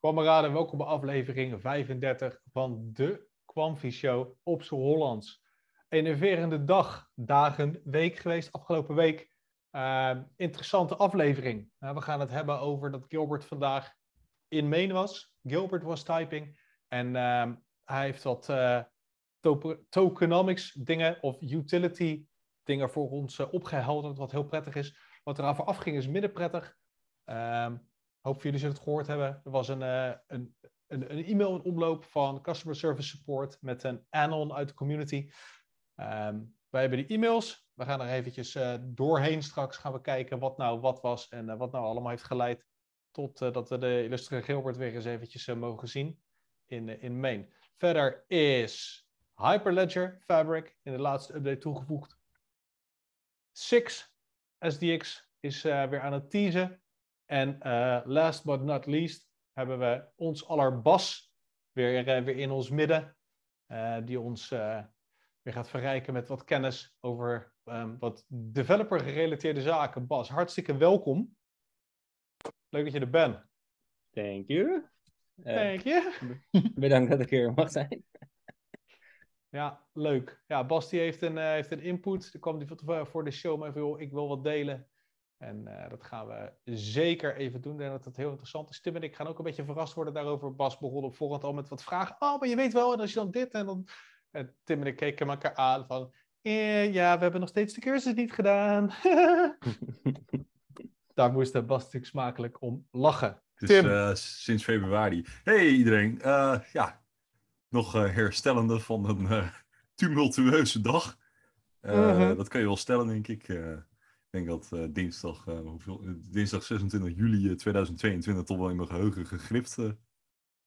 Kameraden, welkom bij aflevering 35 van de Quamfi Show op Zo Hollands. Enerverende dag, dagen, week geweest afgelopen week. Ehm, interessante aflevering. Nou, we gaan het hebben over dat Gilbert vandaag in Maine was. Gilbert was typing en ehm, hij heeft wat eh, tokenomics dingen of utility dingen voor ons eh, opgehelderd, wat heel prettig is. Wat er aan vooraf ging is midden prettig. Ehm, hoop dat jullie zullen het gehoord hebben. Er was een, eh, een, een, een, e-mail in omloop van customer service support met een anon uit de community. Um, wij hebben die e-mails. We gaan er eventjes eh, doorheen straks. Gaan we kijken wat nou wat was en eh, wat nou allemaal heeft geleid tot dat we de illustre Gilbert weer eens eventjes mogen zien in, in Maine. Verder is Hyperledger Fabric in de laatste update toegevoegd. Six SDX is weer aan het teasen. En eh, last but not least hebben we ons aller Bas weer, eh, weer in ons midden, eh, die ons weer gaat verrijken met wat kennis over ehm, wat developer-gerelateerde zaken. Bas, hartstikke welkom. Leuk dat je er bent. Thank you. Thank you. Bedankt dat ik hier mag zijn. Ja, leuk. Ja, Bas die heeft een, heeft een input. Er kwam die voor de show maar ik wil wat delen. En eh, dat gaan we zeker even doen. Ik denk dat dat heel interessant is. Tim en ik gaan ook een beetje verrast worden daarover. Bas begon op voorhand al met wat vragen. Oh, maar je weet wel, en als je dan dit en dan... En Tim en ik keken elkaar aan van... Eh, ja, we hebben nog steeds de cursus niet gedaan. Daar moest Bas natuurlijk smakelijk om lachen. Dus sinds februari. Hey iedereen. Eh, ja, nog herstellende van een tumultueuze dag. Uh-huh. Dat kun je wel stellen, denk ik. Ik denk dat eh, dinsdag, eh, hoeveel, eh, dinsdag 26 juli 2022 toch wel in mijn geheugen gegrift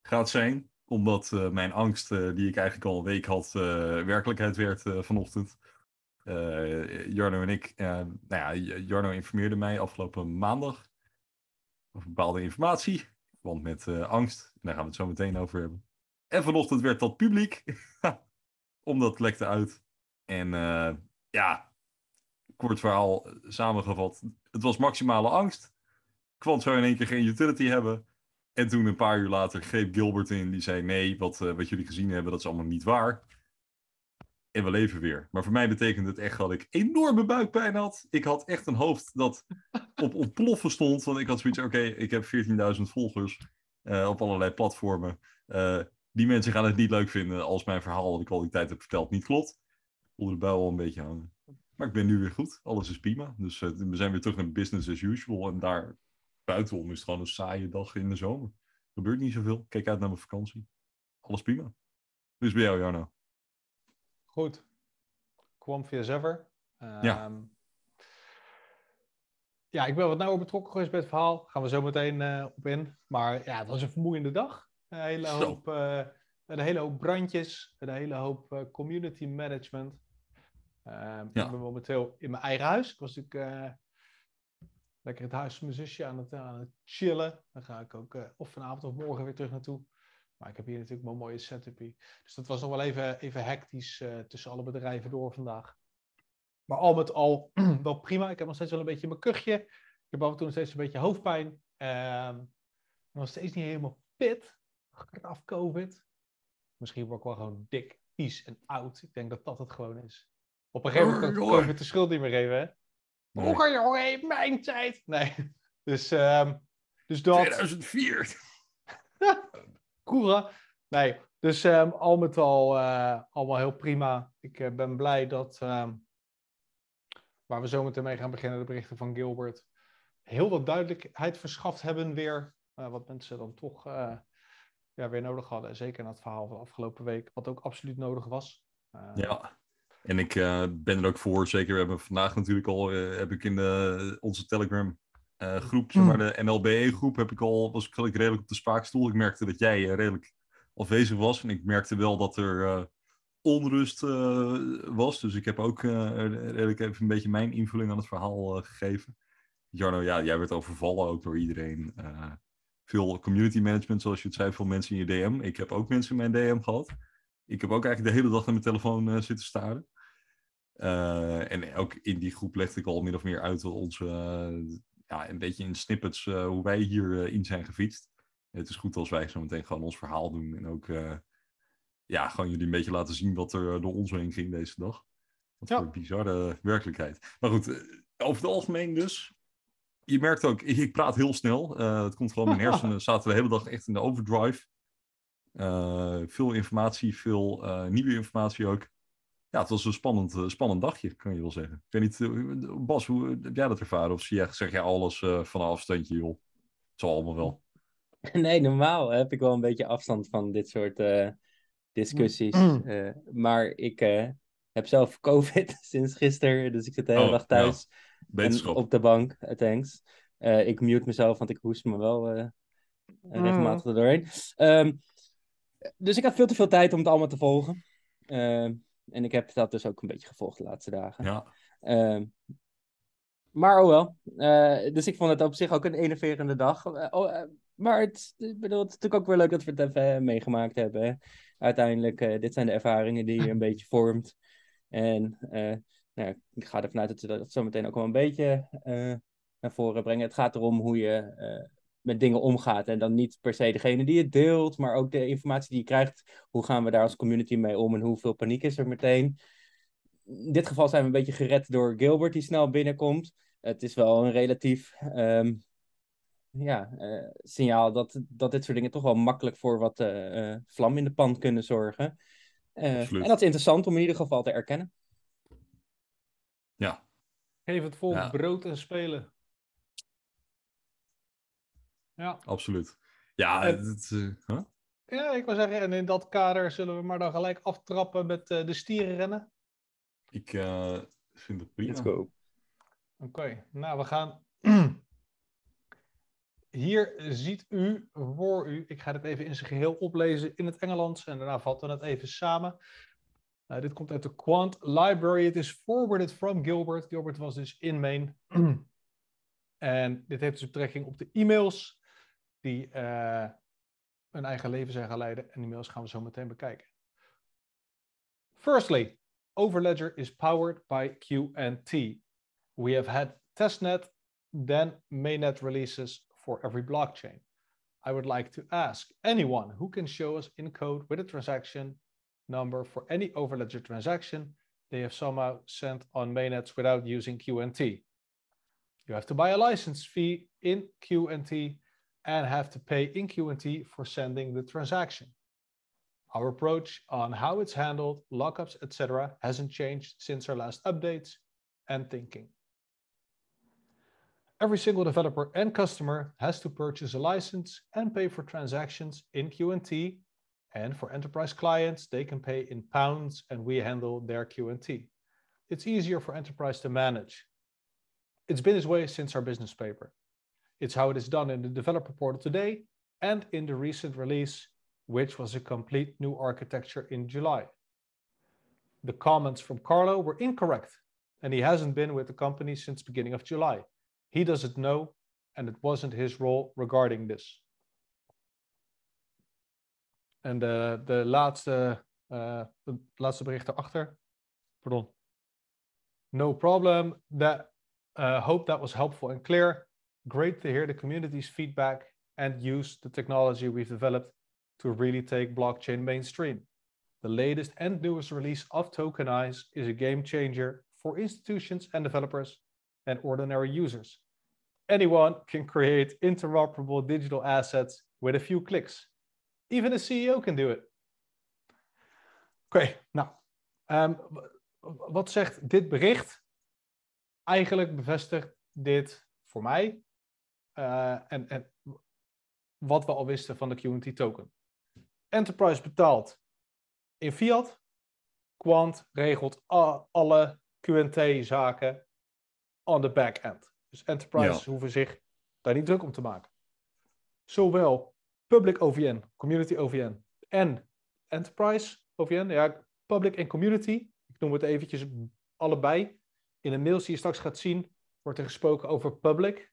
gaat zijn. Omdat mijn angst, die ik eigenlijk al een week had, werkelijkheid werd vanochtend. Jarno en ik, nou ja, Jarno informeerde mij afgelopen maandag over bepaalde informatie. Want met angst, daar gaan we het zo meteen over hebben. En vanochtend werd dat publiek, omdat het lekte uit. En ja, kort verhaal samengevat. Het was maximale angst. Quant zou in één keer geen utility hebben. En toen een paar uur later greep Gilbert in. Die zei, nee, wat, eh, wat jullie gezien hebben, dat is allemaal niet waar. En we leven weer. Maar voor mij betekende het echt dat ik enorme buikpijn had. Ik had echt een hoofd dat op ontploffen stond. Want ik had zoiets, oké, ik heb 14.000 volgers eh, op allerlei platformen. Eh, die mensen gaan het niet leuk vinden als mijn verhaal dat ik al die tijd heb verteld niet klopt. Onder de buil al een beetje hangen. Maar ik ben nu weer goed. Alles is prima. Dus eh, we zijn weer terug naar business as usual. En daar buitenom is het gewoon een saaie dag in de zomer. Er gebeurt niet zoveel. Kijk uit naar mijn vakantie. Alles prima. Dus bij jou, Jarno? Goed. Kwam via ever. ja. Ehm, ja, ik ben wat nauwer betrokken geweest bij het verhaal. Gaan we zo meteen eh, op in. Maar ja, het was een vermoeiende dag. Een hele hoop, eh, een hele hoop brandjes. Een hele hoop community management. Ehm, ja. Ik ben momenteel in mijn eigen huis. Ik was natuurlijk eh, lekker het huis van mijn zusje aan het, aan het chillen. Dan ga ik ook eh, of vanavond of morgen weer terug naartoe. Maar ik heb hier natuurlijk mijn mooie setup. Dus dat was nog wel even, even hectisch eh, tussen alle bedrijven door vandaag. Maar al met al wel prima. Ik heb nog steeds wel een beetje mijn kuchje. Ik heb af en toe nog steeds een beetje hoofdpijn. Uh, nog steeds niet helemaal pit. het af COVID. Misschien word ik wel gewoon dik, vies en oud. Ik denk dat dat het gewoon is. Op een gegeven moment oh, kan ik de schuld niet meer geven, hè? Vroeger, jongen, oh, mijn tijd. Nee. Dus, ehm, dus dat. 2004. Koera. Nee. Dus ehm, al met al eh, allemaal heel prima. Ik eh, ben blij dat. Ehm, waar we zo meteen mee gaan beginnen, de berichten van Gilbert. Heel wat duidelijkheid verschaft hebben weer. Eh, wat mensen dan toch ja, weer nodig hadden. Zeker in het verhaal van de afgelopen week. Wat ook absoluut nodig was. ja. En ik eh, ben er ook voor, zeker we hebben vandaag natuurlijk al, eh, heb ik in de, eh, onze Telegram groep, zeg hmm. maar de NLBE groep, heb ik al, was ik redelijk op de spaakstoel. Ik merkte dat jij redelijk afwezig was en ik merkte wel dat er onrust was. Dus ik heb ook redelijk even een beetje mijn invulling aan het verhaal gegeven. Jarno, ja, jij werd overvallen ook door iedereen. veel community management, zoals je het zei, veel mensen in je DM. Ik heb ook mensen in mijn DM gehad. Ik heb ook eigenlijk de hele dag naar mijn telefoon eh, zitten staren. Eh, en ook in die groep legde ik al min of meer uit onze, eh, ja, een beetje in snippets hoe wij hierin in zijn gefietst. Het is goed als wij zo meteen gewoon ons verhaal doen en ook ja, gewoon jullie een beetje laten zien wat er door ons heen ging deze dag. Wat ja. een bizarre werkelijkheid. Maar goed, over het algemeen dus. Je merkt ook, ik, praat heel snel. het komt gewoon, mijn hersenen zaten de hele dag echt in de overdrive. Eh, veel informatie, veel eh, nieuwe informatie ook. Ja, het was een spannend, eh, spannend dagje, kan je wel zeggen. Ik weet niet, Bas, hoe heb jij dat ervaren? Of jij, zeg jij alles van een afstandje, joh? Het zal allemaal wel. Nee, normaal heb ik wel een beetje afstand van dit soort discussies. Mm. maar ik heb zelf COVID sinds gisteren, dus ik zit de hele oh, dag thuis. En op de bank, thanks. ik mute mezelf, want ik hoest me wel mm. regelmatig er doorheen. Ehm, dus ik had veel te veel tijd om het allemaal te volgen. Ehm, en ik heb dat dus ook een beetje gevolgd de laatste dagen. Ja. Ehm, maar oh wel. Eh, dus ik vond het op zich ook een enerverende dag. Eh, oh, eh, maar het, bedoel, het is natuurlijk ook weer leuk dat we het even meegemaakt hebben. Uiteindelijk, dit zijn de ervaringen die je een beetje vormt. En nou, ik ga ervan uit dat we dat zo meteen ook wel een beetje naar voren brengen. Het gaat erom hoe je met dingen omgaat. En dan niet per se degene die het deelt, maar ook de informatie die je krijgt. Hoe gaan we daar als community mee om en hoeveel paniek is er meteen? In dit geval zijn we een beetje gered door Gilbert, die snel binnenkomt. Het is wel een relatief ehm, ja, eh, signaal dat, dat dit soort dingen toch wel makkelijk voor wat eh, eh, vlam in de pan kunnen zorgen. en dat is interessant om in ieder geval te erkennen. Ja. Geef het vol brood en spelen. Ja. Absoluut. Ja, het, eh, eh, ja, ik wil zeggen, en in dat kader zullen we maar dan gelijk aftrappen met eh, de stierenrennen. Ik vind het prima. Let's go. Oké, nou we gaan. Hier ziet u voor u, ik ga dit even in zijn geheel oplezen in het Engels en daarna vatten we het even samen. Nou, dit komt uit de Quant Library. Het is forwarded from Gilbert. Gilbert was dus in Maine. en dit heeft dus betrekking op de e-mails die uh, eh, een eigen leven zijn gaan leiden. En die mails gaan we zo meteen bekijken. Firstly, Overledger is powered by QNT. We have had testnet, then mainnet releases for every blockchain. I would like to ask anyone who can show us in code with a transaction number for any Overledger transaction they have somehow sent on mainnets without using QNT. You have to buy a license fee in QNT and have to pay in QNT for sending the transaction. Our approach on how it's handled, lockups, etc., hasn't changed since our last updates and thinking. Every single developer and customer has to purchase a license and pay for transactions in QNT. And for enterprise clients, they can pay in pounds and we handle their QNT. It's easier for enterprise to manage. It's been this way since our business paper. It's how it is done in the developer portal today and in the recent release, which was a complete new architecture in July. The comments from Carlo were incorrect, and he hasn't been with the company since beginning of July. He doesn't know, and it wasn't his role regarding this. En de, uh, uh, de laatste, uh, laatste bericht erachter. Pardon. No problem. That, uh, hope that was helpful and clear great to hear the community's feedback and use the technology we've developed to really take blockchain mainstream. The latest and newest release of Tokenize is a game changer for institutions and developers and ordinary users. Anyone can create interoperable digital assets with a few clicks. Even a CEO can do it. Oké, okay, nou, um, wat zegt dit bericht? Eigenlijk bevestigt dit voor mij Eh, en, en wat we al wisten van de Qunity token. Enterprise betaalt in fiat. Quant regelt alle QNT-zaken on the back end. Dus enterprises hoeven zich daar niet druk om te maken. Zowel public OVN, community OVN en enterprise OVN, ja, public en community, ik noem het eventjes allebei. In de mail die je straks gaat zien, wordt er gesproken over public.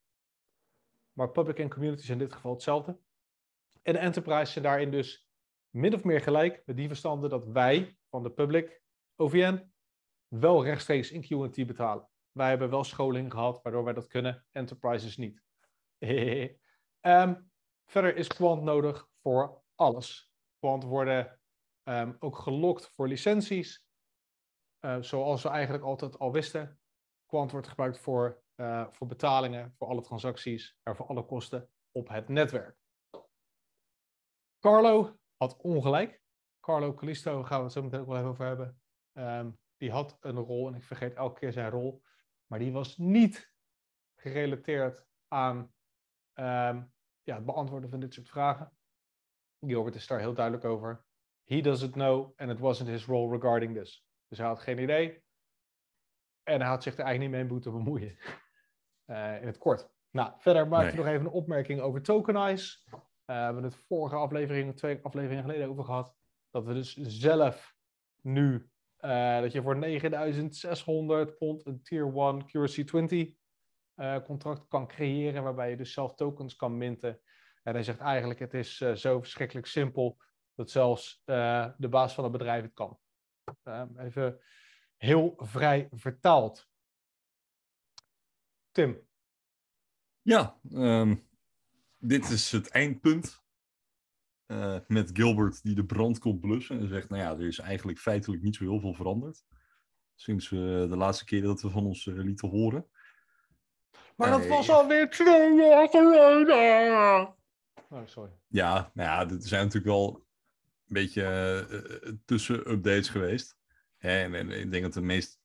Maar public en community zijn in dit geval hetzelfde. En de enterprise zijn daarin dus min of meer gelijk, met die verstanden dat wij van de public OVN wel rechtstreeks in QT betalen. Wij hebben wel scholing gehad, waardoor wij dat kunnen, enterprises niet. Ehm, verder is Quant nodig voor alles. Quant worden ehm, ook gelokt voor licenties, eh, zoals we eigenlijk altijd al wisten. Quant wordt gebruikt voor eh, voor betalingen, voor alle transacties en voor alle kosten op het netwerk. Carlo had ongelijk. Carlo Calisto gaan we het zo meteen ook wel even over hebben. Ehm, die had een rol, en ik vergeet elke keer zijn rol, maar die was niet gerelateerd aan ehm, ja, het beantwoorden van dit soort vragen. Gilbert is daar heel duidelijk over. He doesn't know and it wasn't his role regarding this. Dus hij had geen idee. En hij had zich er eigenlijk niet mee moeten bemoeien. Eh, in het kort. Nou, verder maak je nog even een opmerking over Tokenize. Eh, we hebben het vorige aflevering, twee afleveringen geleden over gehad. Dat we dus zelf nu, eh, dat je voor 9600 pond een Tier 1 QRC20 contract kan creëren. Waarbij je dus zelf tokens kan minten. En hij zegt eigenlijk, het is zo verschrikkelijk simpel. Dat zelfs de baas van het bedrijf het kan. Ehm, even heel vrij vertaald. Ja, ehm, dit is het eindpunt. Eh, met Gilbert die de brand komt blussen en zegt, nou ja, er is eigenlijk feitelijk niet zo heel veel veranderd. Sinds de laatste keer dat we van ons uh, lieten horen. Maar dat eh, was alweer twee jaar geleden. Oh, sorry. Ja, nou ja, er zijn natuurlijk wel een beetje tussen-updates geweest. En, en, ik denk dat de meest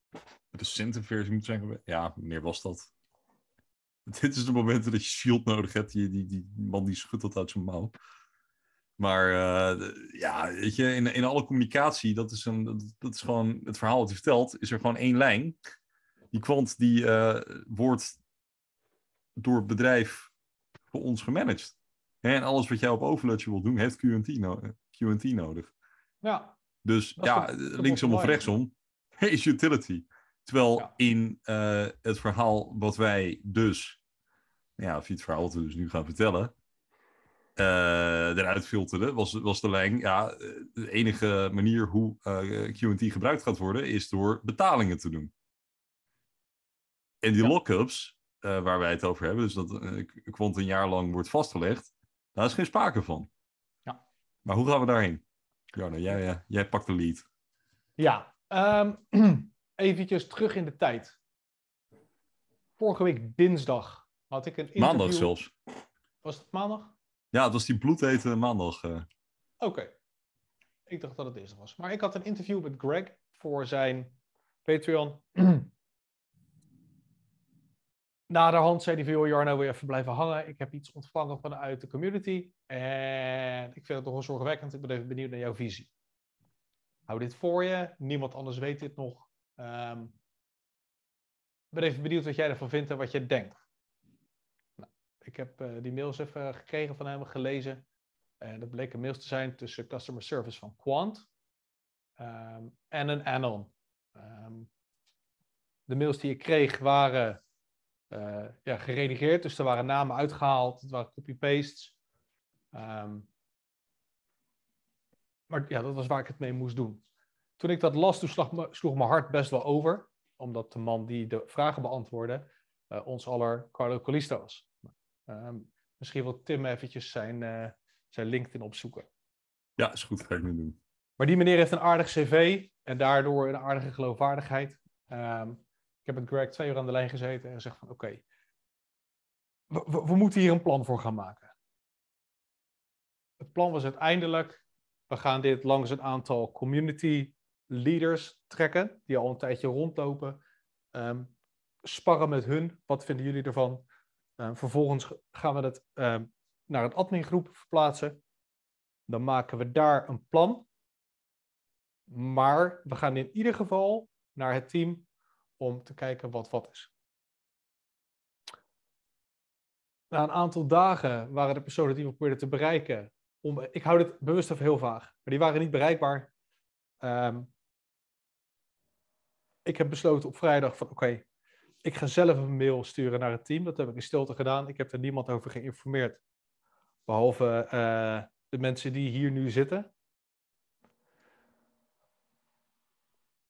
recente versie moet zijn geweest. Ja, wanneer was dat? Dit is het moment dat je shield nodig hebt. Die, die, man die schudt dat uit zijn mouw. Maar eh, ja, weet je, in, in alle communicatie, dat is, een, dat, is gewoon het verhaal dat je vertelt, is er gewoon één lijn. Die kwant die eh, wordt door het bedrijf voor ons gemanaged. En alles wat jij op Overletje wilt doen, heeft QT, no nodig. Ja. Dus ja, linksom of rechtsom, is utility. Terwijl in eh, het verhaal wat wij dus, ja, of het verhaal wat we dus nu gaan vertellen, eh, eruit filteren, was, was de lijn, ja, eh, de enige manier hoe uh, QT gebruikt gaat worden, is door betalingen te doen. En die ja. lockups, waar wij het over hebben, dus dat kwant een jaar lang wordt vastgelegd, daar is geen sprake van. Ja. Maar hoe gaan we daarheen? Jarno, jij, jij, jij pakt de lead. Ja, um... eventjes terug in de tijd. Vorige week dinsdag had ik een interview. Maandag zelfs. Was het maandag? Ja, het was die bloedhete maandag. Eh. Oké. Ik dacht dat het dinsdag was. Maar ik had een interview met Greg voor zijn Patreon. Naderhand zei hij van, joh Jarno, wil je even blijven hangen? Ik heb iets ontvangen vanuit de community. En ik vind het nogal zorgwekkend. Ik ben even benieuwd naar jouw visie. Hou dit voor je. Niemand anders weet dit nog. Ehm, ik ben even benieuwd wat jij ervan vindt en wat jij denkt. Nou, ik heb eh, die mails even gekregen van hem, gelezen. En eh, dat bleken mails te zijn tussen customer service van Quant ehm, en een Anon. Um, de mails die ik kreeg waren eh, ja, geredigeerd, dus er waren namen uitgehaald, het waren copy-pastes. maar ja, dat was waar ik het mee moest doen. Toen ik dat las, toen sloeg, mijn hart best wel over. Omdat de man die de vragen beantwoordde, eh, ons aller Carlo Colisto was. Ehm, misschien wil Tim eventjes zijn, eh, zijn LinkedIn opzoeken. Ja, is goed, ga ik nu doen. Maar die meneer heeft een aardig cv en daardoor een aardige geloofwaardigheid. Ehm, ik heb met Greg twee uur aan de lijn gezeten en gezegd: van oké, we, we moeten hier een plan voor gaan maken. Het plan was uiteindelijk, we gaan dit langs een aantal community leaders trekken, die al een tijdje rondlopen. Ehm, sparren met hun, wat vinden jullie ervan? Ehm, vervolgens gaan we het ehm, naar een admingroep verplaatsen. Dan maken we daar een plan. Maar we gaan in ieder geval naar het team om te kijken wat wat is. Na een aantal dagen waren de personen die we probeerden te bereiken. Om, ik hou het bewust even heel vaag, maar die waren niet bereikbaar ik heb besloten op vrijdag van oké, ik ga zelf een mail sturen naar het team. Dat heb ik in stilte gedaan. Ik heb er niemand over geïnformeerd. Behalve eh, de mensen die hier nu zitten.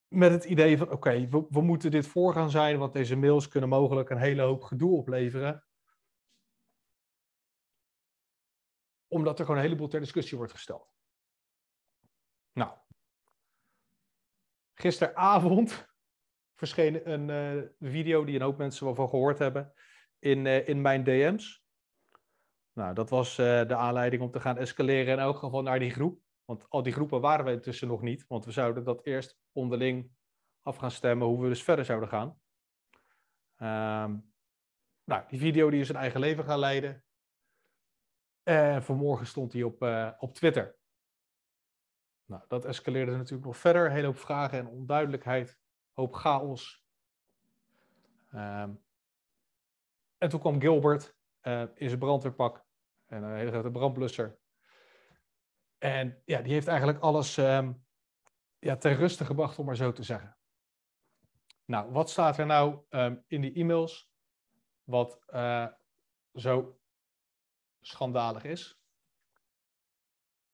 Met het idee van oké, we, we moeten dit voor gaan zijn, want deze mails kunnen mogelijk een hele hoop gedoe opleveren. Omdat er gewoon een heleboel ter discussie wordt gesteld. Nou, gisteravond verscheen een eh, video die een hoop mensen wel van gehoord hebben in, eh, in mijn DM's. Nou, dat was eh, de aanleiding om te gaan escaleren in elk geval naar die groep. Want al die groepen waren we intussen nog niet, want we zouden dat eerst onderling af gaan stemmen hoe we dus verder zouden gaan. Ehm, nou, die video die is een eigen leven gaan leiden. En vanmorgen stond hij op, op Twitter. Nou, dat escaleerde natuurlijk nog verder. Een hele hoop vragen en onduidelijkheid hoop chaos. Ehm, en toen kwam Gilbert eh, in zijn brandweerpak en een hele grote brandblusser. En ja, die heeft eigenlijk alles um, ja, ter ruste gebracht, om maar zo te zeggen. Nou, wat staat er nou ehm, in die e-mails wat eh, zo schandalig is?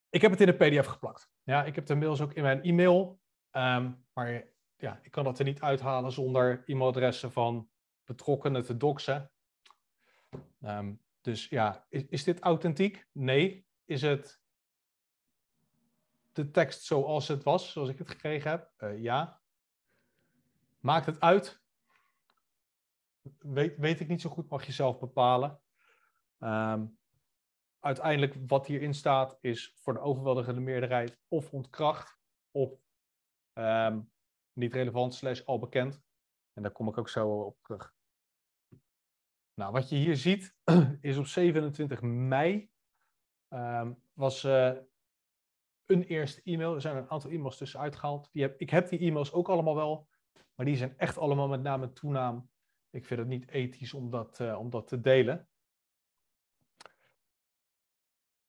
Ik heb het in een PDF geplakt. Ja, ik heb de mails ook in mijn e-mail. Um, maar ja, ik kan dat er niet uithalen zonder e-mailadressen van betrokkenen te doxen. Ehm, dus ja, is, dit authentiek? Nee. Is het de tekst zoals het was, zoals ik het gekregen heb? Eh, ja. Maakt het uit? Weet, weet ik niet zo goed, mag je zelf bepalen. Ehm, uiteindelijk wat hierin staat is voor de overweldigende meerderheid of ontkracht op ehm, niet relevant slash al bekend. En daar kom ik ook zo op terug. Nou, wat je hier ziet is op 27 mei ehm, was eh, een eerste e-mail. Er zijn een aantal e-mails tussenuit gehaald. Die heb, ik heb die e-mails ook allemaal wel, maar die zijn echt allemaal met naam en toenaam. Ik vind het niet ethisch om dat, eh, om dat te delen.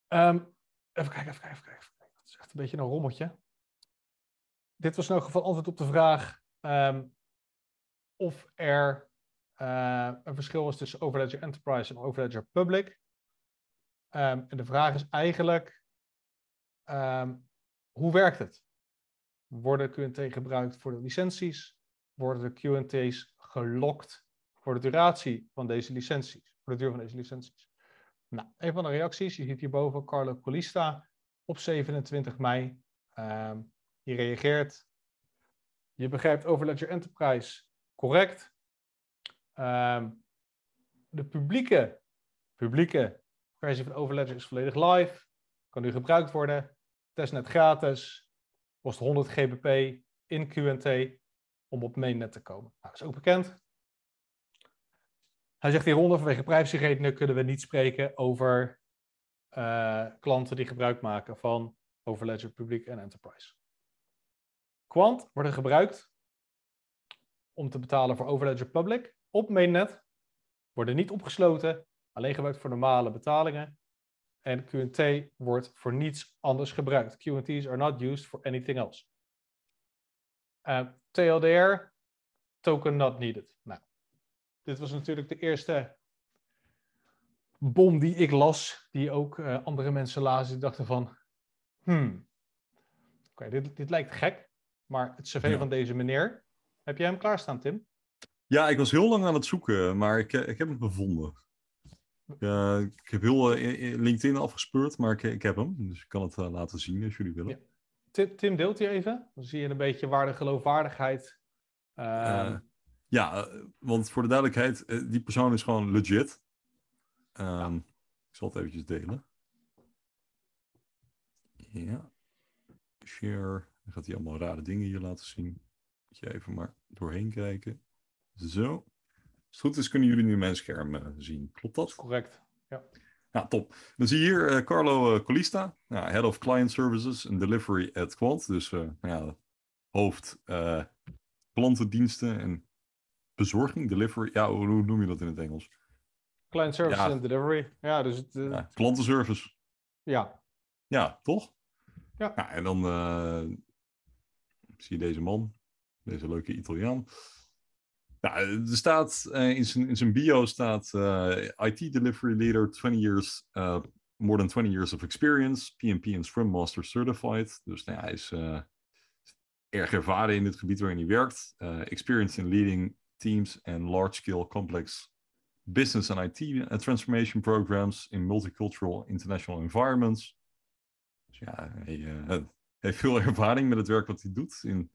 Ehm, even kijken, even kijken, even kijken. Het is echt een beetje een rommeltje dit was in elk geval antwoord op de vraag ehm, of er eh, een verschil is tussen Overledger Enterprise en Overledger Public. Ehm, en de vraag is eigenlijk, ehm, hoe werkt het? Worden QNT gebruikt voor de licenties? Worden de QNT's gelokt voor de duratie van deze licenties? Voor de duur van deze licenties? Nou, een van de reacties, je ziet hierboven Carlo Colista op 27 mei die reageert. Je begrijpt Overledger Enterprise correct. Ehm, de publieke, publieke versie van Overledger is volledig live. Kan nu gebruikt worden. Testnet gratis. Kost 100 gbp in QNT om op mainnet te komen. Nou, dat is ook bekend. Hij zegt hieronder, vanwege privacyredenen kunnen we niet spreken over eh, klanten die gebruik maken van Overledger Publiek en Enterprise. Quant worden gebruikt om te betalen voor Overledger Public op mainnet. Worden niet opgesloten, alleen gebruikt voor normale betalingen. En QNT wordt voor niets anders gebruikt. QNT's are not used for anything else. Eh, TLDR, token not needed. Nou, dit was natuurlijk de eerste bom die ik las, die ook eh, andere mensen lazen, die dachten van, hmm, oké, dit, dit lijkt gek. Maar het cv van deze meneer, heb jij hem klaarstaan, Tim? Ja, ik was heel lang aan het zoeken, maar ik, eh, ik heb hem gevonden. ik eh, heb heel eh, LinkedIn afgespeurd, maar ik, ik, heb hem. Dus ik kan het laten zien als jullie willen. Tim, Tim, deelt hier even. Dan zie je een beetje waar de geloofwaardigheid. Ehm, ja, want voor de duidelijkheid, die persoon is gewoon legit. Ehm, ik zal het eventjes delen. Ja. Share gaat hij allemaal rare dingen hier laten zien. Moet je even maar doorheen kijken. Zo. Als het goed is, kunnen jullie nu mijn scherm eh, zien. Klopt dat? Correct. Ja. Nou, top. Dan zie je hier eh, Carlo eh, Colista, nou, Head of Client Services and Delivery at Quant. Dus nou ja, hoofd klantendiensten en bezorging, delivery. Ja, hoe, noem je dat in het Engels? Client services and delivery. Ja, dus het, ja, klantenservice. Ja. Ja, toch? Ja. Nou, en dan zie je deze man, deze leuke Italiaan. Nou, er staat eh, in, zijn, in zijn bio staat eh, IT Delivery Leader, 20 years, eh, more than 20 years of experience, PMP en Scrum Master Certified. Dus nou hij is erg ervaren in het gebied waarin hij werkt. experience in leading teams and large-scale complex business and IT transformation programs in multicultural international environments. Dus ja, hij, uh, heeft veel ervaring met het werk wat hij doet. In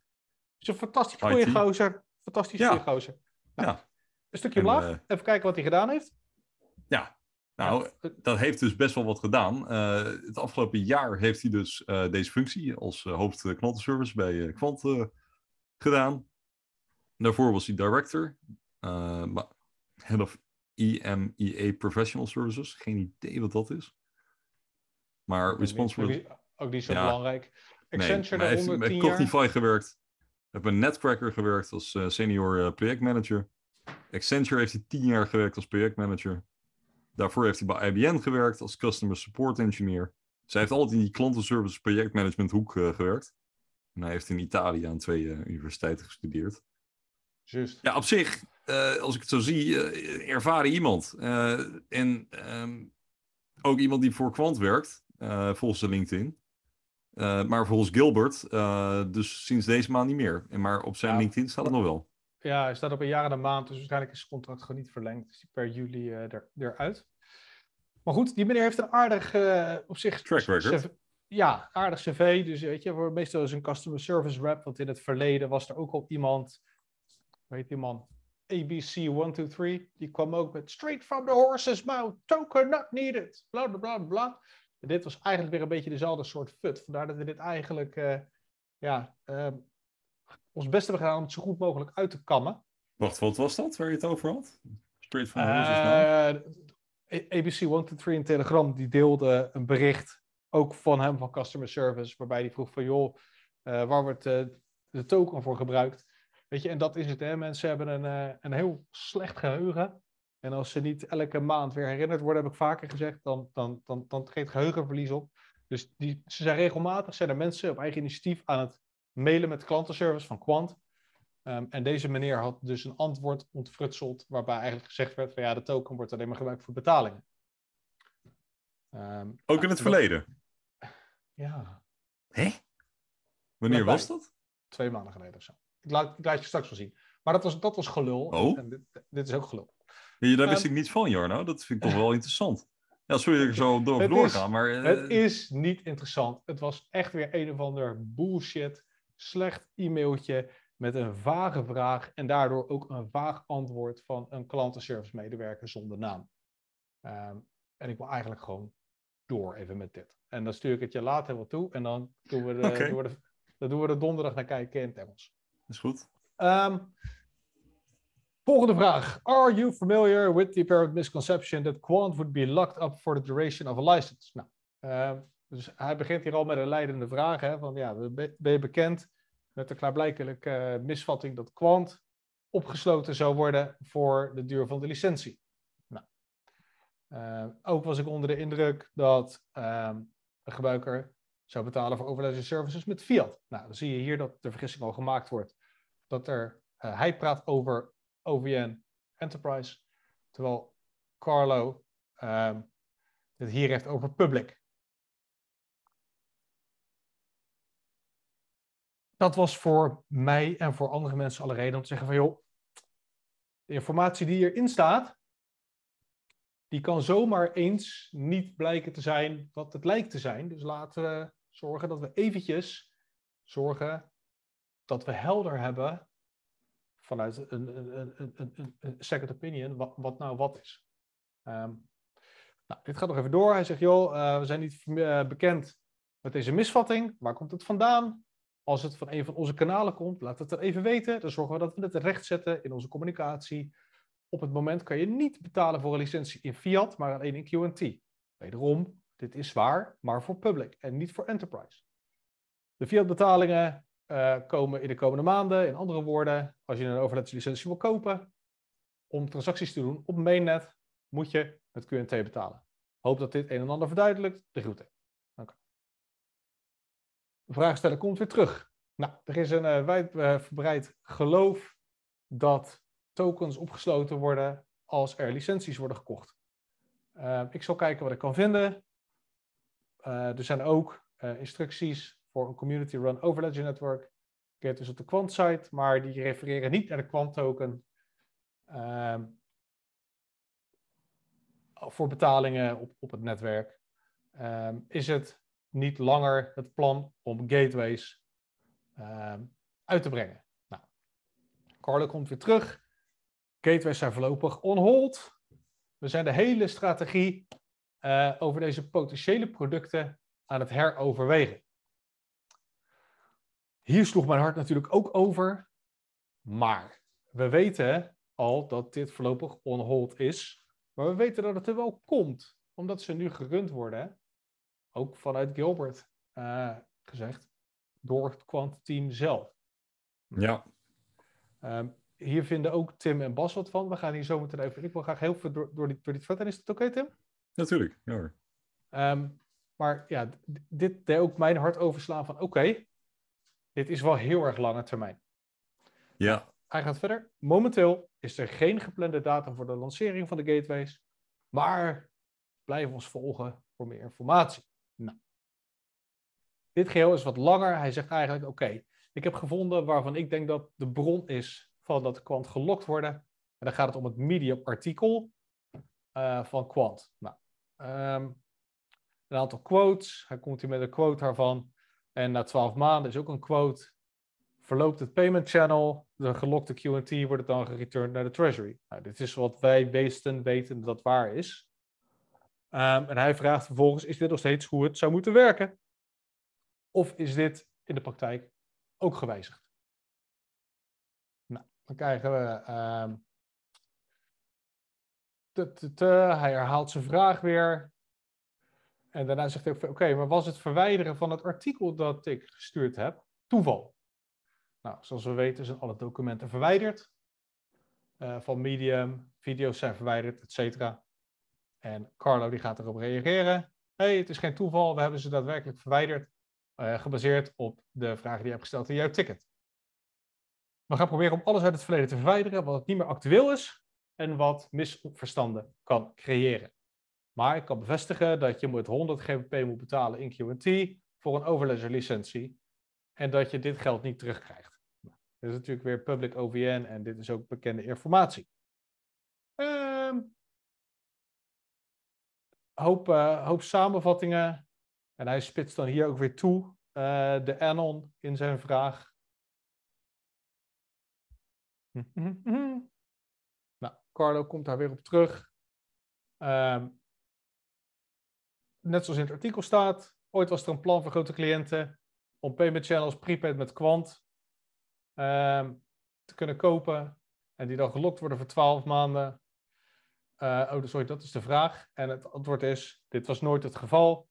is een fantastisch goede gozer. Fantastisch ja. gozer. Nou, ja. Een stukje en, eh, Even kijken wat hij gedaan heeft. Ja. Nou, dat heeft dus best wel wat gedaan. Eh, het afgelopen jaar heeft hij dus eh, deze functie als hoofd klantenservice bij Quant gedaan. Daarvoor was hij director, head of EMEA Professional Services. Geen idee wat dat is. Maar responsible... Ook niet zo belangrijk. Accenture nee, daaronder heeft bij Cognify gewerkt. Heb bij Netcracker gewerkt als eh, senior eh, projectmanager. Accenture heeft hij tien jaar gewerkt als projectmanager. Daarvoor heeft hij bij IBM gewerkt als customer support engineer. Zij heeft altijd in die klantenservice projectmanagement hoek eh, gewerkt. En hij heeft in Italië aan twee universiteiten gestudeerd. Just. Ja, op zich, als ik het zo zie, ervaren iemand. en ehm, ook iemand die voor Quant werkt, volgens LinkedIn. Eh, maar volgens Gilbert, eh, dus sinds deze maand niet meer. En maar op zijn LinkedIn staat het nog wel. Ja, hij staat op een jaar en een maand, dus waarschijnlijk is het contract gewoon niet verlengd. Dus per juli eh, er, eruit. Maar goed, die meneer heeft een aardig op zich. Track record. Ja, aardig cv. Dus weet je, voor meestal is een customer service rep. Want in het verleden was er ook al iemand. Weet die man? ABC123. Die kwam ook met straight from the horse's mouth. Token not needed. Bla bla bla bla dit was eigenlijk weer een beetje dezelfde soort fut. Vandaar dat we dit eigenlijk eh, ja, ehm, ons best hebben gedaan om het zo goed mogelijk uit te kammen. Wacht, wat was dat waar je het over had? Spirit One the uh, ABC 123 in Telegram, die deelde een bericht, ook van hem, van Customer Service, waarbij hij vroeg van, joh, eh, waar wordt eh, de token voor gebruikt? Weet je, en dat is het, hè. Mensen hebben een, een heel slecht geheugen. En als ze niet elke maand weer herinnerd worden, heb ik vaker gezegd, dan, dan, dan, dan geeft geheugenverlies op. Dus die, ze zijn regelmatig zijn er mensen op eigen initiatief aan het mailen met klantenservice van Quant. Ehm, en deze meneer had dus een antwoord ontfrutseld, waarbij eigenlijk gezegd werd van ja, de token wordt alleen maar gebruikt voor betalingen. Ehm, ook in het verleden? Ja. Hé? Wanneer was dat? Twee maanden geleden of zo. Ik laat, je straks wel zien. Maar dat was, dat was gelul. Oh? en dit, dit, is ook gelul. Ja, daar wist ehm, ik niet van, Jarno. Dat vind ik toch wel interessant. Ja, sorry dat ik zo door, het is, maar... het eh, is niet interessant. Het was echt weer een of ander bullshit, slecht e-mailtje met een vage vraag en daardoor ook een vaag antwoord van een klantenservice medewerker zonder naam. Ehm, en ik wil eigenlijk gewoon door even met dit. En dan stuur ik het je later wel toe en dan doen we er doen we dan doen we donderdag naar kijken in Dat is goed. Um, Volgende vraag. Are you familiar with the apparent misconception that quant would be locked up for the duration of a license? Nou, ehm, dus hij begint hier al met een leidende vraag. Hè, van, ja, ben je bekend met de klaarblijkelijke eh, misvatting dat quant opgesloten zou worden voor de duur van de licentie? Nou, ehm, ook was ik onder de indruk dat ehm, een gebruiker zou betalen voor overlijden services met fiat. Nou, dan zie je hier dat de vergissing al gemaakt wordt. Dat er, eh, hij praat over OVN Enterprise. Terwijl Carlo um, het hier heeft over public. Dat was voor mij en voor andere mensen alle reden om te zeggen van joh, de informatie die hierin staat, die kan zomaar eens niet blijken te zijn wat het lijkt te zijn. Dus laten we zorgen dat we eventjes zorgen dat we helder hebben vanuit een, een, een, een second opinion wat, wat, nou wat is. Ehm, nou, dit gaat nog even door. Hij zegt, joh, eh, we zijn niet eh, bekend met deze misvatting. Waar komt het vandaan? Als het van een van onze kanalen komt, laat het er even weten. Dan zorgen we dat we het recht zetten in onze communicatie. Op het moment kan je niet betalen voor een licentie in fiat, maar alleen in QT. Wederom, dit is zwaar, maar voor public en niet voor enterprise. De fiat-betalingen eh, komen in de komende maanden. In andere woorden, als je een overheidslicentie wil kopen om transacties te doen op mainnet, moet je het QNT betalen. Hoop dat dit een en ander verduidelijkt. De groeten. Dank u. De vraagsteller komt weer terug. Nou, er is een uh, eh, wijdverbreid eh, geloof dat tokens opgesloten worden als er licenties worden gekocht. ik zal kijken wat ik kan vinden. er zijn ook instructies voor een community-run over Ledger Network. Keert dus op de Quant site, maar die refereren niet naar de Quant token. Ehm, voor betalingen op, op het netwerk. Ehm, is het niet langer het plan om gateways ehm, uit te brengen? Nou, Carlo komt weer terug. Gateways zijn voorlopig on hold. We zijn de hele strategie eh, over deze potentiële producten aan het heroverwegen. Hier sloeg mijn hart natuurlijk ook over. Maar we weten al dat dit voorlopig on hold is. Maar we weten dat het er wel komt, omdat ze nu gerund worden. Ook vanuit Gilbert eh, gezegd, door het Quant-team zelf. Ja. Ehm, hier vinden ook Tim en Bas wat van. We gaan hier zo meteen even. Ik wil graag heel veel door, door, die, door dit verder. Is het oké, Tim? Natuurlijk, hoor. Ehm, maar ja, dit deed ook mijn hart overslaan van oké, dit is wel heel erg lange termijn. Ja. Hij gaat verder. Momenteel is er geen geplande datum voor de lancering van de gateways, maar blijf ons volgen voor meer informatie. Nou. Dit geheel is wat langer. Hij zegt eigenlijk: Oké, ik heb gevonden waarvan ik denk dat de bron is van dat kwant gelokt worden. En dan gaat het om het medium-artikel eh, van Quant. Nou, ehm, een aantal quotes. Hij komt hier met een quote daarvan. En na twaalf maanden is ook een quote. Verloopt het payment channel, de gelokte QT wordt het dan gereturned naar de treasury. Nou, dit is wat wij weesten weten dat waar is. Ehm, en hij vraagt vervolgens, is dit nog steeds hoe het zou moeten werken? Of is dit in de praktijk ook gewijzigd? Nou, dan krijgen we um, T hij herhaalt zijn vraag weer. En daarna zegt hij ook, oké, maar was het verwijderen van het artikel dat ik gestuurd heb toeval? Nou, zoals we weten zijn alle documenten verwijderd. Eh, van Medium, video's zijn verwijderd, et cetera. En Carlo die gaat erop reageren. hey, het is geen toeval, we hebben ze daadwerkelijk verwijderd. Eh, gebaseerd op de vragen die je hebt gesteld in jouw ticket. We gaan proberen om alles uit het verleden te verwijderen wat niet meer actueel is en wat misverstanden kan creëren. Maar ik kan bevestigen dat je moet 100 GBP moet betalen in QT voor een overledger licentie. En dat je dit geld niet terugkrijgt. Dit dat is natuurlijk weer public OVN en dit is ook bekende informatie. Um, hoop, eh, hoop samenvattingen. En hij spitst dan hier ook weer toe eh, de Anon in zijn vraag. nou, Carlo komt daar weer op terug. Um, net zoals in het artikel staat, ooit was er een plan voor grote cliënten om payment channels prepaid met kwant ehm, te kunnen kopen. En die dan gelokt worden voor 12 maanden. Eh, oh, sorry, dat is de vraag. En het antwoord is: dit was nooit het geval.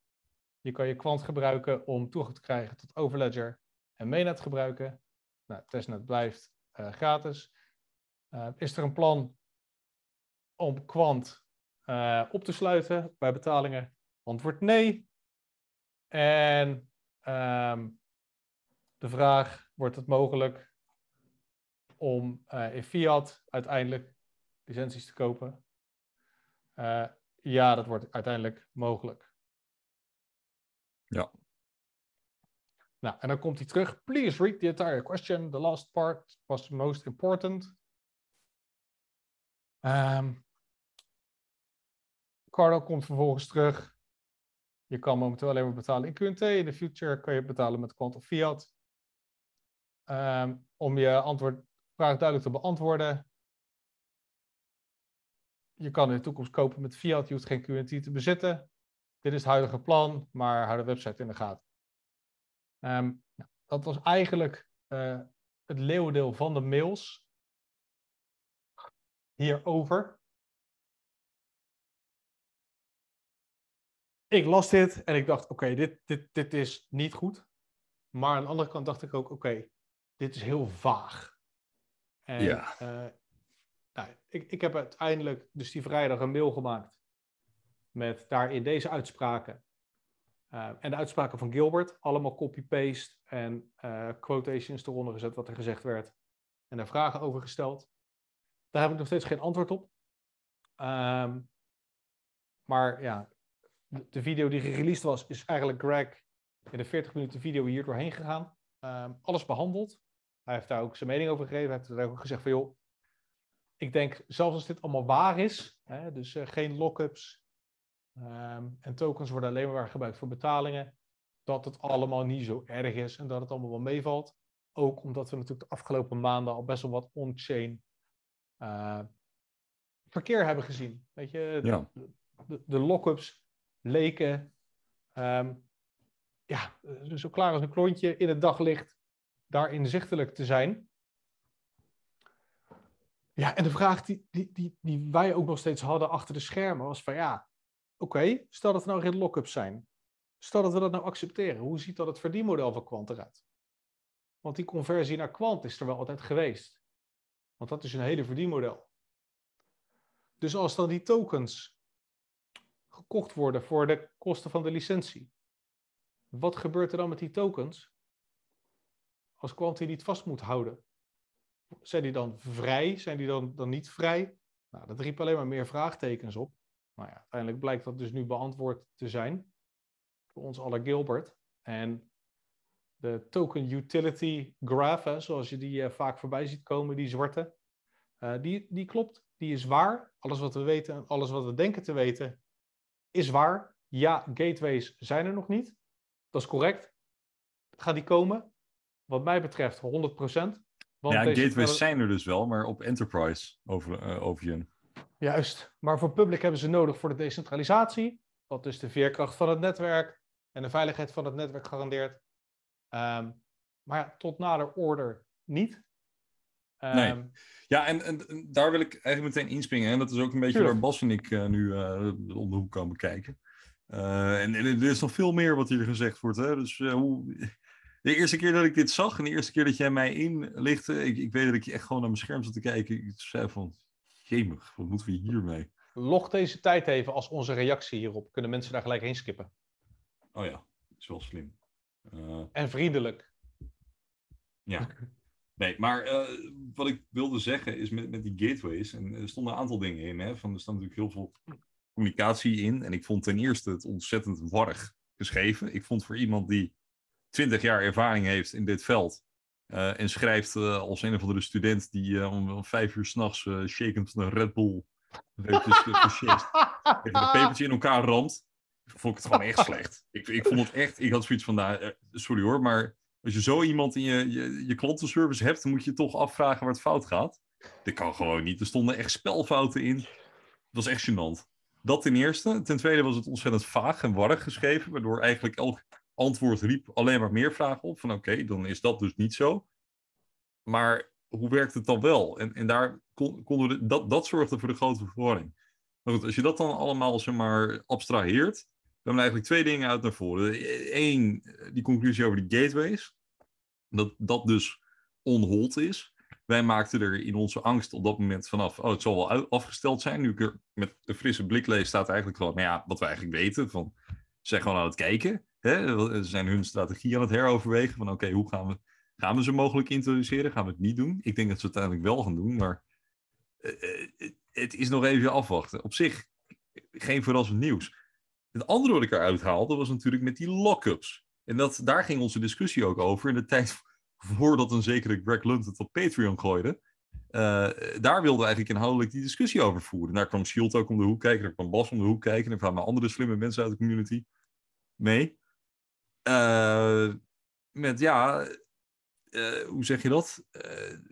Je kan je kwant gebruiken om toegang te krijgen tot Overledger en mainnet gebruiken. Nou, testnet blijft eh, gratis. Eh, is er een plan om kwant op te sluiten bij betalingen? Antwoord nee. En ehm, de vraag, wordt het mogelijk om uh, in fiat uiteindelijk licenties te kopen? Eh, ja, dat wordt uiteindelijk mogelijk. Ja. Nou, en dan komt hij terug. Please read the entire question. The last part was the most important. Um, Carlo komt vervolgens terug. Je kan momenteel alleen maar betalen in QNT. In de future kun je betalen met quant of fiat. Ehm, om je antwoord, vraag duidelijk te beantwoorden. Je kan in de toekomst kopen met fiat. Je hoeft geen QNT te bezitten. Dit is het huidige plan, maar hou de website in de gaten. Ehm, nou, dat was eigenlijk eh, het leeuwendeel van de mails hierover. ik las dit en ik dacht, oké, dit, dit, dit is niet goed. Maar aan de andere kant dacht ik ook, oké, dit is heel vaag. En, ja. Eh, nou, ik, ik heb uiteindelijk dus die vrijdag een mail gemaakt met daarin deze uitspraken. Eh, en de uitspraken van Gilbert, allemaal copy-paste en uh, quotations eronder gezet wat er gezegd werd. En daar vragen over gesteld. Daar heb ik nog steeds geen antwoord op. Ehm, maar ja, de video die gereleased was, is eigenlijk Greg in de 40 minuten video hier doorheen gegaan. Ehm, alles behandeld. Hij heeft daar ook zijn mening over gegeven. Hij heeft daar ook gezegd van, joh, ik denk zelfs als dit allemaal waar is, hè, dus eh, geen lockups um, en tokens worden alleen maar gebruikt voor betalingen, dat het allemaal niet zo erg is en dat het allemaal wel meevalt. Ook omdat we natuurlijk de afgelopen maanden al best wel wat on-chain eh, verkeer hebben gezien. Weet je, de, de lock-ups leken. Ehm, ja, zo klaar als een klontje in het daglicht daar inzichtelijk te zijn. Ja, en de vraag die, die, die, die wij ook nog steeds hadden achter de schermen was van ja, oké, stel dat er nou geen lock-ups zijn. Stel dat we dat nou accepteren. Hoe ziet dat het verdienmodel van Quant eruit? Want die conversie naar Quant is er wel altijd geweest. Want dat is een hele verdienmodel. Dus als dan die tokens gekocht worden voor de kosten van de licentie. Wat gebeurt er dan met die tokens? Als die niet vast moet houden. Zijn die dan vrij? Zijn die dan, dan niet vrij? Nou, dat riep alleen maar meer vraagtekens op. Maar nou ja, uiteindelijk blijkt dat dus nu beantwoord te zijn. Voor ons alle Gilbert. En de token utility graph, hè, zoals je die eh, vaak voorbij ziet komen, die zwarte, eh, die, die klopt. Die is waar. Alles wat we weten en alles wat we denken te weten, is waar. Ja, gateways zijn er nog niet. Dat is correct. Gaat die komen? Wat mij betreft 100%. Want ja, gateways zijn er dus wel, maar op enterprise over, uh, je. Juist. Maar voor public hebben ze nodig voor de decentralisatie. Wat is de veerkracht van het netwerk en de veiligheid van het netwerk garandeert. Ehm, maar ja, tot nader order niet nee. Ehm, ja, en, en, daar wil ik eigenlijk meteen inspringen. En dat is ook een beetje waar Bas en ik eh, nu uh, om de hoek komen kijken. Eh, en, er is nog veel meer wat hier gezegd wordt. Hè? Dus hoe... De eerste keer dat ik dit zag en de eerste keer dat jij mij inlichtte, ik, ik weet dat ik echt gewoon naar mijn scherm zat te kijken. Ik zei van, jemig, wat moeten we hiermee? Log deze tijd even als onze reactie hierop. Kunnen mensen daar gelijk heen skippen? Oh ja, is wel slim. En vriendelijk. Ja. Nee, maar eh, wat ik wilde zeggen is met, met die gateways. En er stonden een aantal dingen in. Hè, van, er stond natuurlijk heel veel communicatie in. En ik vond ten eerste het ontzettend warrig geschreven. Ik vond voor iemand die twintig jaar ervaring heeft in dit veld. Eh, en schrijft eh, als een of andere student die om, vijf uur s'nachts uh, shakend van een Red Bull. een pepertje in elkaar ramt. Vond ik het gewoon echt slecht. Ik, ik vond het echt. Ik had zoiets van. Nou, sorry hoor, maar als je zo iemand in je, je, klantenservice hebt, dan moet je toch afvragen waar het fout gaat. Dat kan gewoon niet. Er stonden echt spelfouten in. Dat was echt gênant. Dat ten eerste. Ten tweede was het ontzettend vaag en warrig geschreven, waardoor eigenlijk elk antwoord riep alleen maar meer vragen op. Van oké, dan is dat dus niet zo. Maar hoe werkt het dan wel? En, en daar kon, konden dat, dat zorgde voor de grote verwarring. Maar goed, als je dat dan allemaal zeg maar, abstraheert, kwamen eigenlijk twee dingen uit naar voren. Eén, die conclusie over de gateways. Dat dat dus onhold is. Wij maakten er in onze angst op dat moment vanaf, oh, het zal wel afgesteld zijn. Nu ik er met een frisse blik lees, staat eigenlijk gewoon, nou ja, wat we eigenlijk weten, van, zijn gewoon aan het kijken. Hè? Ze zijn hun strategie aan het heroverwegen, van oké, hoe gaan we, gaan we ze mogelijk introduceren? Gaan we het niet doen? Ik denk dat ze het uiteindelijk wel gaan doen, maar eh, eh, het is nog even afwachten. Op zich, geen verrassend nieuws. Het andere wat ik eruit haalde was natuurlijk met die lock-ups. En dat, daar ging onze discussie ook over in de tijd voordat een zekere Greg Lund het op Patreon gooide. Eh, daar wilden we eigenlijk inhoudelijk die discussie over voeren. Daar kwam Shield ook om de hoek kijken, daar kwam Bas om de hoek kijken, en kwamen andere slimme mensen uit de community mee. Eh, met ja, eh, hoe zeg je dat?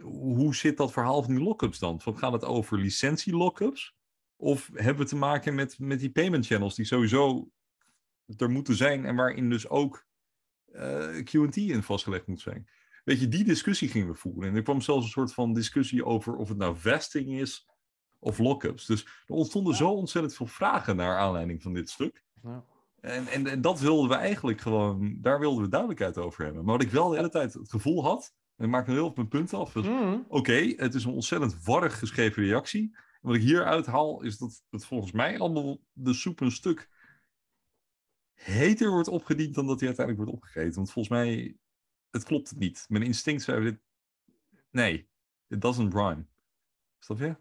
hoe zit dat verhaal van die lock-ups dan? Van, gaat het over licentie-lock-ups? Of hebben we te maken met, met die payment channels die sowieso er moeten zijn en waarin dus ook uh, eh, QT in vastgelegd moet zijn? Weet je, die discussie gingen we voeren. En er kwam zelfs een soort van discussie over of het nou vesting is of lockups. Dus er ontstonden zo ontzettend veel vragen naar aanleiding van dit stuk. Ja. En, en, dat wilden we eigenlijk gewoon, daar wilden we duidelijkheid over hebben. Maar wat ik wel de hele tijd het gevoel had, en ik maak me heel op mijn punt af. Mm. Oké, het is een ontzettend warrig geschreven reactie wat ik hier uithaal is dat het volgens mij allemaal de soep een stuk heter wordt opgediend dan dat hij uiteindelijk wordt opgegeten. Want volgens mij, het klopt niet. Mijn instinct zei dit... Nee, it doesn't rhyme. Snap je? Ja.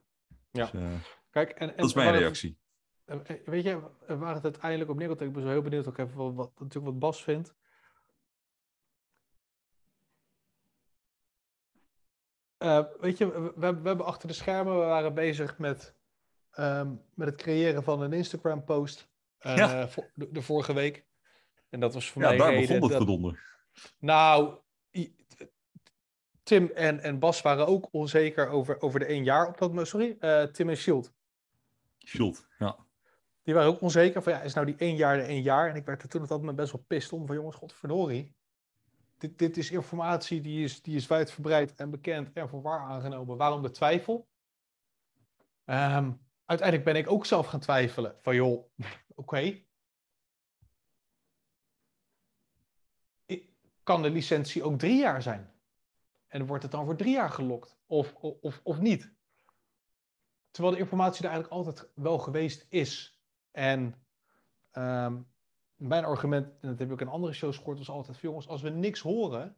Dus, eh, Kijk, en, en, dat is mijn reactie. weet je, waar het uiteindelijk op neerkomt, ik ben zo heel benieuwd ook even wat, natuurlijk wat Bas vindt. Eh, weet je, we, we, hebben achter de schermen, we waren bezig met, ehm, met het creëren van een Instagram-post eh, de, vorige week. En dat was voor ja, daar begon het gedonder. Nou, Tim en, en Bas waren ook onzeker over, over de één jaar op dat Sorry, eh, Tim en Shield. Shield, ja. Die waren ook onzeker van, ja, is nou die één jaar de één jaar? En ik werd toen op dat moment best wel pist om van, jongens, godverdorie dit, dit is informatie die is, die is wijdverbreid en bekend en voor waar aangenomen. Waarom de twijfel? Ehm, uiteindelijk ben ik ook zelf gaan twijfelen van joh, oké. Kan de licentie ook drie jaar zijn? En wordt het dan voor drie jaar gelokt of, of, of niet? Terwijl de informatie er eigenlijk altijd wel geweest is. En ehm, mijn argument, en dat heb ik ook in andere shows gehoord, was altijd: jongens, als we niks horen,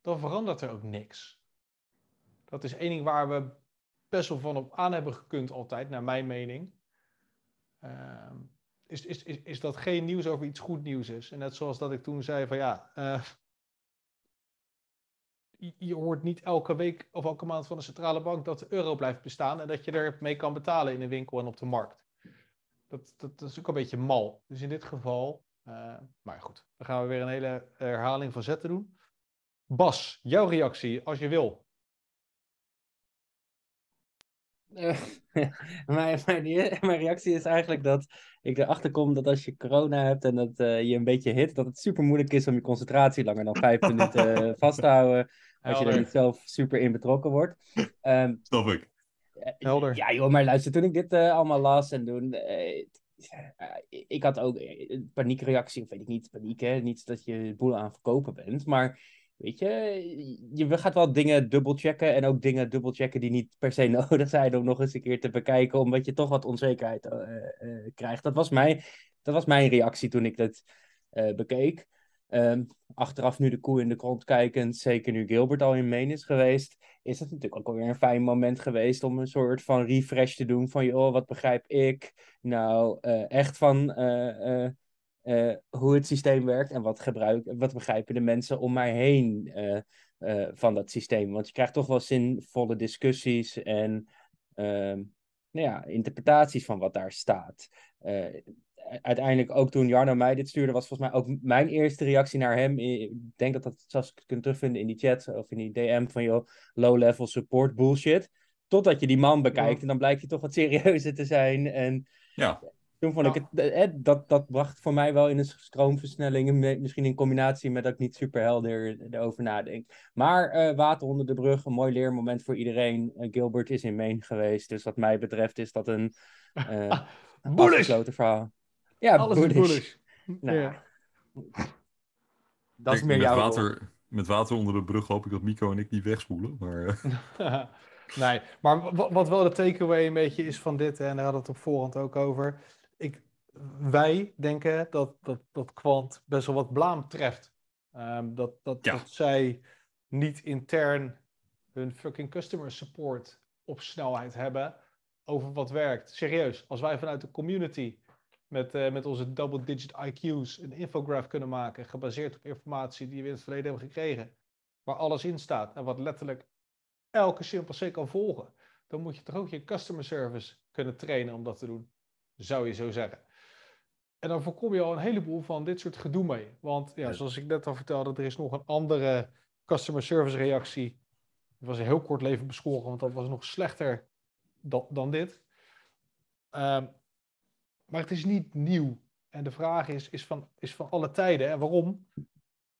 dan verandert er ook niks. Dat is één ding waar we best wel van op aan hebben gekund, altijd, naar mijn mening. Ehm, is, is, is, is dat geen nieuws over iets goed nieuws is. En net zoals dat ik toen zei: van ja. Eh, je hoort niet elke week of elke maand van de centrale bank dat de euro blijft bestaan en dat je er mee kan betalen in de winkel en op de markt. Dat, dat, dat, is ook een beetje mal. Dus in dit geval eh, maar goed, dan gaan we weer een hele herhaling van zetten doen. Bas, jouw reactie als je wil. Eh, mijn, mijn, mijn, reactie is eigenlijk dat ik erachter kom dat als je corona hebt en dat eh, je een beetje hit, dat het super moeilijk is om je concentratie langer dan vijf minuten vast te houden. Als je er niet zelf super in betrokken wordt. Um, ik. Helder. Ja joh, maar luister, toen ik dit allemaal las en doen eh, ik had ook eh, een paniekreactie, of weet ik niet, paniek, hè? niet dat je boel aan verkopen bent, maar weet je, je gaat wel dingen dubbelchecken en ook dingen dubbelchecken die niet per se nodig zijn om nog eens een keer te bekijken, omdat je toch wat onzekerheid eh, krijgt. Dat was, mijn, dat was mijn reactie toen ik dat bekeek. Ehm, achteraf nu de koe in de grond kijkend, zeker nu Gilbert al in meen is geweest, is dat natuurlijk ook alweer een fijn moment geweest om een soort van refresh te doen van, joh, wat begrijp ik nou eh, echt van eh, eh, hoe het systeem werkt en wat, gebruik, wat begrijpen de mensen om mij heen van dat systeem. Want je krijgt toch wel zinvolle discussies en ehm, nou ja, interpretaties van wat daar staat uiteindelijk ook toen Jarno mij dit stuurde, was volgens mij ook mijn eerste reactie naar hem. Ik denk dat dat zelfs kunt terugvinden in die chat of in die DM van joh, low-level support bullshit. Totdat je die man bekijkt en dan blijkt je toch wat serieuzer te zijn. En ja. toen vond ik het, eh, eh, dat, dat bracht voor mij wel in een stroomversnelling, misschien in combinatie met dat ik niet super helder erover nadenk. Maar eh, water onder de brug, een mooi leermoment voor iedereen. Gilbert is in Maine geweest, dus wat mij betreft is dat een... Uh, Bullish! verhaal. Ja, Alles Boeddhisch. Nou, Dat is meer jouw Met water onder de brug hoop ik dat Mico en ik niet wegspoelen, maar... Eh. nee, maar wat wel de takeaway een beetje is van dit, en daar hadden we het op voorhand ook over. Ik, wij denken dat, dat, dat Quant best wel wat blaam treft. Ehm, dat, dat, dat zij niet intern hun fucking customer support op snelheid hebben over wat werkt. Serieus, als wij vanuit de community met, eh, met onze double-digit IQ's een infograph kunnen maken, gebaseerd op informatie die we in het verleden hebben gekregen, waar alles in staat en wat letterlijk elke C kan volgen, dan moet je toch ook je customer service kunnen trainen om dat te doen, zou je zo zeggen. En dan voorkom je al een heleboel van dit soort gedoe mee. Want ja, zoals ik net al vertelde, er is nog een andere customer service reactie. Die was een heel kort leven beschoren, want dat was nog slechter dan, dan dit. Um, maar het is niet nieuw. En de vraag is, is, van, is van alle tijden. En waarom?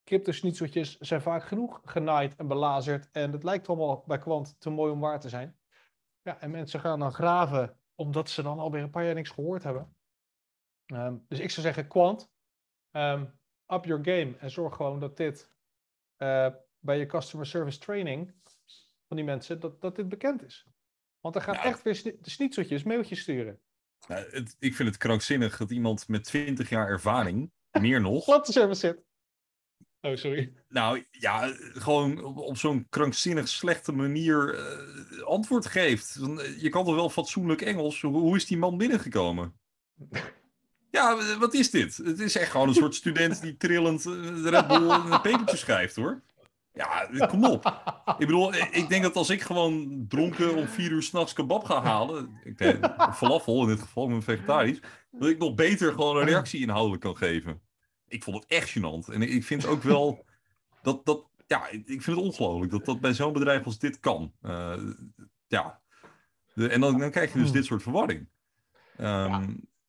Cryptosnitseltjes zijn vaak genoeg genaaid en belazerd. En het lijkt allemaal bij kwant te mooi om waar te zijn. Ja, en mensen gaan dan graven omdat ze dan alweer een paar jaar niks gehoord hebben. Ehm, dus ik zou zeggen, kwant, ehm, up your game. En zorg gewoon dat dit eh, bij je customer service training van die mensen, dat, dat dit bekend is. Want er gaan echt weer de snitseltjes mailtjes sturen. Nou, het, ik vind het krankzinnig dat iemand met 20 jaar ervaring, meer nog. Klantenservice zit. Oh, sorry. Nou ja, gewoon op, zo'n krankzinnig slechte manier eh, antwoord geeft. Eh, je kan toch wel fatsoenlijk Engels? Hoe, is die man binnengekomen? Ja, wat is dit? Het is echt gewoon een soort student die trillend eh, Red Bull een pepertje schrijft hoor. Ja, kom op. ik bedoel, ik denk dat als ik gewoon dronken om vier uur s'nachts kebab ga halen, ik denk, falafel in dit geval, met vegetarisch, dat ik nog beter gewoon een reactie inhoudelijk kan geven. Ik vond het echt gênant. En ik vind ook wel dat, dat ja, ik vind het ongelooflijk dat dat bij zo'n bedrijf als dit kan. Eh, ja. en dan, dan krijg je dus hmm. dit soort verwarring. Ehm, ja.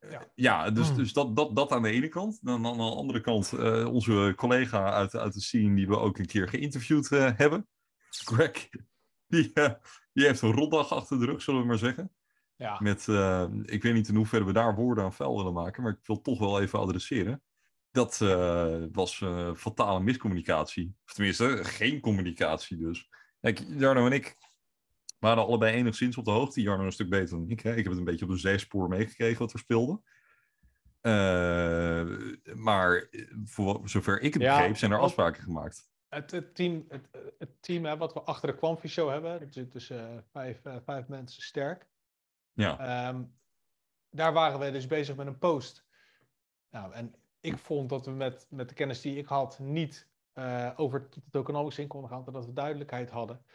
Ja, ja dus, mm. dus dat, dat, dat aan de ene kant. Dan aan de andere kant eh, onze collega uit, uit de scene die we ook een keer geïnterviewd eh, hebben. Greg, die, eh, die heeft een rotdag achter de rug, zullen we maar zeggen. Ja. Met, ik weet niet in hoeverre we daar woorden aan vuil willen maken, maar ik wil toch wel even adresseren. Dat was fatale miscommunicatie. Of tenminste, geen communicatie dus. Kijk, Jarno en ik waren allebei enigszins op de hoogte. Jarno een stuk beter dan ik. Hè? Ik heb het een beetje op een zijspoor meegekregen wat er speelde. Eh, maar eh, voor zover ik het begreep, zijn er afspraken gemaakt. Het, team, het, team hè, wat we achter de Quanfi Show hebben, dat is dus eh, vijf, vijf mensen sterk. Ja. Ehm, daar waren we dus bezig met een post. Nou, en ik vond dat we met, met de kennis die ik had niet over het economisch in konden gaan, dat we duidelijkheid hadden.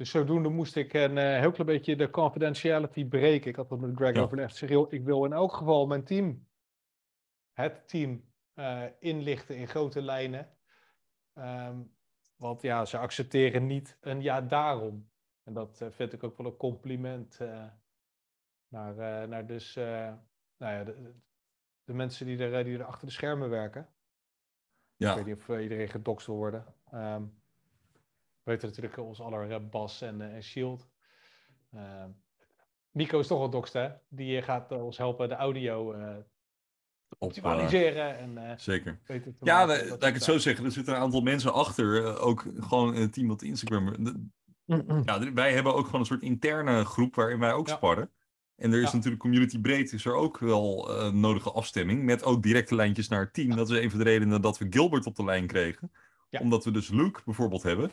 Dus zodoende moest ik een eh, heel klein beetje de confidentiality breken. Ik had dat met Greg ja. overlegd. ik wil in elk geval mijn team, het team, eh, inlichten in grote lijnen. Ehm, want ja, ze accepteren niet een ja daarom. En dat eh, vind ik ook wel een compliment naar, naar dus, nou ja, de, mensen die er, die er achter de schermen werken. Ja. Ik weet niet of iedereen gedokst wil worden. Um, weten natuurlijk ons aller eh, Bas en, eh, en Shield. Ehm, Nico is toch wel dokster, Die eh, gaat ons helpen de audio optimaliseren. en, zeker. ja, laat ik het zo zeggen, er zitten een aantal mensen achter, ook gewoon een team op Instagram. ja, wij hebben ook gewoon een soort interne groep waarin wij ook sparren. En er is natuurlijk community breed, is er ook wel uh, nodige afstemming. Met ook directe lijntjes naar het team. Dat is een van de redenen dat we Gilbert op de lijn kregen. Omdat we dus Luke bijvoorbeeld hebben.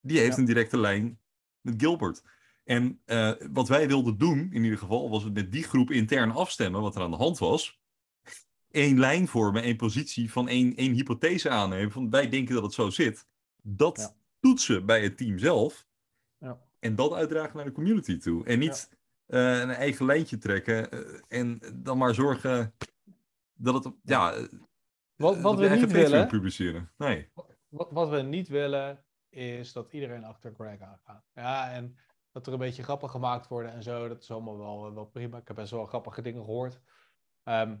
Die heeft een directe lijn met Gilbert. En eh, wat wij wilden doen, in ieder geval, was we met die groep intern afstemmen wat er aan de hand was. Eén lijn vormen, één positie van één, één hypothese aannemen. Van wij denken dat het zo zit. Dat toetsen bij het team zelf. Ja. En dat uitdragen naar de community toe. En niet eh, een eigen lijntje trekken. Eh, en dan maar zorgen dat het. Ja. wat, wat we, we niet willen. Publiceren. Nee. Wat, wat we niet willen is dat iedereen achter Greg gaat, Ja, en dat er een beetje grappen gemaakt worden en zo. Dat is allemaal wel, eh, wel prima. Ik heb best wel grappige dingen gehoord. Ehm,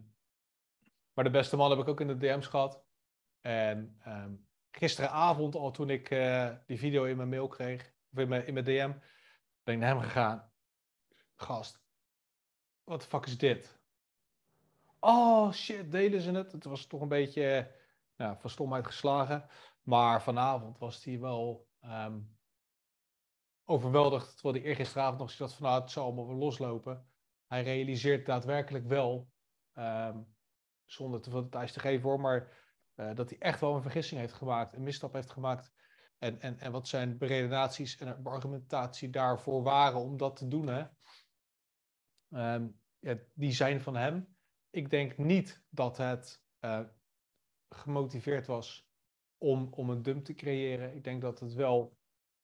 maar de beste man heb ik ook in de DM's gehad. En ehm, gisteravond al toen ik eh, die video in mijn mail kreeg, of in mijn, in mijn DM, ben ik naar hem gegaan. Gast, wat de fuck is dit? Oh shit, delen ze het? Het was toch een beetje eh, nou, van stomheid geslagen. Maar vanavond was hij wel ehm, overweldigd. Terwijl hij eergisteravond nog zoiets had van nou, het zal allemaal weer loslopen. Hij realiseert daadwerkelijk wel, ehm, zonder te veel details te geven hoor, maar eh, dat hij echt wel een vergissing heeft gemaakt, een misstap heeft gemaakt. En, en, en wat zijn beredenaties en argumentatie daarvoor waren om dat te doen. Hè? Ehm, die zijn van hem. Ik denk niet dat het eh, gemotiveerd was om, om een dump te creëren. Ik denk dat het wel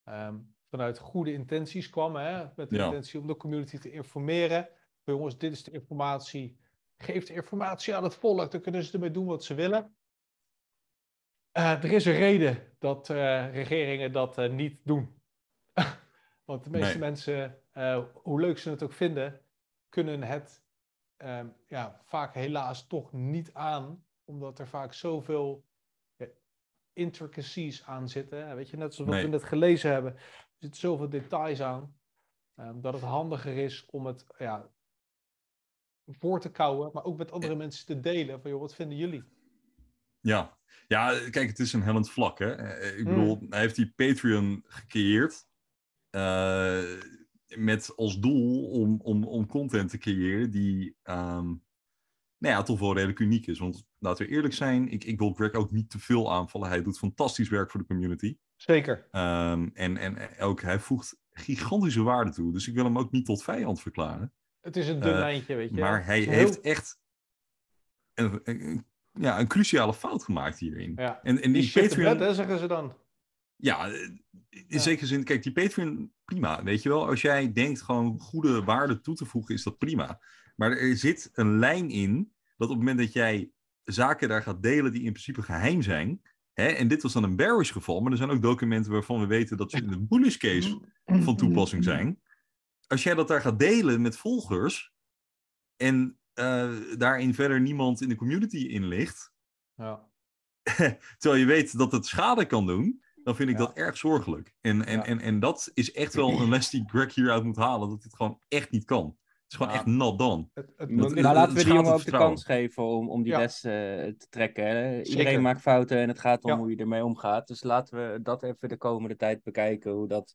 ehm, vanuit goede intenties kwam. Hè? Met de intentie om de community te informeren. jongens, dit is de informatie. Geef de informatie aan het volk. Dan kunnen ze ermee doen wat ze willen. Eh, er is een reden dat eh, regeringen dat eh, niet doen. Want de meeste mensen, hoe leuk ze het ook vinden, kunnen het ehm, ja, vaak helaas toch niet aan. Omdat er vaak zoveel intricacies aan zitten. Weet je, net zoals wat nee. we net gelezen hebben, er zitten zoveel details aan. Ehm, dat het handiger is om het ja, voor te kouwen, maar ook met andere mensen te delen. Van joh, wat vinden jullie? Ja. ja, kijk, het is een hellend vlak. Hè? Eh, eh, ik hmm. bedoel, hij heeft die Patreon gecreëerd. Eh, met als doel om, om, om content te creëren die ehm, nou ja, toch wel redelijk uniek is. Want laten we eerlijk zijn, ik, ik wil Greg ook niet te veel aanvallen. Hij doet fantastisch werk voor de community. Zeker. Ehm, en, en ook, hij voegt gigantische waarde toe. Dus ik wil hem ook niet tot vijand verklaren. Het is een eh, dun lijntje, weet je. Maar hij heeft echt een, ja, een cruciale fout gemaakt hierin. Ja. En, en die, Patreon... zeggen ze dan. Ja, eh, in zekere zin, kijk, die Patreon, prima. Weet je wel, als jij denkt gewoon goede waarde toe te voegen, is dat prima. Maar er zit een lijn in dat op het moment dat jij zaken daar gaat delen die in principe geheim zijn. Hè, en dit was dan een bearish geval, maar er zijn ook documenten waarvan we weten dat ze in de bullish case van toepassing zijn. Als jij dat daar gaat delen met volgers en eh, daarin verder niemand in de community in ligt, ja. terwijl je weet dat het schade kan doen, dan vind ik dat erg zorgelijk. En, en, en, en dat is echt wel een les die Greg hieruit moet halen, dat dit gewoon echt niet kan. Het is gewoon echt not done. nou, laten we die jongen ook de kans geven om, om die les eh, te trekken. Iedereen maakt fouten en het gaat om hoe je ermee omgaat. Dus laten we dat even de komende tijd bekijken, hoe dat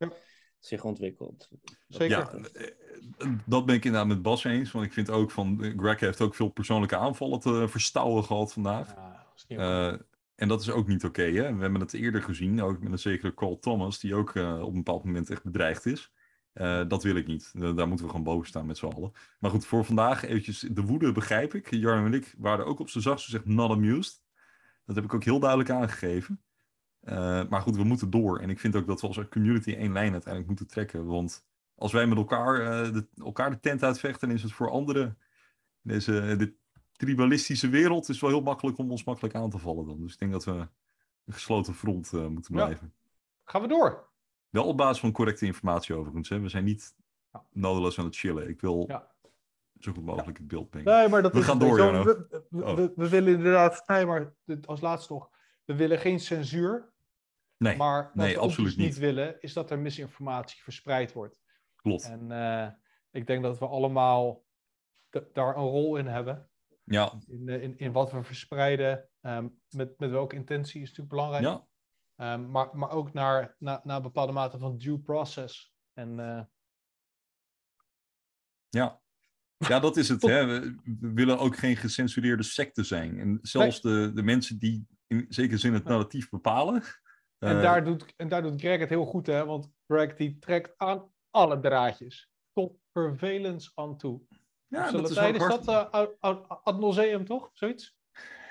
zich ontwikkelt. Zeker. Ja, dat ben ik inderdaad met Bas eens. Want ik vind ook van Greg heeft ook veel persoonlijke aanvallen te verstouwen gehad vandaag. Eh, en dat is ook niet oké. we hebben het eerder gezien, ook met een zekere Cole Thomas, die ook eh, op een bepaald moment echt bedreigd is. Eh, dat wil ik niet. daar moeten we gewoon boven staan met z'n allen. Maar goed, voor vandaag eventjes de woede begrijp ik. Jarno en ik waren ook op zijn zachtst gezegd not amused. Dat heb ik ook heel duidelijk aangegeven. Eh, maar goed, we moeten door. En ik vind ook dat we als community één lijn uiteindelijk moeten trekken. Want als wij met elkaar, eh, de, elkaar de tent uitvechten, is het voor anderen. in Deze de tribalistische wereld is wel heel makkelijk om ons makkelijk aan te vallen dan. Dus ik denk dat we een gesloten front moeten blijven. Gaan we door? Wel op basis van correcte informatie overigens. Hè. We zijn niet ja. nodeloos aan het chillen. Ik wil ja. zo goed mogelijk het beeld brengen. Nee, maar dat we is gaan door, zo, oh. we, we, willen inderdaad... Nee, maar als laatste toch. We willen geen censuur. Nee, maar wat we absoluut niet. willen, is dat er misinformatie verspreid wordt. Klopt. En eh, ik denk dat we allemaal daar een rol in hebben. Ja. In, eh, in, in wat we verspreiden, ehm, met, met welke intentie is natuurlijk belangrijk. Ja. Ehm, maar, maar ook naar, naar bepaalde mate van due process. En, eh, Ja. ja, dat is het. Hè. We, willen ook geen gecensureerde secte zijn. En zelfs de, de mensen die in zekere zin het narratief bepalen. En, eh, daar doet, en daar doet Greg het heel goed, hè? Want Greg die trekt aan alle draadjes. Tot vervelens aan toe. Ja, dat is, hard... dat eh, uh, ad nauseum, toch? Zoiets?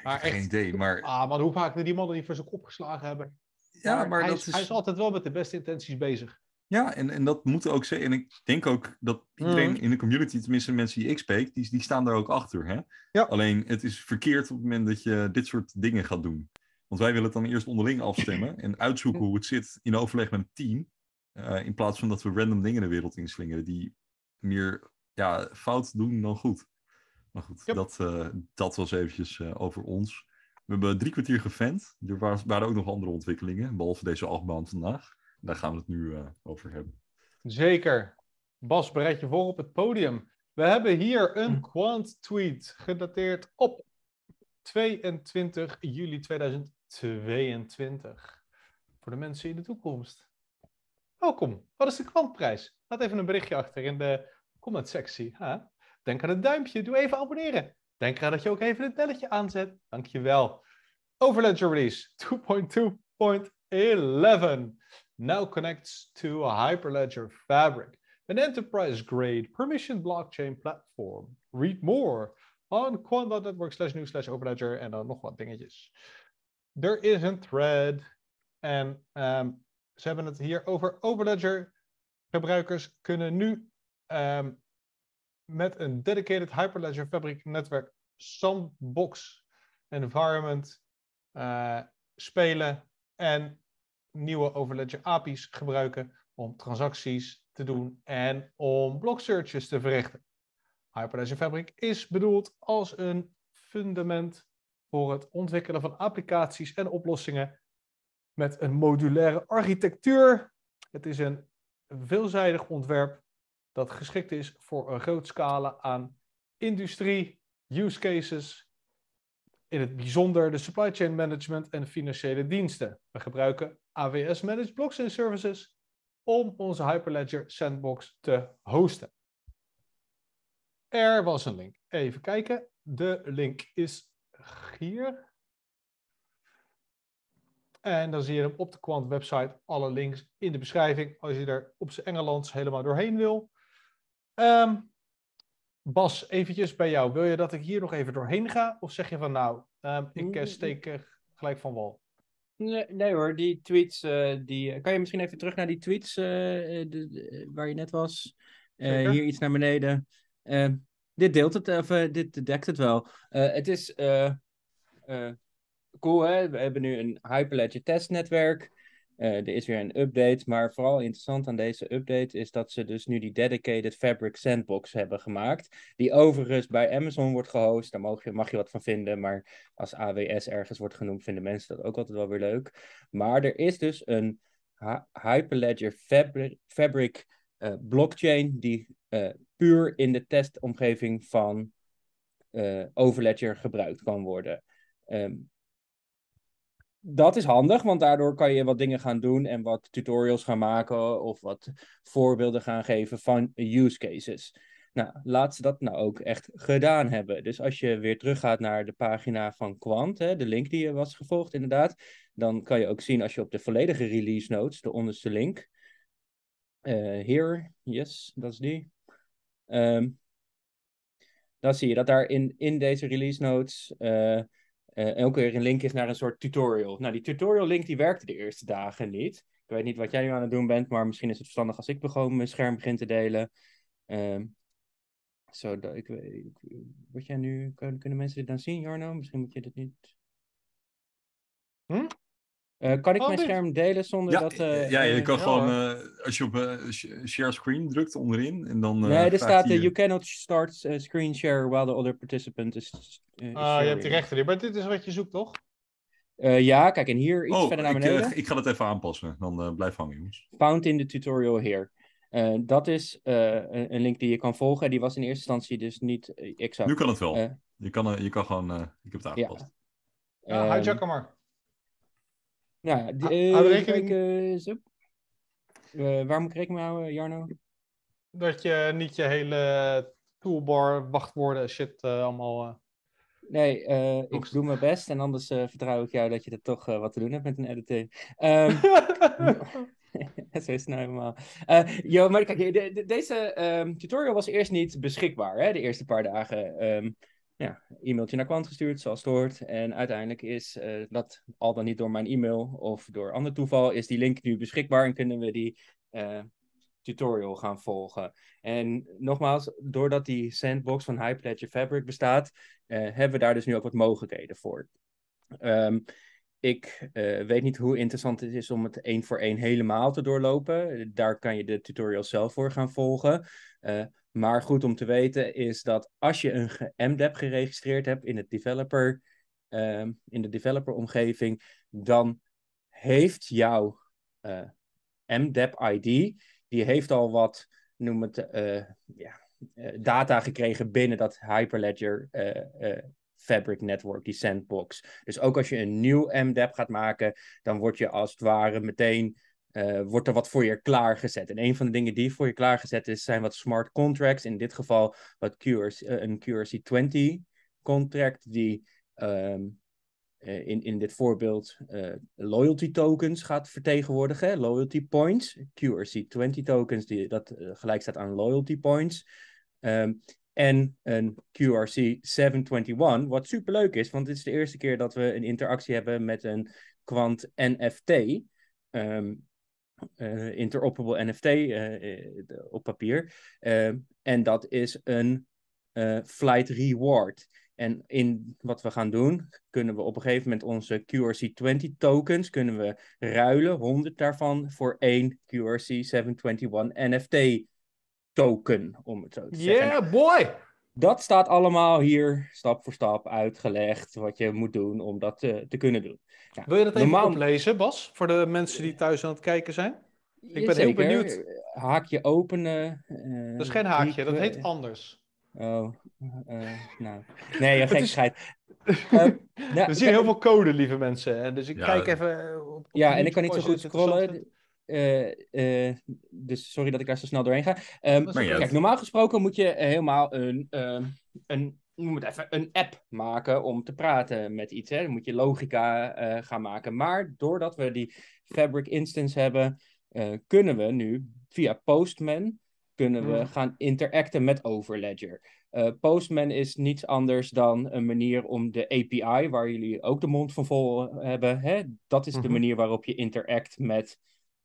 Maar echt, geen idee, maar... Ah, maar hoe vaak die mannen die voor zich opgeslagen hebben. Ja, maar, hij, dat is, hij is altijd wel met de beste intenties bezig. Ja, en, en dat moet ook zijn. En ik denk ook dat iedereen mm. in de community, tenminste mensen die ik spreek, die, die staan daar ook achter. Hè? Ja. Alleen het is verkeerd op het moment dat je dit soort dingen gaat doen. Want wij willen het dan eerst onderling afstemmen en uitzoeken hoe het zit in overleg met een team. Eh, in plaats van dat we random dingen de wereld inslingeren die meer ja, fout doen dan goed. Maar goed, dat, eh, dat was eventjes eh, over ons. We hebben drie kwartier gefend. Er waren ook nog andere ontwikkelingen, behalve deze achtbaan vandaag. Daar gaan we het nu eh, over hebben. Zeker. Bas, bereid je voor op het podium. We hebben hier een hm. quant tweet gedateerd op 22 juli 2022. Voor de mensen in de toekomst. Welkom. Wat is de kwantprijs? Laat even een berichtje achter in de comment sectie. Denk aan het duimpje. Doe even abonneren. Denk eraan dat je ook even het telletje aanzet. Dankjewel. Overledger release 2.2.11 now connects to a Hyperledger Fabric, an enterprise grade permission blockchain platform. Read more on quant.network slash new slash Overledger en dan nog wat dingetjes. Er is een thread en um, ze hebben het hier over Overledger. Gebruikers kunnen nu um, met een dedicated Hyperledger Fabric netwerk sandbox environment eh, spelen en nieuwe Overledger API's gebruiken om transacties te doen en om block searches te verrichten. Hyperledger Fabric is bedoeld als een fundament voor het ontwikkelen van applicaties en oplossingen met een modulaire architectuur. Het is een veelzijdig ontwerp dat geschikt is voor een groot scala aan industrie, use cases, in het bijzonder de supply chain management en financiële diensten. We gebruiken AWS Managed Blockchain Services om onze Hyperledger Sandbox te hosten. Er was een link. Even kijken. De link is hier. En dan zie je hem op de Quant website. Alle links in de beschrijving als je er op zijn Engelands helemaal doorheen wil. Ehm, Bas, eventjes bij jou. Wil je dat ik hier nog even doorheen ga? Of zeg je van nou, ehm, ik uh, steek gelijk van wal? Nee, nee, hoor, die tweets, eh, die... Eh, kan je misschien even terug naar die tweets de, waar je net was? hier iets naar beneden. Ehm, dit deelt het, of dit dekt het wel. het is cool, hè? We hebben nu een Hyperledger testnetwerk. Eh, er is weer een update, maar vooral interessant aan deze update is dat ze dus nu die dedicated fabric sandbox hebben gemaakt. Die overigens bij Amazon wordt gehost, daar mag je, mag je wat van vinden, maar als AWS ergens wordt genoemd, vinden mensen dat ook altijd wel weer leuk. Maar er is dus een Hyperledger Fabric, eh, blockchain die eh, puur in de testomgeving van Overledger gebruikt kan worden. Um, dat is handig, want daardoor kan je wat dingen gaan doen en wat tutorials gaan maken of wat voorbeelden gaan geven van use cases. Nou, laat ze dat nou ook echt gedaan hebben. Dus als je weer teruggaat naar de pagina van Quant, hè, de link die je was gevolgd inderdaad, dan kan je ook zien als je op de volledige release notes, de onderste link, uh, eh, hier, yes, dat is die. Ehm, dan zie je dat daar in, in deze release notes eh, eh, en ook weer een link is naar een soort tutorial. Nou, die tutorial link die werkte de eerste dagen niet. Ik weet niet wat jij nu aan het doen bent, maar misschien is het verstandig als ik begon mijn scherm begin te delen. Um, ehm, zodat ik, weet. wat jij nu, kunnen mensen dit dan zien, Jarno? Misschien moet je dit niet. Hm? Eh, kan ik oh, mijn scherm delen zonder dat... ja, eh, je eh, kan gewoon, als je op share screen drukt onderin en dan... nee, er staat, you cannot start screen share while the other participant is... ah, je hebt die rechter, maar dit is wat je zoekt, toch? ja, kijk, en hier iets oh, verder naar beneden. Ik, ik ga dat even aanpassen, dan blijf hangen, jongens. Found in the tutorial here. dat is een, een, link die je kan volgen. Die was in eerste instantie dus niet exact. Nu kan het wel. je, kan, je kan gewoon... ik heb het aangepast. Ja, ehm, ja maar. Nou, de, rekening... ik, eh, eh, waar moet ik rekening mee houden, Jarno? Dat je niet je hele toolbar, wachtwoorden, shit allemaal... Nee, ik doe mijn best en anders vertrouw ik jou dat je er toch wat te doen hebt met een editing. Um, zo is het nou helemaal. Jo, maar kijk, deze ehm, tutorial was eerst niet beschikbaar, hè, de eerste paar dagen. Ehm, ja, e-mailtje naar kwant gestuurd, zoals het hoort. En uiteindelijk is eh, dat al dan niet door mijn e-mail of door ander toeval, is die link nu beschikbaar en kunnen we die eh, tutorial gaan volgen. En nogmaals, doordat die sandbox van Hyperledger Fabric bestaat, eh, hebben we daar dus nu ook wat mogelijkheden voor. Ehm, ik eh, weet niet hoe interessant het is om het één voor één helemaal te doorlopen. Daar kan je de tutorial zelf voor gaan volgen. Eh, maar goed om te weten is dat als je een MDAP geregistreerd hebt in, het developer, ehm, in de developer-omgeving, dan heeft jouw eh, MDAP id die heeft al wat, noem het, ja, data gekregen binnen dat Hyperledger Fabric Network, die sandbox. Dus ook als je een nieuw MDAP gaat maken, dan wordt je als het ware meteen eh, wordt er wat voor je klaargezet. En een van de dingen die voor je klaargezet is, zijn wat smart contracts. In dit geval wat QRC, eh, een QRC20 contract, die ehm, eh, in, in dit voorbeeld loyalty tokens gaat vertegenwoordigen. Loyalty points, QRC20 tokens, die, dat gelijk staat aan loyalty points. Ehm, en een QRC 721, wat superleuk is, want dit is de eerste keer dat we een interactie hebben met een Quant NFT. Um, ehm, eh, interoperable NFT eh, eh, op papier. Ehm, en dat is een flight reward. En in wat we gaan doen, kunnen we op een gegeven moment onze QRC20 tokens kunnen we ruilen, 100 daarvan, voor één QRC721 NFT token, om het zo te zeggen. Yeah, boy! Dat staat allemaal hier stap voor stap uitgelegd wat je moet doen om dat eh, te, kunnen doen. Ja, Wil je dat even oplezen, Bas? Voor de mensen die thuis aan het kijken zijn? Ik ben heel benieuwd. Haakje openen. Eh, dat is geen haakje, dat heet anders. Oh, uh, nou. Nee, geen scheid. Uh, nou, We zien heel veel code, lieve mensen. Dus ik kijk even. op ja, en ik kan niet zo goed scrollen. Eh, eh, dus sorry dat ik daar zo snel doorheen ga. Ehm, kijk, normaal gesproken moet je eh, helemaal een, ehm, een, noem het even, een app maken om te praten met iets. Hè? Dan moet je logica gaan maken. Maar doordat we die Fabric Instance hebben, kunnen we nu via Postman kunnen we hmm. gaan interacten met Overledger. Postman is niets anders dan een manier om de API, waar jullie ook de mond van vol hebben, hè? dat is de mhm. manier waarop je interact met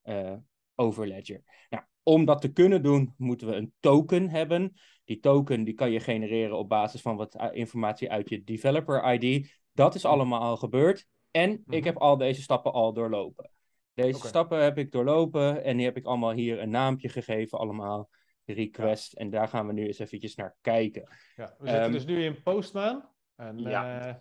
eh, over Ledger. Nou, om dat te kunnen doen, moeten we een token hebben. Die token die kan je genereren op basis van wat eh, informatie uit je developer ID. Dat is mhm. allemaal al gebeurd. En ik mhm. heb al deze stappen al doorlopen. Deze stappen heb ik doorlopen en die heb ik allemaal hier een naampje gegeven, allemaal request. En daar gaan we nu eens eventjes naar kijken. Ja, we zitten ehm, dus nu in Postman. En, ja. Eh,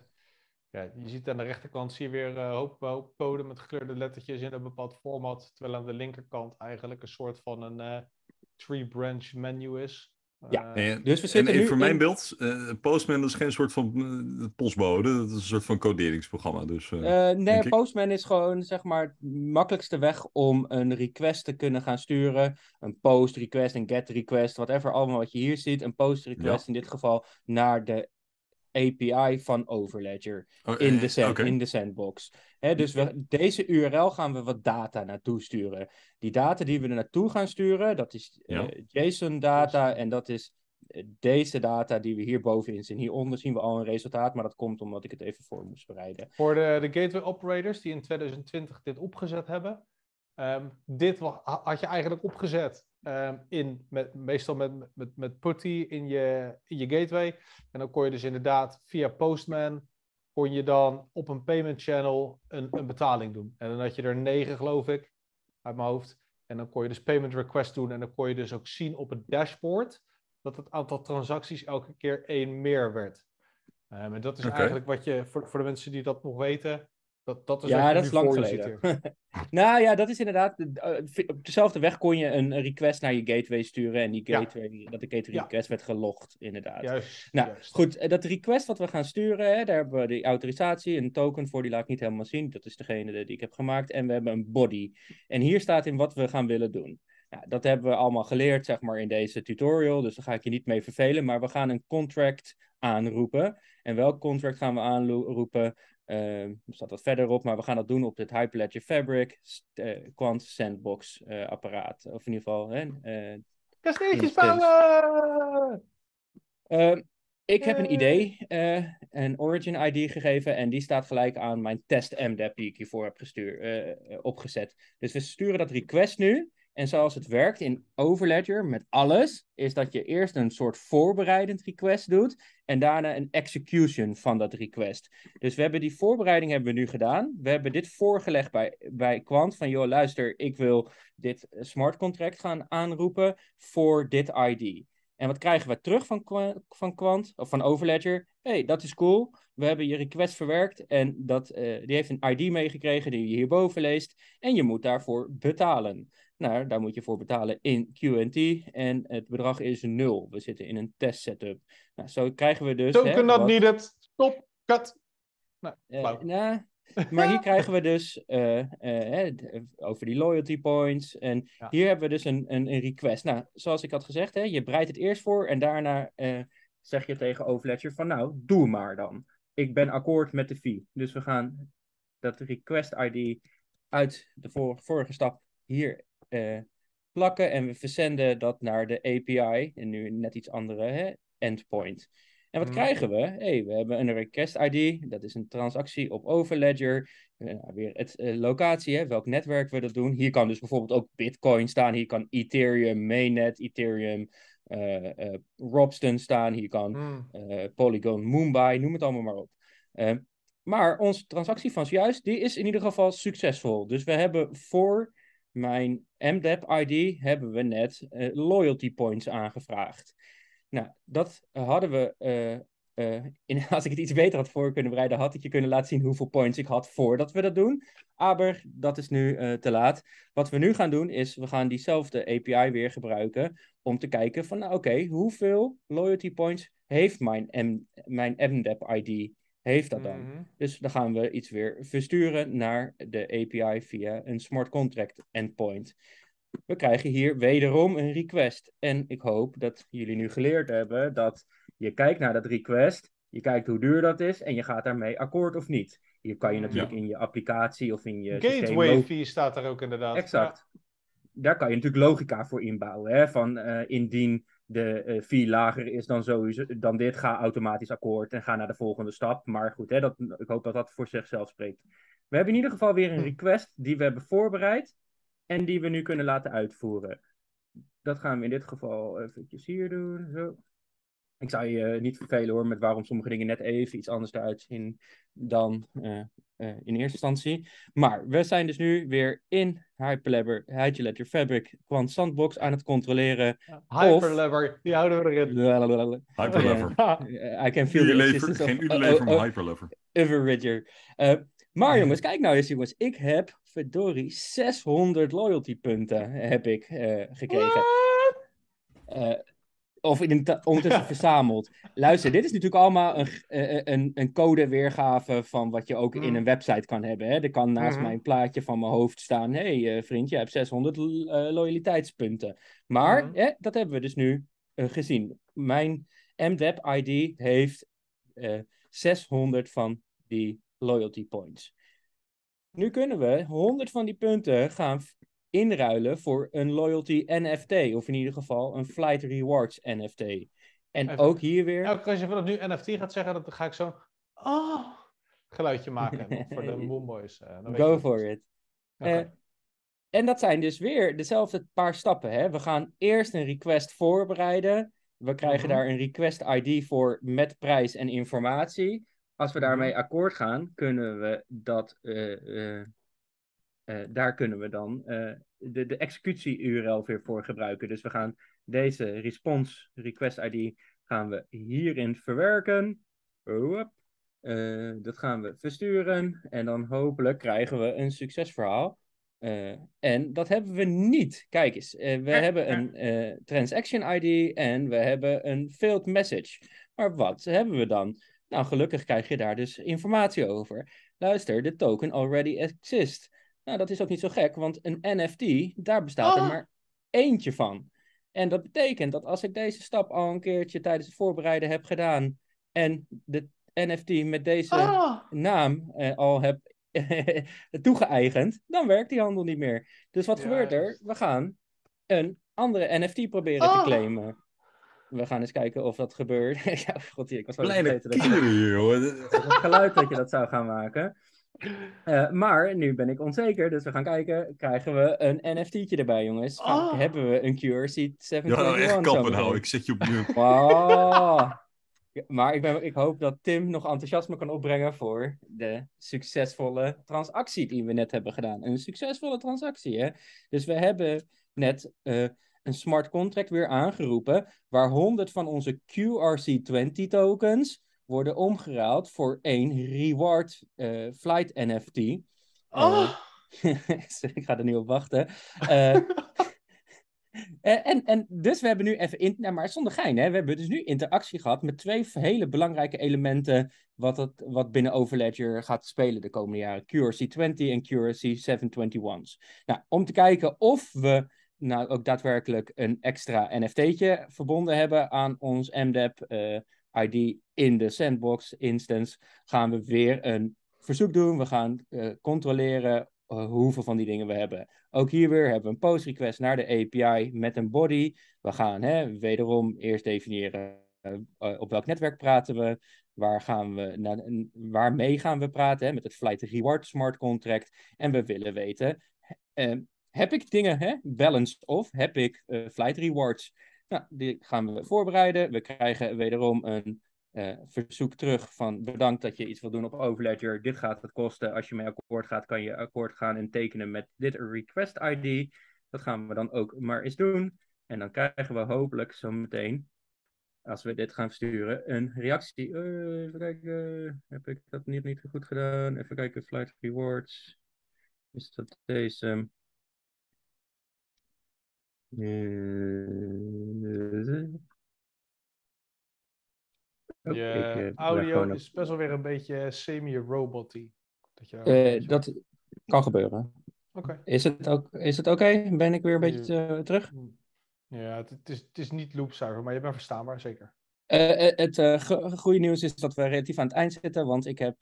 ja, je ziet aan de rechterkant zie je weer een eh, hoop, hoop code met gekleurde lettertjes in een bepaald format. Terwijl aan de linkerkant eigenlijk een soort van een eh, tree-branch menu is. Ja, eh, dus we zitten en, nu voor in... mijn beeld, Postman is geen soort van postbode, dat is een soort van coderingsprogramma. Dus, nee, Postman is gewoon zeg maar de makkelijkste weg om een request te kunnen gaan sturen. Een post request, een get request, whatever, allemaal wat je hier ziet. Een post request in dit geval naar de API van Overledger oh, eh, in, de in sandbox. dus we, deze URL gaan we wat data naartoe sturen. Die data die we er naartoe gaan sturen, dat is eh, JSON-data en dat is eh, deze data die we hier bovenin zien. Hieronder zien we al een resultaat, maar dat komt omdat ik het even voor moest bereiden. Voor de, de gateway operators die in 2020 dit opgezet hebben, ehm, dit had je eigenlijk opgezet Ehm, in, met, meestal met, met, met putty in je, in je gateway. En dan kon je dus inderdaad via Postman kon je dan op een payment channel een, een betaling doen. En dan had je er negen, geloof ik, uit mijn hoofd. En dan kon je dus payment request doen. En dan kon je dus ook zien op het dashboard dat het aantal transacties elke keer één meer werd. Ehm, en dat is eigenlijk wat je, voor, voor de mensen die dat nog weten, dat, dat is ja, dat is lang geleden. nou ja, dat is inderdaad. Eh, op dezelfde weg kon je een request naar je gateway sturen. En die gateway, dat de gateway request werd gelogd, inderdaad. Juist, nou goed, eh, dat request wat we gaan sturen, hè, daar hebben we de autorisatie, een token voor, die laat ik niet helemaal zien. Dat is degene die ik heb gemaakt. En we hebben een body. En hier staat in wat we gaan willen doen. Nou, dat hebben we allemaal geleerd, zeg maar, in deze tutorial. Dus daar ga ik je niet mee vervelen. Maar we gaan een contract aanroepen. En welk contract gaan we aanroepen? Er ehm, staat wat verder op, maar we gaan dat doen op dit Hyperledger Fabric uh, Quant Sandbox eh, apparaat. Of in ieder geval... Eh, Kasteeltjes bouwen! Uh, ik heb een idee, een origin ID gegeven en die staat gelijk aan mijn test MDAP die ik hiervoor heb gestuurd, opgezet. Dus we sturen dat request nu en zoals het werkt in Overledger met alles, is dat je eerst een soort voorbereidend request doet en daarna een execution van dat request. Dus we hebben die voorbereiding hebben we nu gedaan. We hebben dit voorgelegd bij, bij Quant van, joh, luister, ik wil dit eh, smart contract gaan aanroepen voor dit ID. En wat krijgen we terug van, van Quant, of van Overledger? hey, dat is cool. We hebben je request verwerkt en dat, eh, die heeft een ID meegekregen die je hierboven leest. En je moet daarvoor betalen daar moet je voor betalen in QT. En het bedrag is nul. We zitten in een test setup. Nou, zo krijgen we dus. Token hè, not wat... needed. Stop. Cut. Nou, eh, nou maar hier krijgen we dus eh, eh, over die loyalty points. En hier hebben we dus een, een, een, request. Nou, zoals ik had gezegd, hè, je breidt het eerst voor en daarna zeg je tegen Overledger van nou, doe maar dan. Ik ben akkoord met de fee. Dus we gaan dat request ID uit de vorige stap hier eh, plakken en we verzenden dat naar de API, en nu net iets andere hè, endpoint. En wat mhm. krijgen we? Hey, we hebben een request ID, dat is een transactie op Overledger. Eh, nou, weer het eh, locatie, hè, welk netwerk we dat doen. Hier kan dus bijvoorbeeld ook Bitcoin staan, hier kan Ethereum, Mainnet, Ethereum, uh, Robston staan, hier kan mhm. Polygon, Mumbai, noem het allemaal maar op. maar onze transactie van zojuist, die is in ieder geval succesvol. Dus we hebben voor mijn MDAP-ID e hebben we net eh, loyalty points aangevraagd. Nou, dat hadden we, eh, eh, in, als ik het iets beter had voor kunnen bereiden, had ik je kunnen laten zien hoeveel points ik had voordat we dat doen. Aber dat is nu te laat. Wat we nu gaan doen is, we gaan diezelfde API weer gebruiken om te kijken van, nou oké, hoeveel loyalty points heeft mijn, M, mijn MDAP-ID e heeft dat dan. Mhm. Dus dan gaan we iets weer versturen naar de API via een smart contract endpoint. We krijgen hier wederom een request. En ik hoop dat jullie nu geleerd hebben dat je kijkt naar dat request, je kijkt hoe duur dat is en je gaat daarmee akkoord of niet. Hier kan je natuurlijk in je applicatie of in je. Gateway fee staat daar ook inderdaad. Exact. Daar kan je natuurlijk logica voor inbouwen. Hè? Van eh, indien de fee eh, vier lager is dan sowieso dan dit. Ga automatisch akkoord en ga naar de volgende stap. Maar goed, hè, dat, ik hoop dat dat voor zichzelf spreekt. We hebben in ieder geval weer een hm. request die we hebben voorbereid en die we nu kunnen laten uitvoeren. Dat gaan we in dit geval eventjes hier doen. Zo. Ik zou je eh, niet vervelen hoor met waarom sommige dingen net even iets anders eruit zien dan eh, eh, in eerste instantie. Maar we zijn dus nu weer in Hyperlabber, Letter Fabric Quant Sandbox aan het controleren. Hyperlever, of... die houden we erin. I can feel Geen Udelever, oh, Hyperlever. Oh, maar oh. Hyperlabber. Everridger. maar jongens, kijk nou eens jongens. Ik heb, verdorie, 600 loyalty punten heb ik gekregen of in het ondertussen verzameld. Luister, dit is natuurlijk allemaal een, eh, eh, een, een codeweergave van wat je ook in mhm. een website kan hebben. Hè? Er kan naast mhm. mijn plaatje van mijn hoofd staan: hé hey, eh, vriend, je hebt 600 loyaliteitspunten. Maar mhm. dat hebben we dus nu gezien. Mijn MDAP-ID e heeft 600 van die loyalty points. Nu kunnen we 100 van die punten gaan inruilen voor een loyalty NFT. Of in ieder geval een flight rewards NFT. En ook hier weer. Nou, als je dat nu NFT gaat zeggen, dan ga ik zo'n. Oh! geluidje maken voor de Moonboys. Uh, eh, Go for it. Eh, en dat zijn dus weer dezelfde paar stappen. Hè? We gaan eerst een request voorbereiden. We krijgen mhm. daar een request ID voor met prijs en informatie. Als we daarmee akkoord gaan, kunnen we dat eh, eh, daar kunnen we dan eh, de, de executie-URL weer voor gebruiken. Dus we gaan deze response request ID gaan we hierin verwerken. Eh, dat gaan we versturen en dan hopelijk krijgen we een succesverhaal. en dat hebben we niet. Kijk eens, we hebben een transaction ID en we hebben een failed message. Maar wat hebben we dan? Nou, gelukkig krijg je daar dus informatie over. Luister, de token already exists. Nou, dat is ook niet zo gek, want een NFT, daar bestaat er oh. maar eentje van. En dat betekent dat als ik deze stap al een keertje tijdens het voorbereiden heb gedaan en de NFT met deze oh. naam eh, al heb toegeëigend, dan werkt die handel niet meer. Dus wat gebeurt er? Dus- We gaan een andere NFT proberen te oh. claimen. We gaan eens kijken of dat gebeurt. ja, god, ik was wel vergeten dat, dat, geluid dat je dat zou gaan maken. Eh, maar nu ben ik onzeker, dus we gaan kijken. Krijgen we een NFT'tje erbij, jongens? Oh. Hebben we een qrc 721? Ja, echt kappen nou. Ik zet je op nu. maar ik, ben, ik hoop dat Tim nog enthousiasme kan opbrengen voor de succesvolle transactie die we net hebben gedaan. Een succesvolle transactie, hè? Dus we hebben net eh, een smart contract weer aangeroepen, waar 100 van onze QRC20 tokens worden omgeruild voor één reward eh, flight NFT. Eh, oh. ik ga er niet op wachten. Eh, en, en dus we hebben nu even, in, nou maar zonder gein, hè, we hebben dus nu interactie gehad met twee hele belangrijke elementen wat, het, wat binnen Overledger gaat spelen de komende jaren. QRC20 en QRC721's. Nou, om te kijken of we nou ook daadwerkelijk een extra NFT'tje verbonden hebben aan ons MDAP e ID in de sandbox instance gaan we weer een verzoek doen. We gaan eh, controleren eh, hoeveel van die dingen we hebben. Ook hier weer hebben we een post request naar de API met een body. We gaan hè, wederom eerst definiëren eh, op welk netwerk praten we. Waar gaan we naar, waarmee gaan we praten hè, met het flight reward smart contract. En we willen weten, heb ik dingen, hè, balanced of heb ik flight rewards? Nou, die gaan we voorbereiden. We krijgen wederom een eh, verzoek terug van bedankt dat je iets wil doen op Overledger. Dit gaat het kosten. Als je mee akkoord gaat, kan je akkoord gaan en tekenen met dit request ID. Dat gaan we dan ook maar eens doen. En dan krijgen we hopelijk zo meteen, als we dit gaan sturen een reactie. Eh, even kijken, heb ik dat niet, niet goed gedaan? Even kijken, Flight Rewards. Is dat deze? Eh, je eh, audio is best wel weer een beetje eh, semi-roboty. Dat, dat, kan gebeuren. Is het ook, is het oké? Ben ik weer een beetje terug? Hmm. Ja, het, is, het is niet loopzuiver, maar je bent verstaanbaar, zeker. het goede nieuws is dat we relatief aan het eind zitten, want ik heb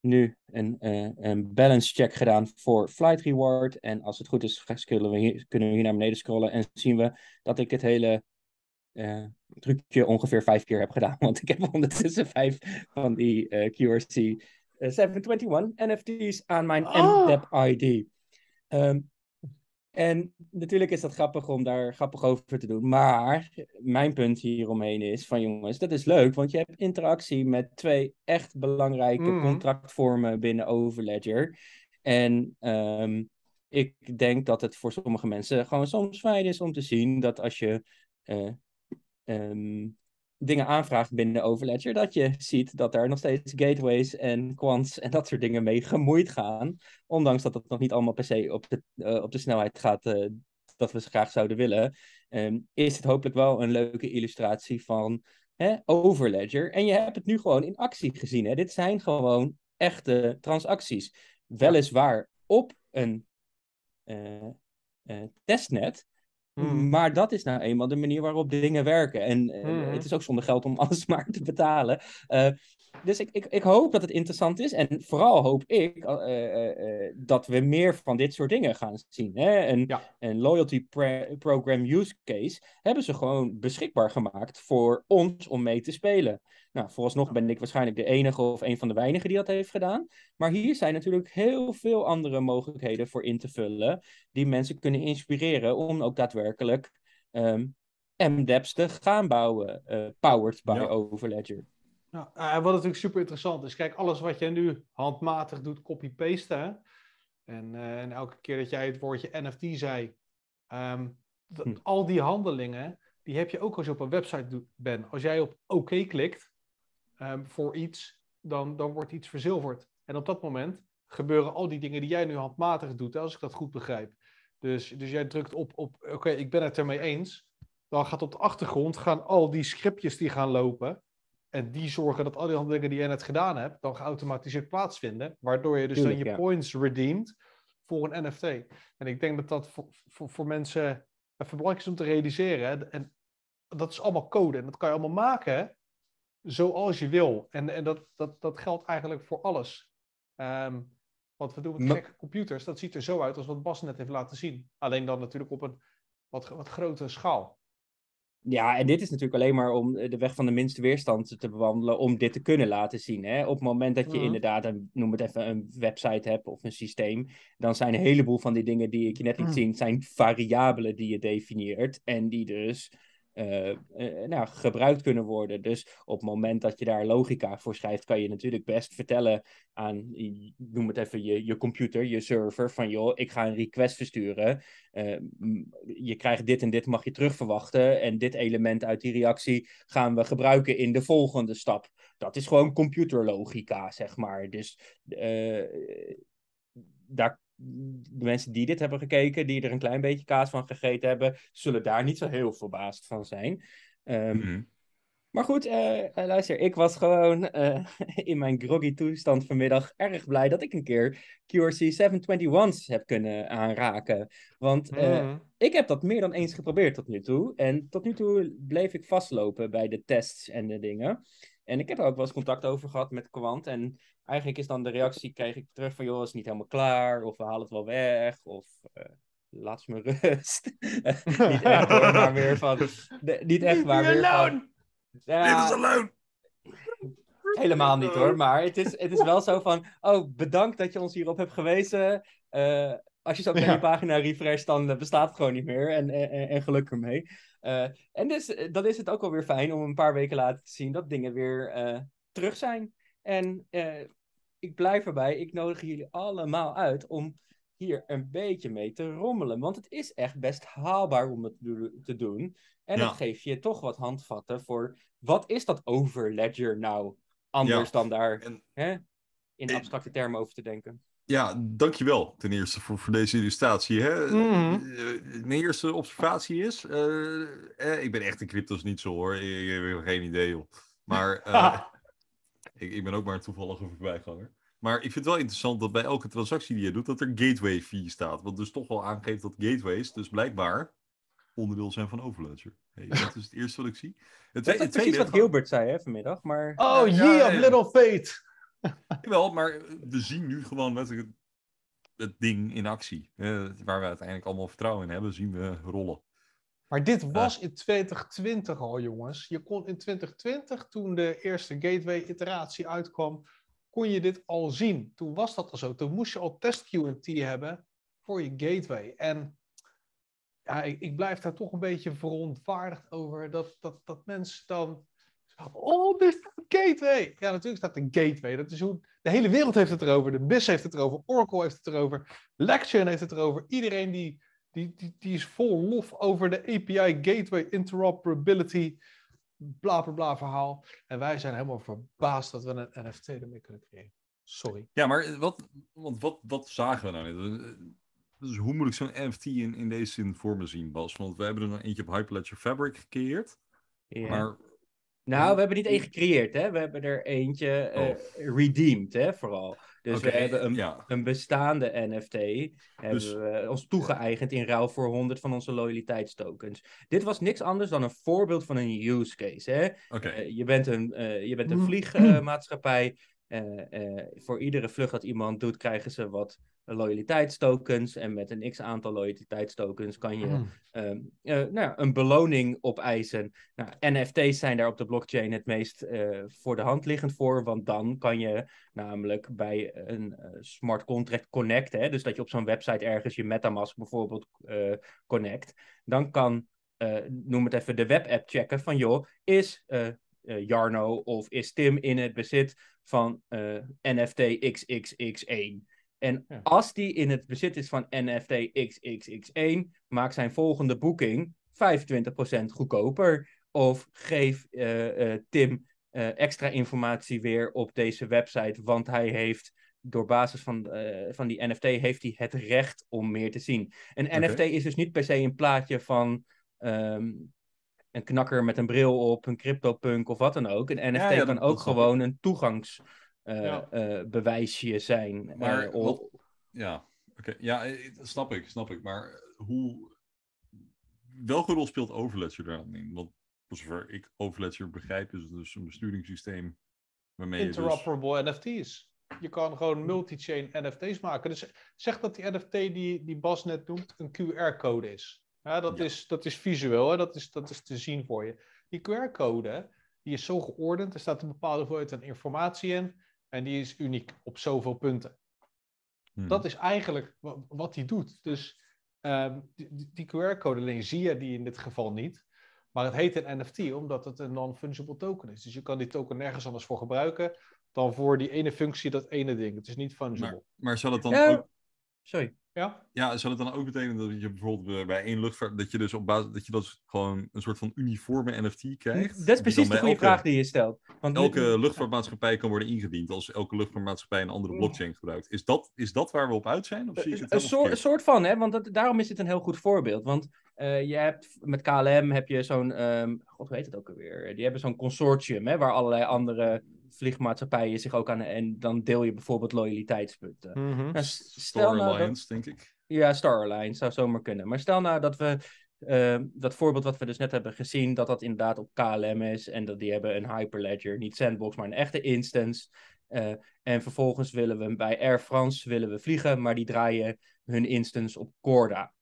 nu een, eh, een balance check gedaan voor flight reward. En als het goed is, kunnen we, hier, kunnen we hier naar beneden scrollen en zien we dat ik het hele uh, trucje ongeveer vijf keer heb gedaan. Want ik heb ondertussen vijf van die uh, QRC 721 NFT's aan mijn oh. Ah! ID. Ehm, en natuurlijk is dat grappig om daar grappig over te doen. Maar mijn punt hieromheen is van jongens, dat is leuk. Want je hebt interactie met twee echt belangrijke mm. contractvormen binnen Overledger. En ehm, ik denk dat het voor sommige mensen gewoon soms fijn is om te zien dat als je eh, ehm, dingen aanvraagt binnen Overledger, dat je ziet dat er nog steeds gateways en quants en dat soort dingen mee gemoeid gaan. Ondanks dat dat nog niet allemaal per se op de, eh, op de snelheid gaat eh, dat we ze graag zouden willen, ehm, is het hopelijk wel een leuke illustratie van hè, Overledger. En je hebt het nu gewoon in actie gezien. Hè? Dit zijn gewoon echte transacties. Weliswaar op een eh, testnet, Mm-hmm. Maar dat is nou eenmaal de manier waarop dingen werken. En eh, mm-hmm. het is ook zonder geld om alles maar te betalen. Eh, dus ik, ik, ik hoop dat het interessant is. En vooral hoop ik eh, eh, eh, dat we meer van dit soort dingen gaan zien. Hè? Een, een loyalty program use case hebben ze gewoon beschikbaar gemaakt voor ons om mee te spelen. Nou, vooralsnog ben ik waarschijnlijk de enige of een van de weinigen die dat heeft gedaan. Maar hier zijn natuurlijk heel veel andere mogelijkheden voor in te vullen. Die mensen kunnen inspireren om ook daadwerkelijk um, te gaan bouwen. powered by Overledger. Ja, eh, en wat natuurlijk super interessant is, kijk, alles wat jij nu handmatig doet, copy paste En, eh, en, elke keer dat jij het woordje NFT zei, ehm, hm. al die handelingen, die heb je ook als je op een website bent. Als jij op oké klikt ehm, voor iets, dan, dan wordt iets verzilverd. En op dat moment gebeuren al die dingen die jij nu handmatig doet, als ik dat goed begrijp. Dus, dus jij drukt op, op oké, ik ben het ermee eens. Dan gaat op de achtergrond gaan al die scriptjes die gaan lopen. En die zorgen dat al die handelingen die je net gedaan hebt, dan geautomatiseerd plaatsvinden. Waardoor je dus dan je points redeemt voor een NFT. En ik denk dat dat voor, voor, mensen even belangrijk is om te realiseren. En dat is allemaal code. En dat kan je allemaal maken zoals je wil. En, en dat, dat, dat geldt eigenlijk voor alles. Um, want we doen met gekke computers. Dat ziet er zo uit als wat Bas net heeft laten zien. Alleen dan natuurlijk op een wat, wat grotere schaal. Ja, en dit is natuurlijk alleen maar om eh, de weg van de minste weerstand te bewandelen om dit te kunnen laten zien. Hè? Op het moment dat je inderdaad, een, noem het even, een website hebt of een systeem, dan zijn een heleboel van die dingen die ik je net liet ja. zien, zijn variabelen die je definieert en die dus eh, eh, eh, nou, gebruikt kunnen worden. Dus op het moment dat je daar logica voor schrijft, kan je natuurlijk best vertellen aan, noem het even, je, je computer, je server, van joh, ik ga een request versturen. je krijgt dit en dit, mag je terugverwachten. En dit element uit die reactie gaan we gebruiken in de volgende stap. Dat is gewoon computerlogica, zeg maar. Dus daar de mensen die dit hebben gekeken, die er een klein beetje kaas van gegeten hebben, zullen daar niet zo heel verbaasd van zijn. Ehm, mhm. Maar goed, eh, eh, luister, ik was gewoon eh, in mijn groggy toestand vanmiddag erg blij dat ik een keer QRC 721's heb kunnen aanraken. Want mhm. ik heb dat meer dan eens geprobeerd tot nu toe. En tot nu toe bleef ik vastlopen bij de tests en de dingen. En ik heb er ook wel eens contact over gehad met Quant En eigenlijk is dan de reactie, kreeg ik terug van, joh, is niet helemaal klaar, of we halen het wel weg, of eh, laat me rust. niet echt hoor, maar weer van, niet echt, maar weer van... alone! Helemaal niet hoor, maar het is, het is wel zo van, oh, bedankt dat je ons hierop hebt gewezen. Eh, als je zo pagina refresht, dan eh, bestaat het gewoon niet meer. En, en, en geluk ermee. en dus, dan is het ook alweer fijn om een paar weken later te zien dat dingen weer terug zijn. En ik blijf erbij. Ik nodig jullie allemaal uit om hier een beetje mee te rommelen. Want het is echt best haalbaar om het te doen. En ja. dat geeft je toch wat handvatten voor wat is dat overledger nou? Anders dan daar hè, in abstracte termen over te denken. Ja, dankjewel ten eerste voor, voor deze illustratie. Hè? Mhm. Eh, mijn eerste observatie is, eh, eh, ik ben echt een cryptos niet zo hoor, ik, heb geen idee joh. Maar Ik, ben ook maar een toevallige voorbijganger. Maar ik vind het wel interessant dat bij elke transactie die je doet, dat er gateway fee staat. Wat dus toch wel aangeeft dat gateways dus blijkbaar onderdeel zijn van Overledger. Hey, dat is het eerste wat ik zie. Het, dat is precies wat Gilbert zei hè, vanmiddag, maar... Oh, ja, yeah, little fate! Jawel, maar we zien nu gewoon letterlijk het, ding in actie. waar we uiteindelijk allemaal vertrouwen in hebben, zien we rollen. Maar dit eh. was in 2020 al, jongens. Je kon in 2020, toen de eerste gateway-iteratie uitkwam, kon je dit al zien. Toen was dat al zo. Toen moest je al test QMT hebben voor je gateway. En ja, ik, ik blijf daar toch een beetje verontwaardigd over dat, dat, dat mensen dan. Oh, dit staat gateway. Ja, natuurlijk staat de gateway. Dat is hoe de hele wereld heeft het erover. De BIS heeft het erover. Oracle heeft het erover. Lexion heeft het erover. Iedereen die die, die, die is vol lof over de API Gateway Interoperability, bla bla bla verhaal. En wij zijn helemaal verbaasd dat we een NFT ermee kunnen creëren. Sorry. Ja, maar wat, want wat, wat zagen we nou net? Dus hoe moet ik zo'n NFT in, in deze zin voor me zien, Bas? Want we hebben er nog eentje op Hyperledger Fabric gecreëerd. Yeah. Maar nou, we hebben niet één gecreëerd, hè? We hebben er eentje uh, redeemed, hè, vooral. Dus we hebben een, een bestaande NFT, hebben dus- we ons toegeëigend in ruil voor 100 van onze loyaliteitstokens. Dit was niks anders dan een voorbeeld van een use case, hè? Eh, je bent een, eh, je bent een mm. vliegmaatschappij. voor iedere vlucht dat iemand doet, krijgen ze wat loyaliteitstokens. En met een x-aantal loyaliteitstokens kan je hmm. ehm, eh, nou ja, een beloning opeisen. Nou, NFT's zijn daar op de blockchain het meest eh, voor de hand liggend voor, want dan kan je namelijk bij een eh, smart contract connecten, dus dat je op zo'n website ergens je metamask bijvoorbeeld connect, dan kan, noem het even, de webapp checken van joh, is Jarno of is Tim in het bezit van NFT XXX1? En als die in het bezit is van NFT XXX1, maak zijn volgende boeking 25% goedkoper. Of geef eh, eh, Tim eh, extra informatie weer op deze website, want hij heeft door basis van, van die NFT heeft hij het recht om meer te zien. Een NFT is dus niet per se een plaatje van ehm, een knakker met een bril op, een CryptoPunk of wat dan ook. Een NFT kan ook gewoon een toegangs eh, ja. Eh, bewijsje zijn. Eh, maar ja, okay. ja, snap ik, snap ik. Maar hoe, welke rol speelt Overledger daar dan in? Want voor zover ik Overledger begrijp, is het dus een besturingssysteem waarmee dus- Interoperable dus... NFT's. Je kan gewoon multi-chain NFT's maken. Dus zeg dat die NFT die, die Bas net noemt een QR-code is. Ja, dat, Is, dat is visueel, hè? Dat, is, dat is te zien voor je. Die QR-code die is zo geordend, er staat een bepaalde hoeveelheid aan informatie in. En die is uniek op zoveel punten. Hmm. Dat is eigenlijk wat hij doet. Dus ehm, die, QR-code alleen zie je die in dit geval niet. Maar het heet een NFT omdat het een non-fungible token is. Dus je kan die token nergens anders voor gebruiken dan voor die ene functie, dat ene ding. Het is niet fungible. Maar, zal het dan eh, ook Sorry. Ja? ja, zou dat dan ook betekenen dat je bijvoorbeeld eh, bij één luchtvaart, dat je dus op basis, dat je dat gewoon een soort van uniforme NFT krijgt? Dat is precies de goede vraag die je stelt. Want elke luchtvaartmaatschappij kan worden ingediend als elke luchtvaartmaatschappij een andere blockchain gebruikt. Is dat, is dat waar we op uit zijn? Of zie je het een, soort, soort van, hè? want daarom is dit een heel goed voorbeeld. Want eh, je hebt met KLM heb je zo'n, um, god weet het ook alweer, die hebben zo'n consortium hè, waar allerlei andere vliegmaatschappijen zich ook aan en dan deel je bijvoorbeeld loyaliteitspunten. Mhm. Nou, Star nou Alliance, denk ik. Ja, Star Alliance zou zomaar kunnen. Maar stel nou dat we ehm, dat voorbeeld wat we dus net hebben gezien, dat dat inderdaad op KLM is en dat die hebben een hyperledger, niet sandbox, maar een echte instance. Eh, en vervolgens willen we bij Air France willen we vliegen, maar die draaien hun instance op Corda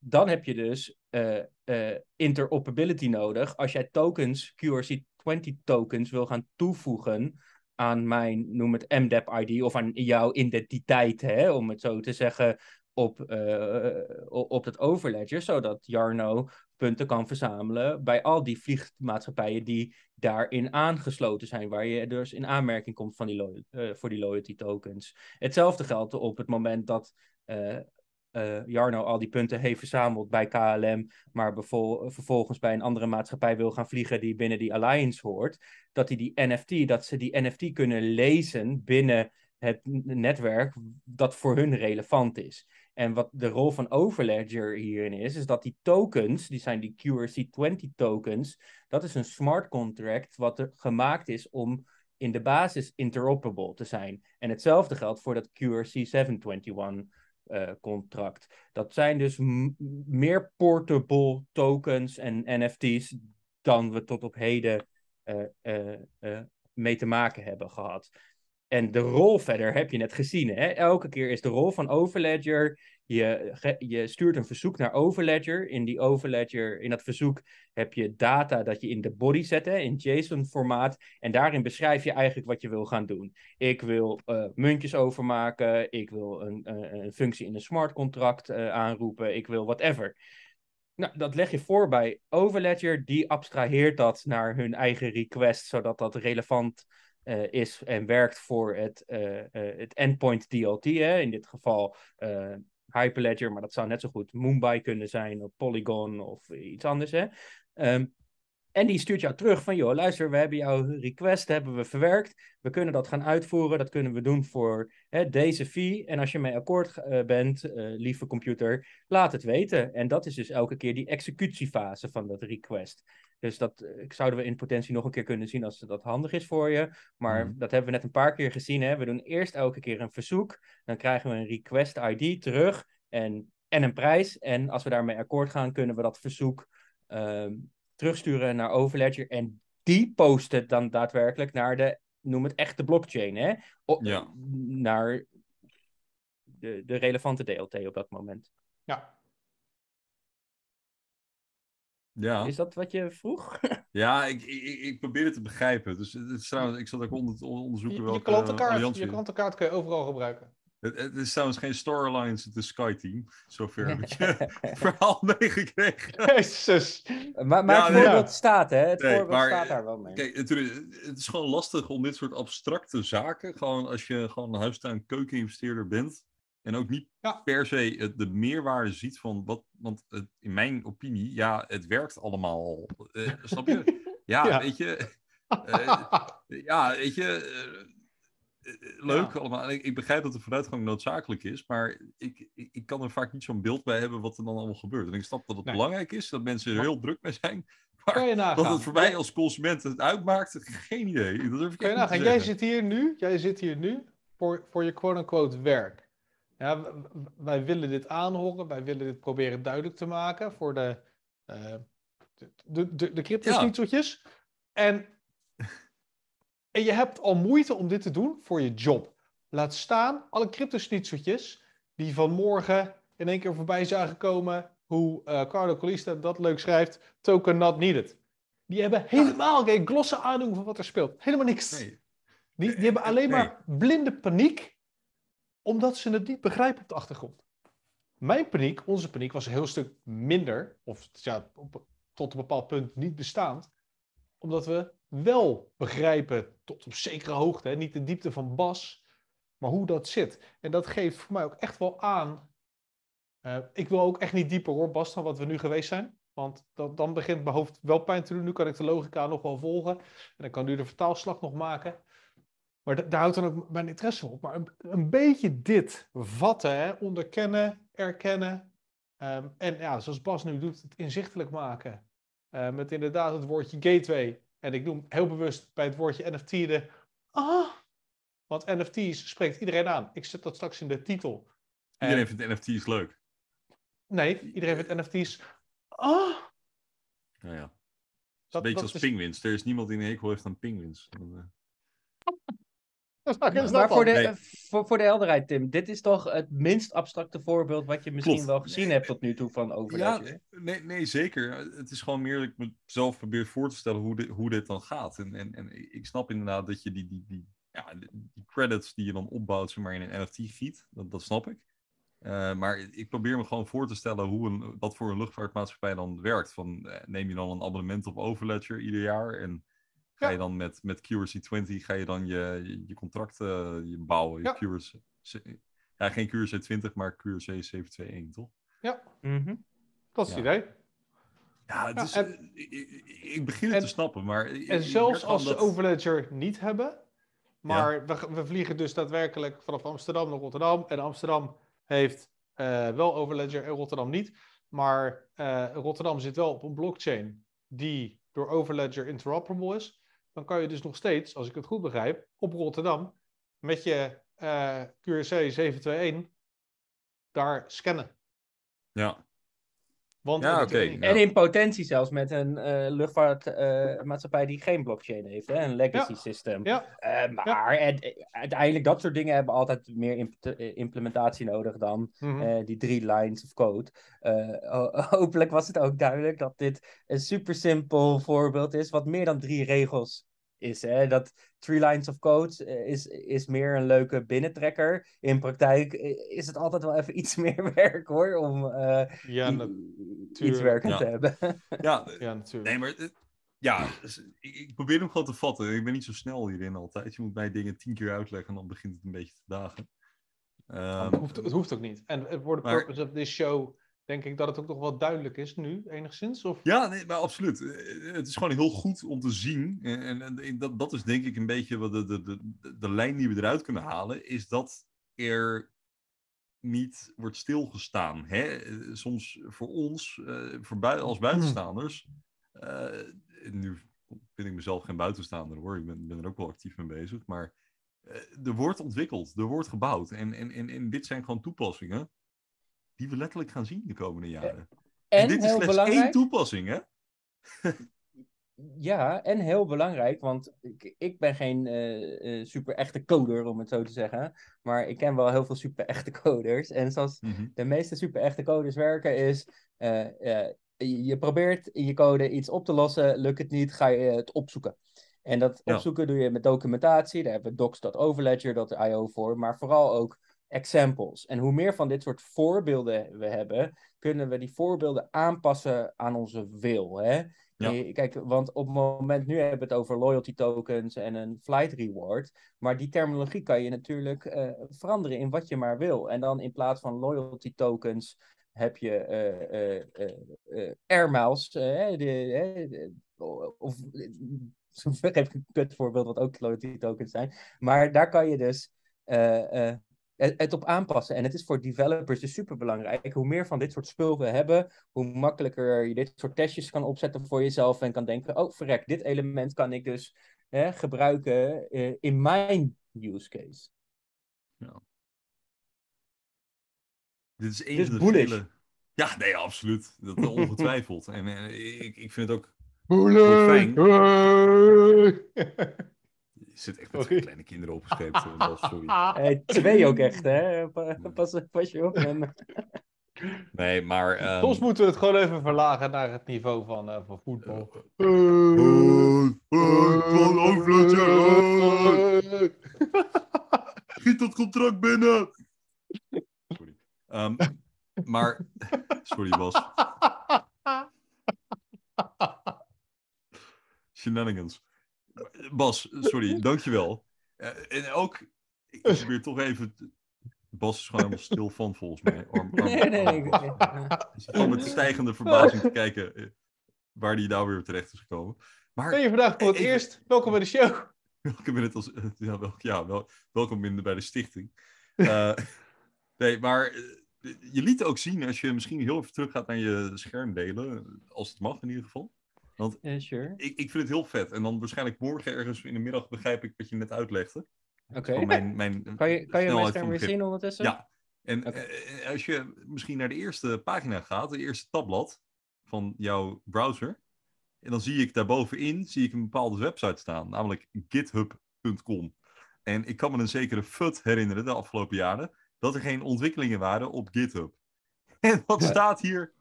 dan heb je dus eh, eh, interoperability nodig. Als jij tokens, QRC20 tokens, wil gaan toevoegen aan mijn, noem het MDAP ID of aan jouw identiteit, hè, om het zo te zeggen, op, uh, op het overledger, zodat Jarno punten kan verzamelen bij al die vliegmaatschappijen die daarin aangesloten zijn, waar je dus in aanmerking komt van die uh, voor die loyalty tokens. Hetzelfde geldt op het moment dat uh, Jarno al die punten heeft verzameld bij KLM, maar vervolgens bij een andere maatschappij wil gaan vliegen die binnen die alliance hoort, dat hij die NFT, dat ze die NFT kunnen lezen binnen het netwerk dat voor hun relevant is. En wat de rol van Overledger hierin is, is dat die tokens, die zijn die QRC20 tokens, dat is een smart contract wat er gemaakt is om in de basis interoperable te zijn. En hetzelfde geldt voor dat QRC721 eh, contract. Dat zijn dus meer portable tokens en NFT's dan we tot op heden eh, eh, mee te maken hebben gehad. En de rol verder heb je net gezien. Hè? Elke keer is de rol van Overledger je, je stuurt een verzoek naar Overledger. In die Overledger, in dat verzoek heb je data dat je in de body zet, hè, in JSON-formaat. En daarin beschrijf je eigenlijk wat je wil gaan doen. Ik wil eh, muntjes overmaken. Ik wil een, een, functie in een smart contract eh, aanroepen. Ik wil whatever. Nou, dat leg je voor bij Overledger. Die abstraheert dat naar hun eigen request, zodat dat relevant eh, is en werkt voor het, het endpoint DLT. Hè? In dit geval Hyperledger, maar dat zou net zo goed Mumbai kunnen zijn of Polygon of iets anders. Hè? Ehm, en die stuurt jou terug van, joh, luister, we hebben jouw request hebben we verwerkt. We kunnen dat gaan uitvoeren. Dat kunnen we doen voor hè, deze fee. En als je mee akkoord eh, bent, eh, lieve computer, laat het weten. En dat is dus elke keer die executiefase van dat request. Dus dat eh, zouden we in potentie nog een keer kunnen zien als dat handig is voor je. Maar mhm. dat hebben we net een paar keer gezien. Hè? We doen eerst elke keer een verzoek. Dan krijgen we een request ID terug en, en een prijs. En als we daarmee akkoord gaan, kunnen we dat verzoek ehm, terugsturen naar Overledger. En die post het dan daadwerkelijk naar de, noem het echte blockchain. Hè? O, ja. Naar de, de relevante DLT op dat moment. Ja, ja. Is dat wat je vroeg? ja, ik, ik, ik probeer het te begrijpen. Dus het trouwens, ik zat ook onder, onderzoeken wel. je klantenkaart, je klantenkaart kun je overal gebruiken. Het, is trouwens geen Star Alliance, het is Skyteam. Zover heb ik je verhaal meegekregen. Jezus. Maar, maar het voorbeeld staat, hè? Het voorbeeld staat daar wel mee. Kijk, natuurlijk, het is gewoon lastig om dit soort abstracte zaken... gewoon als je gewoon een huistuin-keukeninvesteerder bent... En ook niet per se de meerwaarde ziet van wat. Want het, in mijn opinie, ja, het werkt allemaal. Eh, snap je? Ja, weet je. Eh, ja, weet je. Eh, leuk allemaal. Ik, begrijp dat de vooruitgang noodzakelijk is. Maar ik, ik, kan er vaak niet zo'n beeld bij hebben wat er dan allemaal gebeurt. En ik snap dat het belangrijk is, dat mensen er heel druk mee zijn. Maar dat het voor mij als consument het uitmaakt, geen idee. Dat durf kan je nagaan. Jij zit hier nu, jij zit hier nu voor, voor je quote-unquote werk ja, wij willen dit aanhoren, wij willen dit proberen duidelijk te maken voor de, uh, de, de, de crypto En, en je hebt al moeite om dit te doen voor je job. Laat staan alle crypto die vanmorgen in één keer voorbij zijn gekomen. hoe uh, Carlo Colista dat leuk schrijft, token not needed. Die hebben helemaal geen glosse aandoen van wat er speelt. Helemaal niks. Nee. Die, hebben eh, alleen maar blinde paniek omdat ze het niet begrijpen op de achtergrond. Mijn paniek, onze paniek, was een heel stuk minder, of ja, op, tot een bepaald punt niet bestaand, omdat we wel begrijpen, tot op zekere hoogte, hè, niet de diepte van Bas, maar hoe dat zit. En dat geeft voor mij ook echt wel aan. Eh, ik wil ook echt niet dieper hoor, Bas, dan wat we nu geweest zijn. Want dan begint mijn hoofd wel pijn te doen. Nu kan ik de logica nog wel volgen. En dan kan nu de vertaalslag nog maken. Maar daar houdt dan ook mijn interesse op. Maar een, een beetje dit vatten, onderkennen, erkennen. Ehm, en ja, zoals Bas nu doet, het inzichtelijk maken. Eh, met inderdaad het woordje gateway. En ik noem heel bewust bij het woordje NFT de. Ah, want NFT's spreekt iedereen aan. Ik zet dat straks in de titel. Iedereen vindt NFT's leuk. Nee, iedereen vindt NFT's. Ah! Nou ja. een beetje als is... penguins. Er is niemand die een hekel heeft aan penguins. Eh, maar, voor, de, voor, voor de helderheid, Tim, dit is toch het minst abstracte voorbeeld wat je misschien wel gezien hebt tot nu toe van overleg. Ja, nee, nee, zeker. Het is gewoon meer dat ik mezelf probeer voor te stellen hoe, dit, hoe dit dan gaat. En, en, en ik snap inderdaad dat je die, die, die, ja, die credits die je dan opbouwt, zeg maar in een NFT giet, dat, dat snap ik. Eh, maar ik probeer me gewoon voor te stellen hoe een, wat voor een luchtvaartmaatschappij dan werkt. Van, eh, neem je dan een abonnement op Overledger ieder jaar en Ga je dan met, met QRC20 ga je dan je, je, contracten eh, bouwen? Je QRC, ja, geen QRC20, maar QRC721, toch? Ja, mhm. dat is het idee. Ja, het eh, ik, ik, begin het te snappen, maar... en zelfs als ze Overledger niet hebben, maar we, we vliegen dus daadwerkelijk vanaf Amsterdam naar Rotterdam. En Amsterdam heeft eh, wel Overledger en Rotterdam niet. Maar Rotterdam zit wel op een blockchain die door Overledger interoperable is dan kan je dus nog steeds, als ik het goed begrijp, op Rotterdam met je uh, QRC 721 daar scannen. Ja. Want ja, En in potentie zelfs met een eh, luchtvaartmaatschappij die geen blockchain heeft, hè? een legacy ja. system. Eh, maar uiteindelijk, dat soort dingen hebben altijd meer implementatie nodig dan mhm. eh, die drie lines of code. hopelijk was het ook duidelijk dat dit een super simpel voorbeeld is, wat meer dan drie regels is. Hè? Dat Three Lines of Code eh, is, is meer een leuke binnentrekker. In praktijk eh, is het altijd wel even iets meer werk hoor, om eh, ja, iets werkend ja. te hebben. ja, ja, natuurlijk. Nee, maar ja, dus, ik probeer hem gewoon te vatten. Ik ben niet zo snel hierin altijd. Je moet mij dingen tien keer uitleggen en dan begint het een beetje te dagen. Ehm, het, hoeft, het, hoeft, ook niet. En voor de purpose of this show denk ik dat het ook nog wel duidelijk is nu, enigszins? Of? Ja, nee, maar absoluut. Eh, eh, het is gewoon heel goed om te zien. En, en, en dat, dat is denk ik een beetje wat de, de, de, de lijn die we eruit kunnen halen, is dat er niet wordt stilgestaan. Hè? Eh, soms voor ons, voor als buitenstaanders, nu vind ik mezelf geen buitenstaander hoor, ik ben, ben er ook wel actief mee bezig, maar er wordt ontwikkeld, er wordt gebouwd. En, en, en, en dit zijn gewoon toepassingen die we letterlijk gaan zien de komende jaren. En, dit is slechts belangrijk... één toepassing, hè? ja, en heel belangrijk, want ik, ik ben geen eh, eh, super echte coder, om het zo te zeggen. Maar ik ken wel heel veel super echte coders. En zoals mhm. de meeste super echte coders werken, is eh, je probeert in je code iets op te lossen, lukt het niet, ga je het opzoeken. En dat opzoeken doe je met documentatie. Daar hebben we docs.overledger.io voor, maar vooral ook examples. En hoe meer van dit soort voorbeelden we hebben, kunnen we die voorbeelden aanpassen aan onze wil. Hè? Kijk, want op het moment nu hebben we het over loyalty tokens en een flight reward. Maar die terminologie kan je natuurlijk eh, veranderen in wat je maar wil. En dan in plaats van loyalty tokens heb je uh, uh, air miles. De, of geef ik een kut voorbeeld wat ook loyalty tokens zijn. Maar daar kan je dus het, op aanpassen. En het is voor developers dus super belangrijk. Hoe meer van dit soort spul we hebben, hoe makkelijker je dit soort testjes kan opzetten voor jezelf en kan denken: oh, verrek, dit element kan ik dus hè, gebruiken eh, in mijn use case. Ja. Dit is één van de Ja, nee, absoluut. Dat eh, ongetwijfeld. en, eh, ik, ik vind het ook. Je zit echt met okay. kleine kinderen opgeschreven, opgescheept. hey, twee ook echt, hè? Pas, pas je op. Nee, maar... Um... Soms moeten we het gewoon even verlagen naar het niveau van, uh, van voetbal. Giet dat contract binnen! Sorry. Um, maar... Sorry, Bas. Shenanigans. Bas, sorry, dankjewel. Eh, en ook, ik dus- probeer toch even Bas is gewoon helemaal stil van, volgens mij. Om arm, nee, nee, met stijgende verbazing te kijken eh, waar die nou weer terecht is gekomen. Maar, ben je vandaag voor het eerst? Welkom bij de show. Welkom in, het als, eh, ja, wel, welkom in bij de stichting. nee, maar je liet ook zien, als je misschien heel even terug gaat naar je schermdelen, als het mag in ieder geval. Want sure. ik, ik vind het heel vet. En dan waarschijnlijk morgen ergens in de middag begrijp ik wat je net uitlegde. Oké. Okay. Mijn, mijn, kan je, kan je mijn weer zien ondertussen? Ja. En eh, eh, eh, als je misschien naar de eerste pagina gaat, de eerste tabblad van jouw browser. En dan zie ik daarbovenin zie ik een bepaalde website staan, namelijk github.com. En ik kan me een zekere fut herinneren de afgelopen jaren dat er geen ontwikkelingen waren op GitHub. En wat staat hier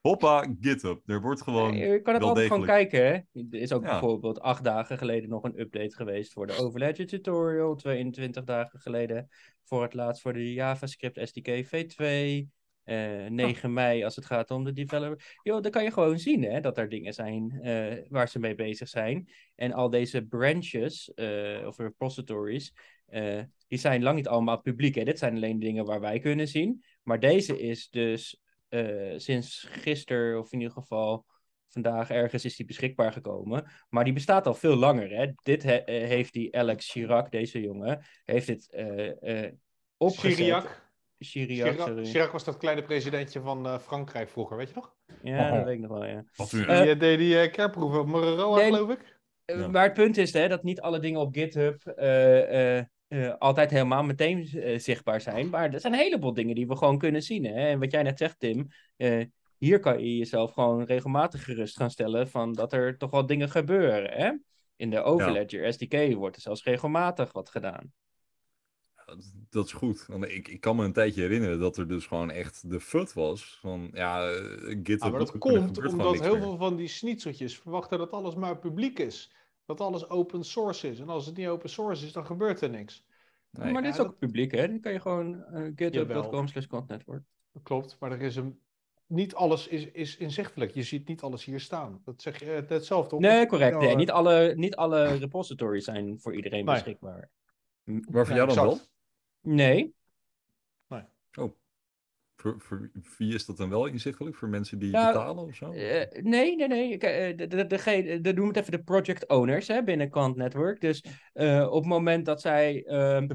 Hoppa, GitHub. Er wordt gewoon. Je kan het altijd gewoon kijken, hè? Er is ook bijvoorbeeld acht dagen geleden nog een update geweest voor de Overledger tutorial. 22 dagen geleden voor het laatst voor de JavaScript SDK V2. Uh, 9 mei als het gaat om de developer. Yo, dan kan je gewoon zien hè, dat er dingen zijn eh, waar ze mee bezig zijn. En al deze branches eh, of repositories, eh, die zijn lang niet allemaal publiek. Hè? Dit zijn alleen dingen waar wij kunnen zien. Maar deze is dus eh, sinds gisteren, of in ieder geval vandaag ergens, is die beschikbaar gekomen. Maar die bestaat al veel langer. Hè? Dit eh, heeft die Alex Chirac, deze jongen, heeft dit eh, opgezet. Chirac? Chirac, Chirac, was dat kleine presidentje van Frankrijk vroeger, weet je nog? Ja, oh. dat weet ik nog wel, ja. Uh, die deed die uh, kerproeven op Mararoa, geloof ik. Ja. Maar het punt is hè, dat niet alle dingen op GitHub eh, altijd helemaal meteen eh, zichtbaar zijn. Maar er zijn een heleboel dingen die we gewoon kunnen zien. Hè? En wat jij net zegt, Tim, eh, hier kan je jezelf gewoon regelmatig gerust gaan stellen van dat er toch wel dingen gebeuren. Hè? In de Overledger SDK wordt er zelfs regelmatig wat gedaan. Dat, is goed. Want ik, ik kan me een tijdje herinneren dat er dus gewoon echt de fut was. Van ja, GitHub. maar dat komt omdat heel veel van die snitseltjes verwachten dat alles maar publiek is dat alles open source is. En als het niet open source is, dan gebeurt er niks. maar dit is ook publiek, hè? Dan kan je gewoon uh, eh, github.com slash Dat Klopt, maar er is een... Niet alles is, is inzichtelijk. Je ziet niet alles hier staan. Dat zeg je eh, hetzelfde. Op. Nee, correct. Nou, nee. Eh, niet, alle, niet alle repositories zijn voor iedereen beschikbaar. Waarvoor jij jou dan wel? Nee. Nee. Oh. Voor, voor, wie is dat dan wel inzichtelijk? Voor mensen die nou, betalen of zo? Eh, nee, nee, nee. Eh, de, de, de, noem het even de project owners hè, binnen Quant Network. Dus eh, op het moment dat zij... Ehm, de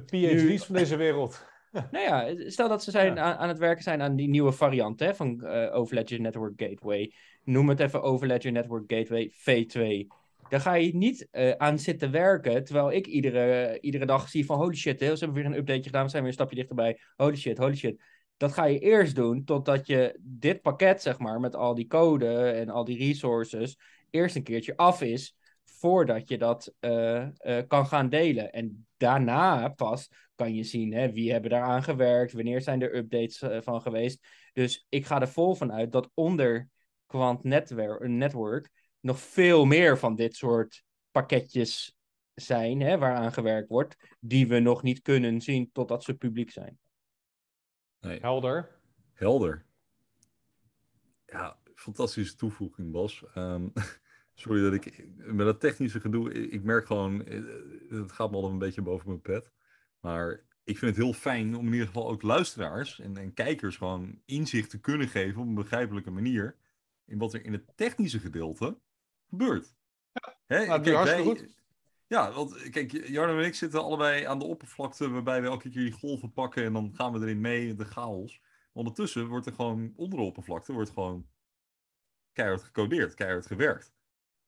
PhD's van deze wereld. nou ja, stel dat ze zijn aan, aan, het werken zijn aan die nieuwe variant hè, van Overledger Network Gateway. Noem het even Overledger Network Gateway V2. Dan ga je niet aan zitten werken. Terwijl ik iedere, iedere dag zie van holy shit, hè, ze hebben weer een updateje gedaan. We zijn weer een stapje dichterbij. Holy shit, holy shit dat ga je eerst doen totdat je dit pakket, zeg maar, met al die code en al die resources, eerst een keertje af is voordat je dat eh, eh, kan gaan delen. En daarna pas kan je zien hè, wie hebben daaraan gewerkt, wanneer zijn er updates eh, van geweest. Dus ik ga er vol van uit dat onder Quant Network, network nog veel meer van dit soort pakketjes zijn hè, waaraan gewerkt wordt, die we nog niet kunnen zien totdat ze publiek zijn. Helder. Helder. Ja, fantastische toevoeging, Bas. Ehm, sorry dat ik met dat technische gedoe. Ik merk gewoon, het eh, gaat me al een beetje boven mijn pet. Maar ik vind het heel fijn om in ieder geval ook luisteraars en, en, kijkers gewoon inzicht te kunnen geven op een begrijpelijke manier in wat er in het technische gedeelte gebeurt. Ja, Hè, nou, kijk, goed. Ja, want eh, kijk, Jarno en ik zitten allebei aan de oppervlakte waarbij we elke keer die golven pakken en dan gaan we erin mee, de chaos. Ondertussen wordt er gewoon onder de oppervlakte wordt gewoon keihard gecodeerd, keihard gewerkt.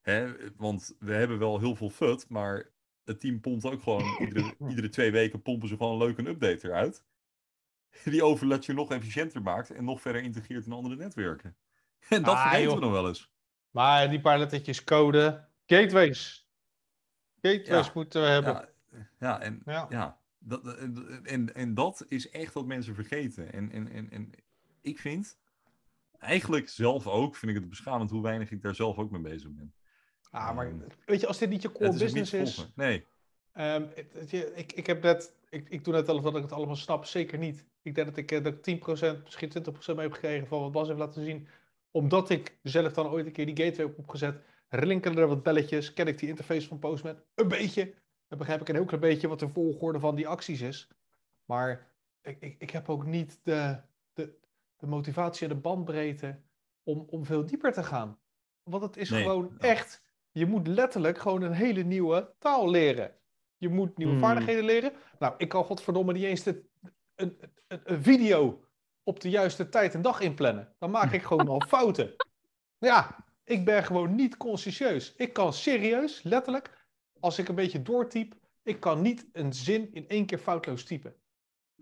Hè? Want we hebben wel heel veel fut, maar het team pompt ook gewoon iedere, iedere twee weken pompen ze gewoon leuk leuke update eruit. Die overlat je nog efficiënter maakt en nog verder integreert in andere netwerken. En dat ah, vergeten we nog wel eens. Maar die paar lettertjes code, gateways, Gateways ja. moeten hebben. Ja, en ja. Dat, eh, en, en dat is echt wat mensen vergeten. En, en, en, en ik vind, eigenlijk zelf ook, vind ik het beschamend hoe weinig ik daar zelf ook mee bezig ben. Ah, maar ehm, weet je, als dit niet je core business is. nee. Ehm, het, ik, ik heb net, ik, ik doe net al dat ik het allemaal snap, zeker niet. Ik denk dat ik, eh, dat 10%, misschien 20% mee heb gekregen van wat Bas heeft laten zien. Omdat ik zelf dan ooit een keer die gateway heb opgezet rinkelen er wat belletjes. Ken ik die interface van Postman? Een beetje. Dan begrijp ik een heel klein beetje wat de volgorde van die acties is. Maar ik, ik, ik heb ook niet de, de, de motivatie en de bandbreedte om, om veel dieper te gaan. Want het is gewoon nou. echt, je moet letterlijk gewoon een hele nieuwe taal leren. Je moet nieuwe hmm. vaardigheden leren. Nou, ik kan godverdomme niet eens een, een, een, video op de juiste tijd en dag inplannen. Dan maak ik gewoon al fouten. Ja, ik ben gewoon niet conscientieus. Ik kan serieus, letterlijk, als ik een beetje doortyp, ik kan niet een zin in één keer foutloos typen.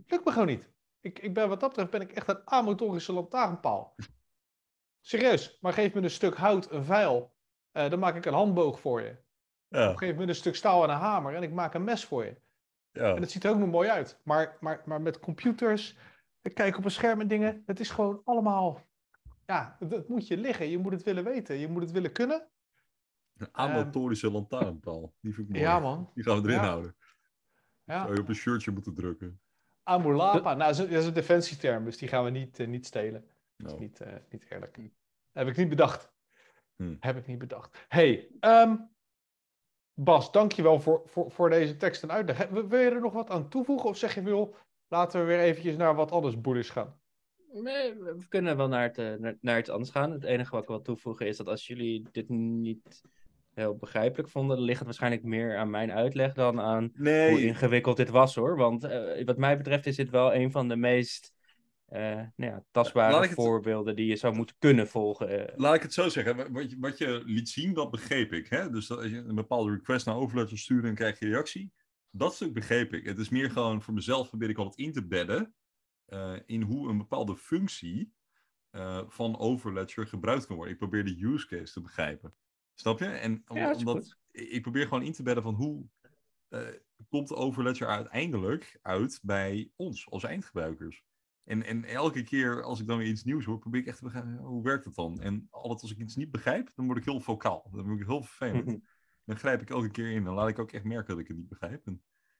Lukt me gewoon niet. Ik, ik ben wat dat betreft ben ik echt een amotorische lantaarnpaal. Serieus, maar geef me een stuk hout, een vijl, eh, dan maak ik een handboog voor je. Of geef me een stuk staal en een hamer en ik maak een mes voor je. Ja. En het ziet er ook nog mooi uit. Maar, maar, maar met computers, eh, kijk op een scherm en dingen, het is gewoon allemaal ja, dat moet je liggen. Je moet het willen weten. Je moet het willen kunnen. Een amatorische um, ehm, lantaarnpaal. Die vind ik mooi. Ja, man. Die gaan we erin houden. Ja. Zou je op een shirtje moeten drukken. Amulapa. Nou, dat is een defensieterm, dus die gaan we niet, eh, niet stelen. Dat is nou. niet, eh, niet eerlijk. Heb ik niet bedacht. Hm. Heb ik niet bedacht. hey, um, Bas, dankjewel voor, voor, voor deze tekst en uitleg. Wil je er nog wat aan toevoegen? Of zeg je, wil, laten we weer eventjes naar wat anders boelisch gaan? Nee, we kunnen wel naar het, eh, naar, anders gaan. Het enige wat ik wil toevoegen is dat als jullie dit niet heel begrijpelijk vonden, ligt het waarschijnlijk meer aan mijn uitleg dan aan hoe ingewikkeld dit was hoor. Want eh, wat mij betreft is dit wel een van de meest uh, nou ja, tastbare voorbeelden die je zou moeten kunnen volgen. Laat ik het zo zeggen. Wat je, liet zien, dat begreep ik. Hè? Dus als je een bepaalde request naar wil sturen en krijg je reactie. Dat stuk begreep ik. Het is meer gewoon voor mezelf probeer ik het in te bedden. Eh, in hoe een bepaalde functie eh, van Overledger gebruikt kan worden. Ik probeer de use case te begrijpen. Snap je? En omdat, ik probeer gewoon in te bedden van hoe eh, komt Overledger uiteindelijk uit bij ons als eindgebruikers. En, en elke keer als ik dan weer iets nieuws hoor, probeer ik echt te begrijpen hoe werkt dat dan. En altijd als ik iets niet begrijp, dan word ik heel vocaal. Dan word ik heel vervelend. dan grijp ik elke keer in. Dan laat ik ook echt merken dat ik het niet begrijp.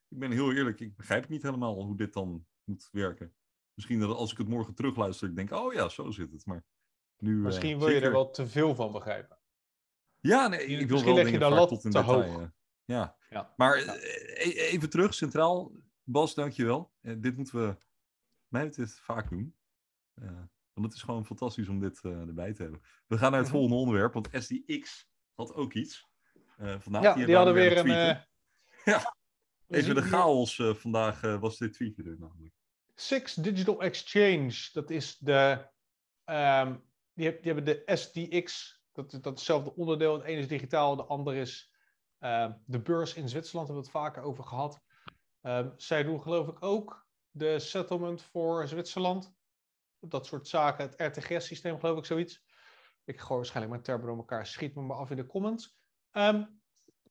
ik ben heel eerlijk, ik begrijp niet helemaal hoe dit dan moet werken. Misschien dat als ik het morgen terugluister, ik denk, oh ja, zo zit het. Maar nu, eh, misschien wil je er wel te veel van begrijpen. Ja, nee, ik wil leg je daar lat tot in de detail, eh, Ja. ja. Maar eh, e-, even terug, centraal. Bas, dankjewel. Uh, dit moeten we, mij het is vaak doen. want het is gewoon fantastisch om dit erbij te hebben. We gaan naar het mhm. volgende onderwerp, want SDX had ook iets. vandaag, ja, die, hadden weer een... ja, even de chaos vandaag was dit tweetje er namelijk. Six Digital Exchange, dat is de. Ehm, die, hebben de SDX, dat, is hetzelfde onderdeel. Het ene is digitaal, de andere is ehm, de beurs in Zwitserland, daar hebben we het vaker over gehad. Ehm, zij doen, geloof ik, ook de settlement voor Zwitserland. Dat soort zaken, het RTGS-systeem, geloof ik, zoiets. Ik gooi waarschijnlijk mijn termen door elkaar, schiet me maar af in de comments.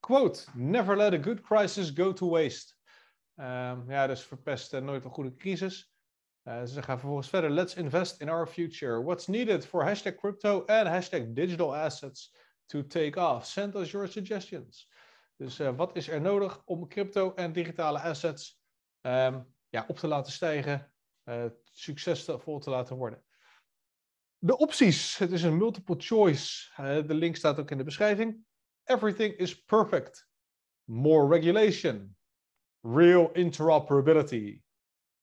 quote: Never let a good crisis go to waste. Um, ja, dus verpest nooit een goede crisis. Uh, ze gaan vervolgens verder. Let's invest in our future. What's needed for hashtag crypto and hashtag digital assets to take off? Send us your suggestions. Dus eh, wat is er nodig om crypto en digitale assets ehm, ja, op te laten stijgen, eh, succesvol te laten worden? De opties. Het is een multiple choice. de link staat ook in de beschrijving. Everything is perfect. More regulation. Real interoperability.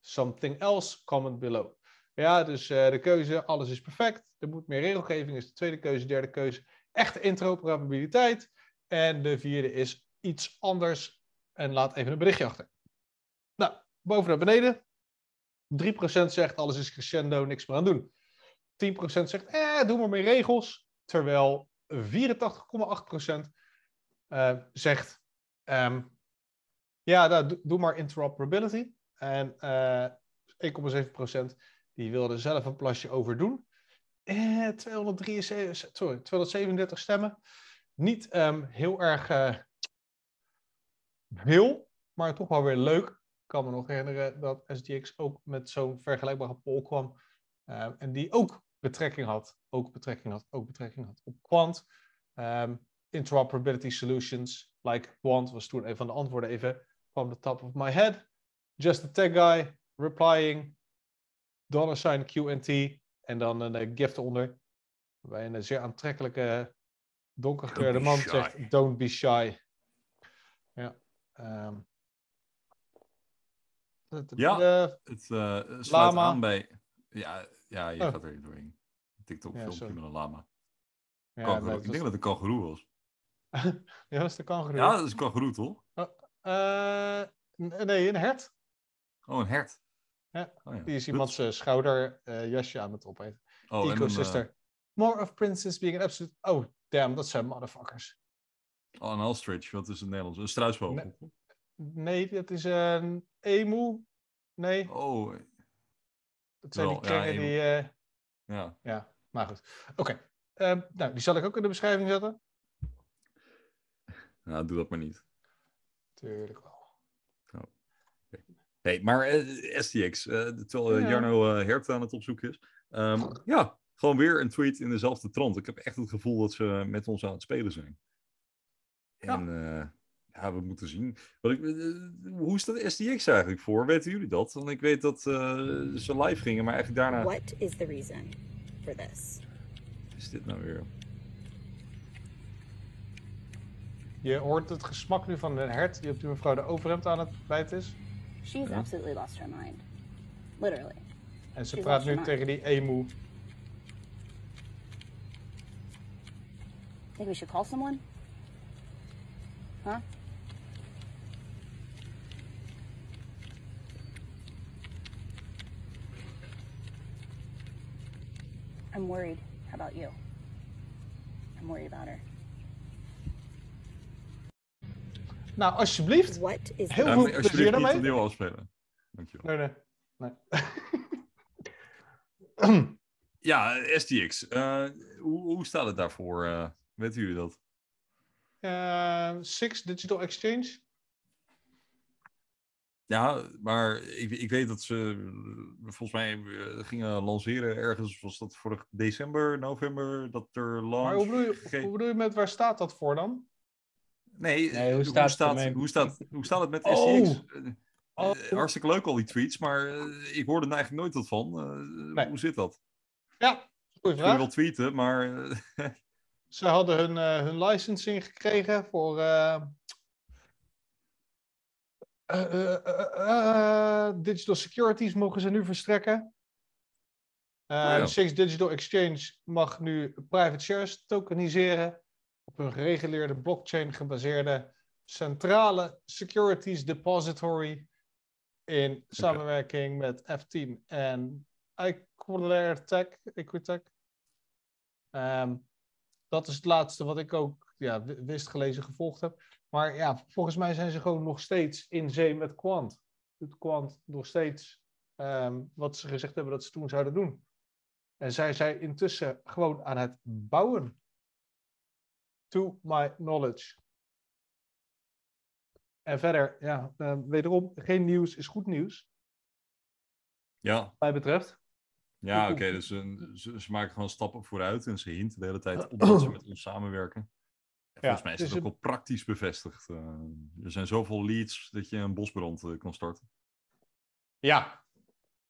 Something else, comment below. Ja, dus eh, de keuze, alles is perfect. Er moet meer regelgeving, is de tweede keuze. Derde keuze, echte interoperabiliteit. En de vierde is iets anders. En laat even een berichtje achter. Nou, boven naar beneden. 3% zegt alles is crescendo, niks meer aan doen. 10% zegt, eh, doe maar meer regels. Terwijl 84,8% uh, eh, zegt, ehm, ja, nou, doe maar interoperability. En uh, eh, 1,7% die wilde zelf een plasje overdoen. doen. Eh, sorry, 237 stemmen. Niet ehm, heel erg uh, maar toch wel weer leuk. Ik kan me nog herinneren dat SDX ook met zo'n vergelijkbare poll kwam. en die ook betrekking had, ook betrekking had, ook betrekking had op quant. Ehm, interoperability solutions, like quant was toen een van de antwoorden even from the top of my head. Just the tech guy replying, dollar sign QNT en dan een eh, gift onder. bij een zeer aantrekkelijke, donkergekleurde man zegt: Don't be shy. Ja. Ehm. Eh, het, ja, eh, het aan bij. Ja, ja je oh. gaat er doorheen. TikTok-filmpje met een lama. Ja, ik denk dat het een was. ja, dat is de Ja, dat is een toch? Oh. Eh, nee, een hert. Oh, een hert. Ja, oh, Die is iemands uh, eh, schouderjasje eh, uh, aan het opeten. Oh, Eco Sister. More of Princess being an absolute... Oh, damn, dat zijn motherfuckers. Oh, een ostrich, wat is het Nederlands? Een struisvogel? Nee, dat is een emu. Nee. Oh. Dat zijn die kringen die... ja. ja, maar goed. Oké, ehm, nou, die zal ik ook in de beschrijving zetten. Nou, doe dat maar niet. Tuurlijk wel. Nee, oh, maar uh, eh, STX, eh, terwijl eh, Jarno Hert aan het opzoeken is. Ehm, ja, gewoon weer een tweet in dezelfde trant. Ik heb echt het gevoel dat ze met ons aan het spelen zijn. Ja. En ja, we moeten zien. ik, hoe is dat STX eigenlijk voor? Weten jullie dat? Want ik weet dat ze live gingen, maar eigenlijk daarna... What is the reason for this? is dit nou weer? Je hoort het gesmak nu van een hert die op die mevrouw de overhemd aan het bijten is. She's absolutely lost her mind. Literally. En ze praat nu tegen die emu. Think we should call someone? Huh? I'm worried about you. I'm worried about her. Nou, alsjeblieft. What is heel veel plezier daarmee. Alsjeblieft afspelen. Dankjewel. Nee, nee. nee. ja, STX. Eh, hoe, staat het daarvoor? Uh, jullie u dat? Eh, Six Digital Exchange. Ja, maar ik, ik weet dat ze volgens mij gingen lanceren ergens, was dat vorig december, november, dat er launch... Maar hoe bedoel, je, hoe bedoel je met waar staat dat voor dan? Nee, hoe, eh, staat hoe, staat, hoe, staat, hoe, staat, het met oh. SCX? Eh, oh. eh, hartstikke leuk al die tweets, maar ik hoorde er eigenlijk nooit wat van. Hoe zit dat? Ja, goeie vraag. wel tweeten, maar... Ze hadden hun, hun licensing gekregen voor... digital securities mogen ze nu verstrekken. Oh, Six Digital Exchange mag nu private shares tokeniseren op een gereguleerde blockchain gebaseerde centrale securities depository in samenwerking met F10 en Equilair Tech. Equitech. Um, dat is het laatste wat ik ook ja, wist, gelezen, gevolgd heb. Maar ja, volgens mij zijn ze gewoon nog steeds in zee met Quant. Doet Quant nog steeds ehm, wat ze gezegd hebben dat ze toen zouden doen. En zij zijn intussen gewoon aan het bouwen to my knowledge. En verder, ja, eh, wederom, geen nieuws is goed nieuws. Ja. Wat mij betreft. Ja, oké, dus eh, ze, maken gewoon stappen vooruit en ze hinten de hele tijd op dat ze met ons samenwerken. En volgens mij is dus dat ook het... wel praktisch bevestigd. Eh, er zijn zoveel leads dat je een bosbrand kan starten. Ja,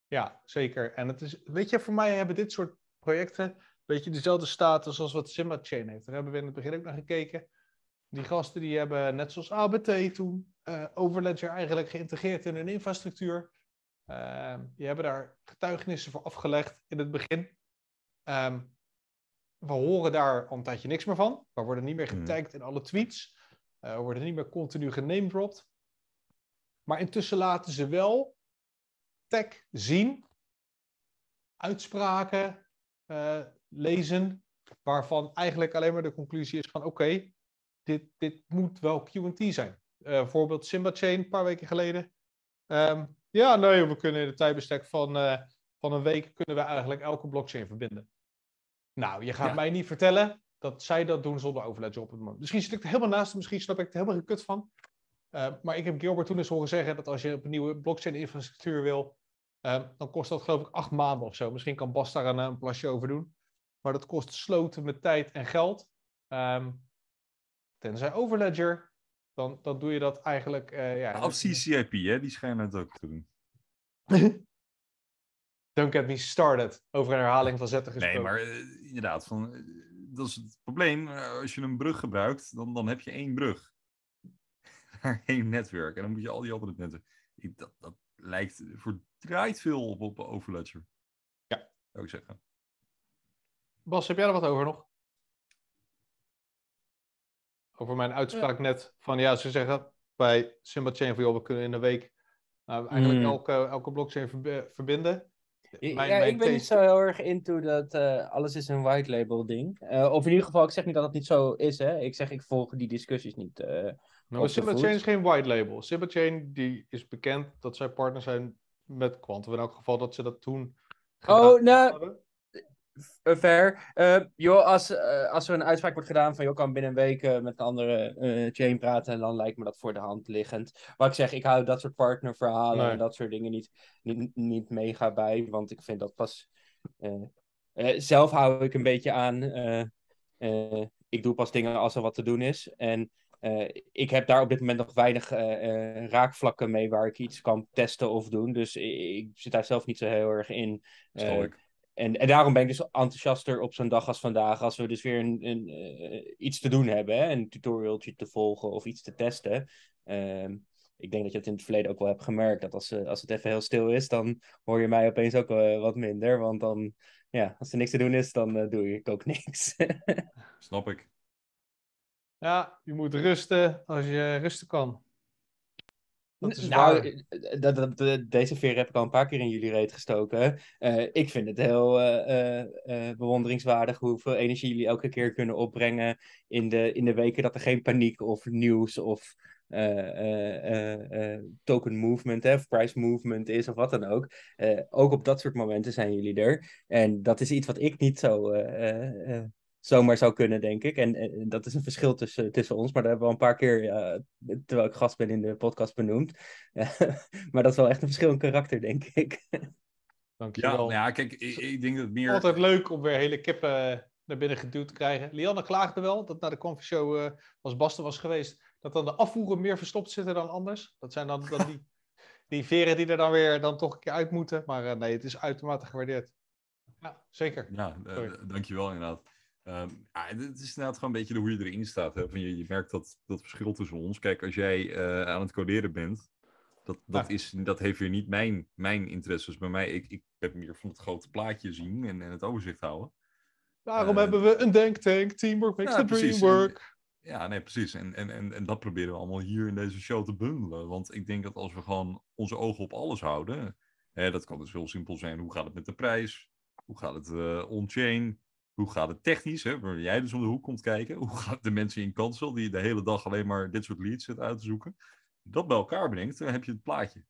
ja, zeker. En het is, weet je, voor mij hebben dit soort projecten beetje dezelfde status als wat Simba Chain heeft. Daar hebben we in het begin ook naar gekeken. Die gasten die hebben, net zoals ABT toen, uh, Overledger eigenlijk geïntegreerd in hun infrastructuur. Ehm, die hebben daar getuigenissen voor afgelegd in het begin. Ehm, we horen daar al een tijdje niks meer van. We worden niet meer hmm. getagd in alle tweets. Eh, we worden niet meer continu genamedropt. Maar intussen laten ze wel tech zien. Uitspraken, eh, lezen, waarvan eigenlijk alleen maar de conclusie is van oké, dit, dit moet wel QT zijn. Eh, bijvoorbeeld Simba Chain een paar weken geleden. Ehm, ja, nee, we kunnen in het tijdbestek van, eh, van een week kunnen we eigenlijk elke blockchain verbinden. Nou, je gaat mij niet vertellen dat zij dat doen zonder overleg op het moment. Misschien zit ik er helemaal naast, misschien snap ik er helemaal geen kut van. Eh, maar ik heb Gilbert toen eens horen zeggen dat als je op een nieuwe blockchain-infrastructuur wil, ehm, dan kost dat geloof ik acht maanden of zo. Misschien kan Bas daar een, een plasje over doen. Maar dat kost sloten met tijd en geld. Ehm, tenzij Overledger, dan, dan doe je dat eigenlijk... Uh, ja, of CCIP, hè? die schijnen het ook te doen. Don't get me started. Over een herhaling van zetten gesproken. Nee, maar eh, inderdaad, van, eh, dat is het probleem. als je een brug gebruikt, dan, dan heb je één brug. Naar één netwerk. En dan moet je al die andere netwerken... Dat, dat lijkt voor draait veel op, op Overledger. Ja. Zou ik zeggen. Bas, heb jij er wat over nog? Over mijn uitspraak net van ja, ze zeggen bij SimbaChain, Chain voor we kunnen in een week eh, eigenlijk hmm. elke, elke blockchain eh, verbinden. Mijn, ja, ik ben niet zo heel erg into dat eh, alles is een white label ding. Uh, of in ieder geval, ik zeg niet dat het niet zo is. Hè. Ik zeg, ik volg die discussies niet. Uh, nou, Chain is geen white label. Simba Chain die is bekend dat zij partner zijn met Quantum. In elk geval dat ze dat toen. Oh, nou, eh, fair. Uh, als, eh, als er een uitspraak wordt gedaan van... joh, kan binnen een week met een andere chain praten... dan lijkt me dat voor de hand liggend. Wat ik zeg, ik hou dat soort partnerverhalen... en dat soort dingen niet, niet, niet mega bij. Want ik vind dat pas... zelf hou ik een beetje aan... ik doe pas dingen als er wat te doen is. En ik heb daar op dit moment nog weinig raakvlakken mee waar ik iets kan testen of doen. Dus ik zit daar zelf niet zo heel erg in en, en daarom ben ik dus enthousiaster op zo'n dag als vandaag, als we dus weer een, een eh, iets te doen hebben, hè? een tutorialtje te volgen of iets te testen. Ehm, ik denk dat je het in het verleden ook wel hebt gemerkt, dat als, uh, als het even heel stil is, dan hoor je mij opeens ook eh, wat minder. Want dan, ja, als er niks te doen is, dan doe ik ook niks. Snap ik. Ja, je moet rusten als je rusten kan nou, eh, eh, deze veer heb ik al een paar keer in jullie reed gestoken. Eh, ik vind het heel bewonderingswaardig hoeveel energie jullie elke keer kunnen opbrengen in de, in de weken dat er geen paniek of nieuws of token movement hè, of price movement is of wat dan ook. ook op dat soort momenten zijn jullie er. En dat is iets wat ik niet zo zomaar zou kunnen, denk ik. En, dat is een verschil tussen, tussen ons, maar daar hebben we al een paar keer, terwijl ik gast ben in de podcast, benoemd. maar dat is wel echt een verschil in karakter, denk ik. dank je wel nou ja kijk, ik, ik, denk dat meer... Altijd leuk om weer hele kippen eh, naar binnen geduwd te krijgen. Lianne klaagde wel dat na de confershow, eh, als Basten was geweest, dat dan de afvoeren meer verstopt zitten dan anders. Dat zijn dan, dan die, die veren die er dan weer dan toch een keer uit moeten. Maar eh, nee, het is uitermate gewaardeerd. Ja, zeker. Ja, uh, dankjewel inderdaad. Um, het is inderdaad gewoon een beetje hoe je erin staat. Hè? Van je, je merkt dat, dat verschil tussen ons. Kijk, als jij eh, aan het coderen bent, dat, dat, is, dat heeft weer niet mijn, mijn interesses. Bij mij, ik, ik heb meer van het grote plaatje zien en, en het overzicht houden. Daarom eh, hebben we een denktank, teamwork makes ja, the dream work. ja, nee, precies. En, en, en, en dat proberen we allemaal hier in deze show te bundelen. Want ik denk dat als we gewoon onze ogen op alles houden, hè, dat kan dus heel simpel zijn. Hoe gaat het met de prijs? Hoe gaat het uh, on-chain? Hoe gaat het technisch? Hè, waar jij dus om de hoek komt kijken. Hoe gaat de mensen in kansel die de hele dag alleen maar dit soort leads zit uit te zoeken? Dat bij elkaar brengt, dan heb je het plaatje.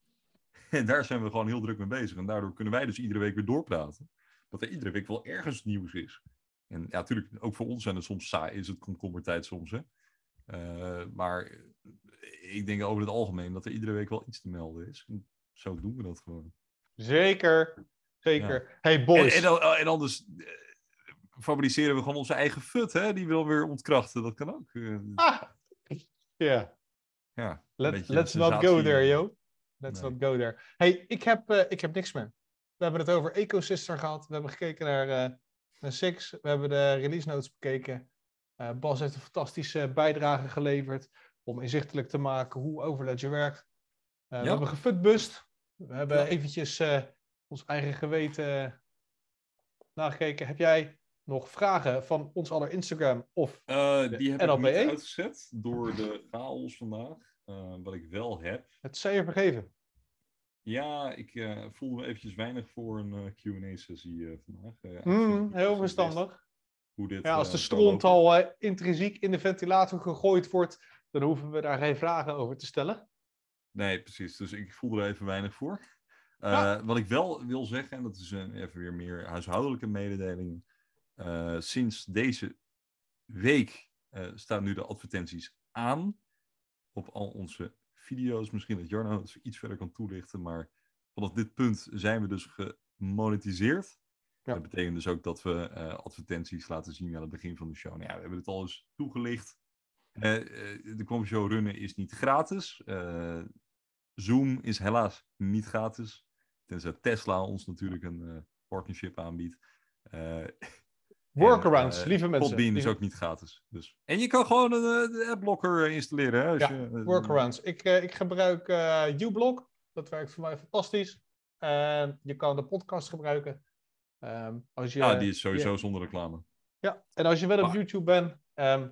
En daar zijn we gewoon heel druk mee bezig. En daardoor kunnen wij dus iedere week weer doorpraten. Dat er iedere week wel ergens nieuws is. En ja, natuurlijk, ook voor ons zijn het soms saai, is het komkommertijd soms. Hè? Eh, maar ik denk over het algemeen dat er iedere week wel iets te melden is. zo doen we dat gewoon. Zeker, zeker. Hey boys. en, en, anders, eh, fabriceren we gewoon onze eigen fut, hè? Die wil weer ontkrachten. Dat kan ook. Eh. Ah, ja. let's not go there, yo. Eh. Let's not go there. hey, ik heb, eh, ik heb niks meer. We hebben het over Ecosystem gehad. We hebben gekeken naar, naar Six. We hebben de release notes bekeken. Bas heeft een fantastische bijdrage geleverd om inzichtelijk te maken hoe Overledger werkt. We hebben gefutbust. We hebben eventjes ons eigen geweten nagekeken. Heb jij nog vragen van ons aller Instagram of uh, Die heb e? niet uitgezet door de chaos vandaag. Eh, wat ik wel heb. Het zij je vergeven. Ja, ik eh, voelde me eventjes weinig voor een Q&A-sessie vandaag. Hmm, heel verstandig. Hoe dit, ja, als de stront al intrinsiek in de ventilator gegooid wordt, dan hoeven we daar geen vragen over te stellen. Nee, precies. Dus ik voelde er even weinig voor. Wat ik wel wil zeggen, en dat is even weer meer huishoudelijke mededeling. Eh, sinds deze week eh, staan nu de advertenties aan op al onze video's. Misschien dat Jarno het iets verder kan toelichten, maar vanaf dit punt zijn we dus gemonetiseerd. Ja. Dat betekent dus ook dat we eh, advertenties laten zien aan het begin van de show. Nou ja, we hebben het al eens toegelicht. de show runnen is niet gratis. Zoom is helaas niet gratis. Tenzij Tesla ons natuurlijk een partnership aanbiedt. Uh, Workarounds, eh, lieve mensen. Podbean is ook niet gratis. Dus. En je kan gewoon een eh, adblocker eh, installeren. Hè, ja, workarounds. Ik, ik gebruik uBlock. Dat werkt voor mij fantastisch. En je kan de podcast gebruiken. Ehm, als je, ja, ah, die is sowieso zonder reclame. Ja, en als je wel op ah. YouTube bent, ehm,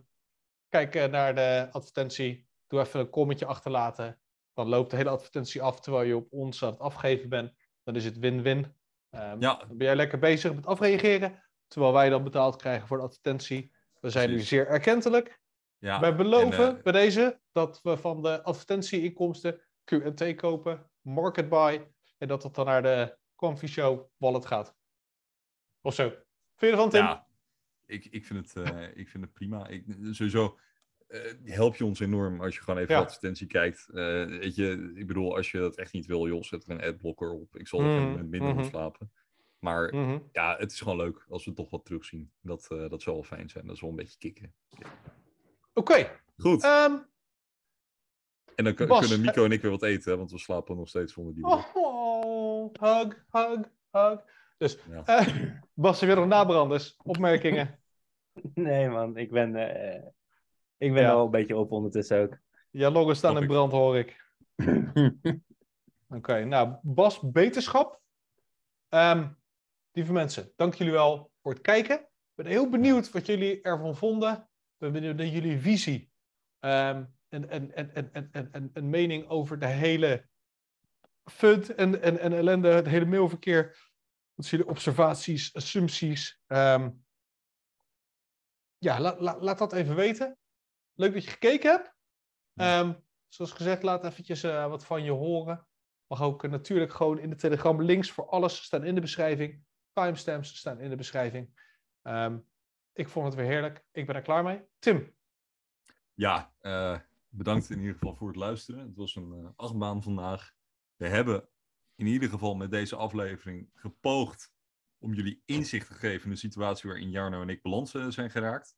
kijk naar de advertentie. Doe even een commentje achterlaten. Dan loopt de hele advertentie af terwijl je op ons aan het afgeven bent. Dan is het win-win. Ehm, ja. Dan ben jij lekker bezig met afreageren. Terwijl wij dan betaald krijgen voor de advertentie. We zijn Precies. u zeer erkentelijk. Ja, wij beloven eh, bij deze dat we van de advertentieinkomsten QT kopen, market buy. En dat dat dan naar de Comfy Show wallet gaat. Of zo. Vind je ervan, Tim? Ja, ik, ik, vind, het, eh, ik vind het prima. Ik, sowieso eh, help je ons enorm als je gewoon even ja. advertentie kijkt. weet je, ik bedoel, als je dat echt niet wil, joh, zet er een adblocker op. Ik zal er mm. minder mm op slapen. Maar mhm. ja, het is gewoon leuk als we toch wat terugzien. Dat, uh, dat zou wel fijn zijn. Dat is wel een beetje kicken. Oké. Goed. Ehm, en dan kunnen eh, Mico en ik weer wat eten, want we slapen nog steeds onder die oh, oh, hug, hug, hug. Dus, ja. uh, Bas, weer nog nabranders? Opmerkingen? nee, man. Ik ben, uh, ik ben al een beetje op ondertussen ook. Ja, loggen staan in brand, hoor ik. Oké, nou, Bas, beterschap. Ehm, lieve mensen, dank jullie wel voor het kijken. Ik ben heel benieuwd wat jullie ervan vonden. Ik ben benieuwd naar jullie visie um, en, en, en, en, en, en, mening over de hele fut en, en, en ellende, het hele mailverkeer. Wat zijn jullie observaties, assumpties. Ehm, ja, la, la, laat dat even weten. Leuk dat je gekeken hebt. Ehm, zoals gezegd, laat eventjes uh, wat van je horen. Mag ook eh, natuurlijk gewoon in de Telegram links voor alles staan in de beschrijving. Timestamps staan in de beschrijving. Ehm, ik vond het weer heerlijk. Ik ben er klaar mee. Tim. Ja, eh, bedankt in ieder geval voor het luisteren. Het was een eh, achtbaan vandaag. We hebben in ieder geval met deze aflevering gepoogd om jullie inzicht te geven in de situatie waarin Jarno en ik balans eh, zijn geraakt.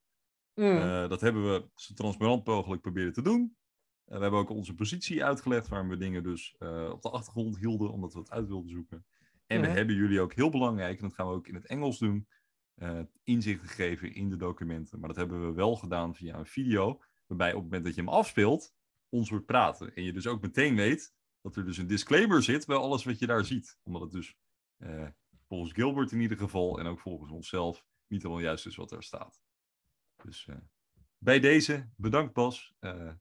Mm. dat hebben we zo transparant mogelijk proberen te doen. we hebben ook onze positie uitgelegd, waarom we dingen dus op de achtergrond hielden, omdat we het uit wilden zoeken. En we hebben jullie ook heel belangrijk, en dat gaan we ook in het Engels doen, uh, inzicht gegeven in de documenten. Maar dat hebben we wel gedaan via een video, waarbij op het moment dat je hem afspeelt, ons wordt praten. En je dus ook meteen weet dat er dus een disclaimer zit bij alles wat je daar ziet. Omdat het dus eh, volgens Gilbert in ieder geval en ook volgens onszelf niet helemaal juist is wat daar staat. Dus eh, bij deze, bedankt Bas.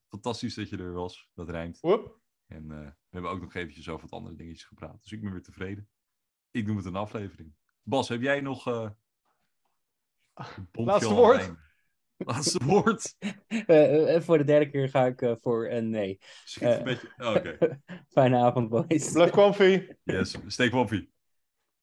fantastisch dat je er was. Dat rijmt. En we hebben ook nog eventjes over wat andere dingetjes gepraat. Dus ik ben weer tevreden. Ik doe het een aflevering. Bas, heb jij nog. Uh, Laatste woord. Laatste woord. Uh, voor de derde keer ga ik uh, voor een nee. Schiet een eh, beetje. Oh, oké. Fijne avond, boys. Blijf comfy. Yes, steek comfy.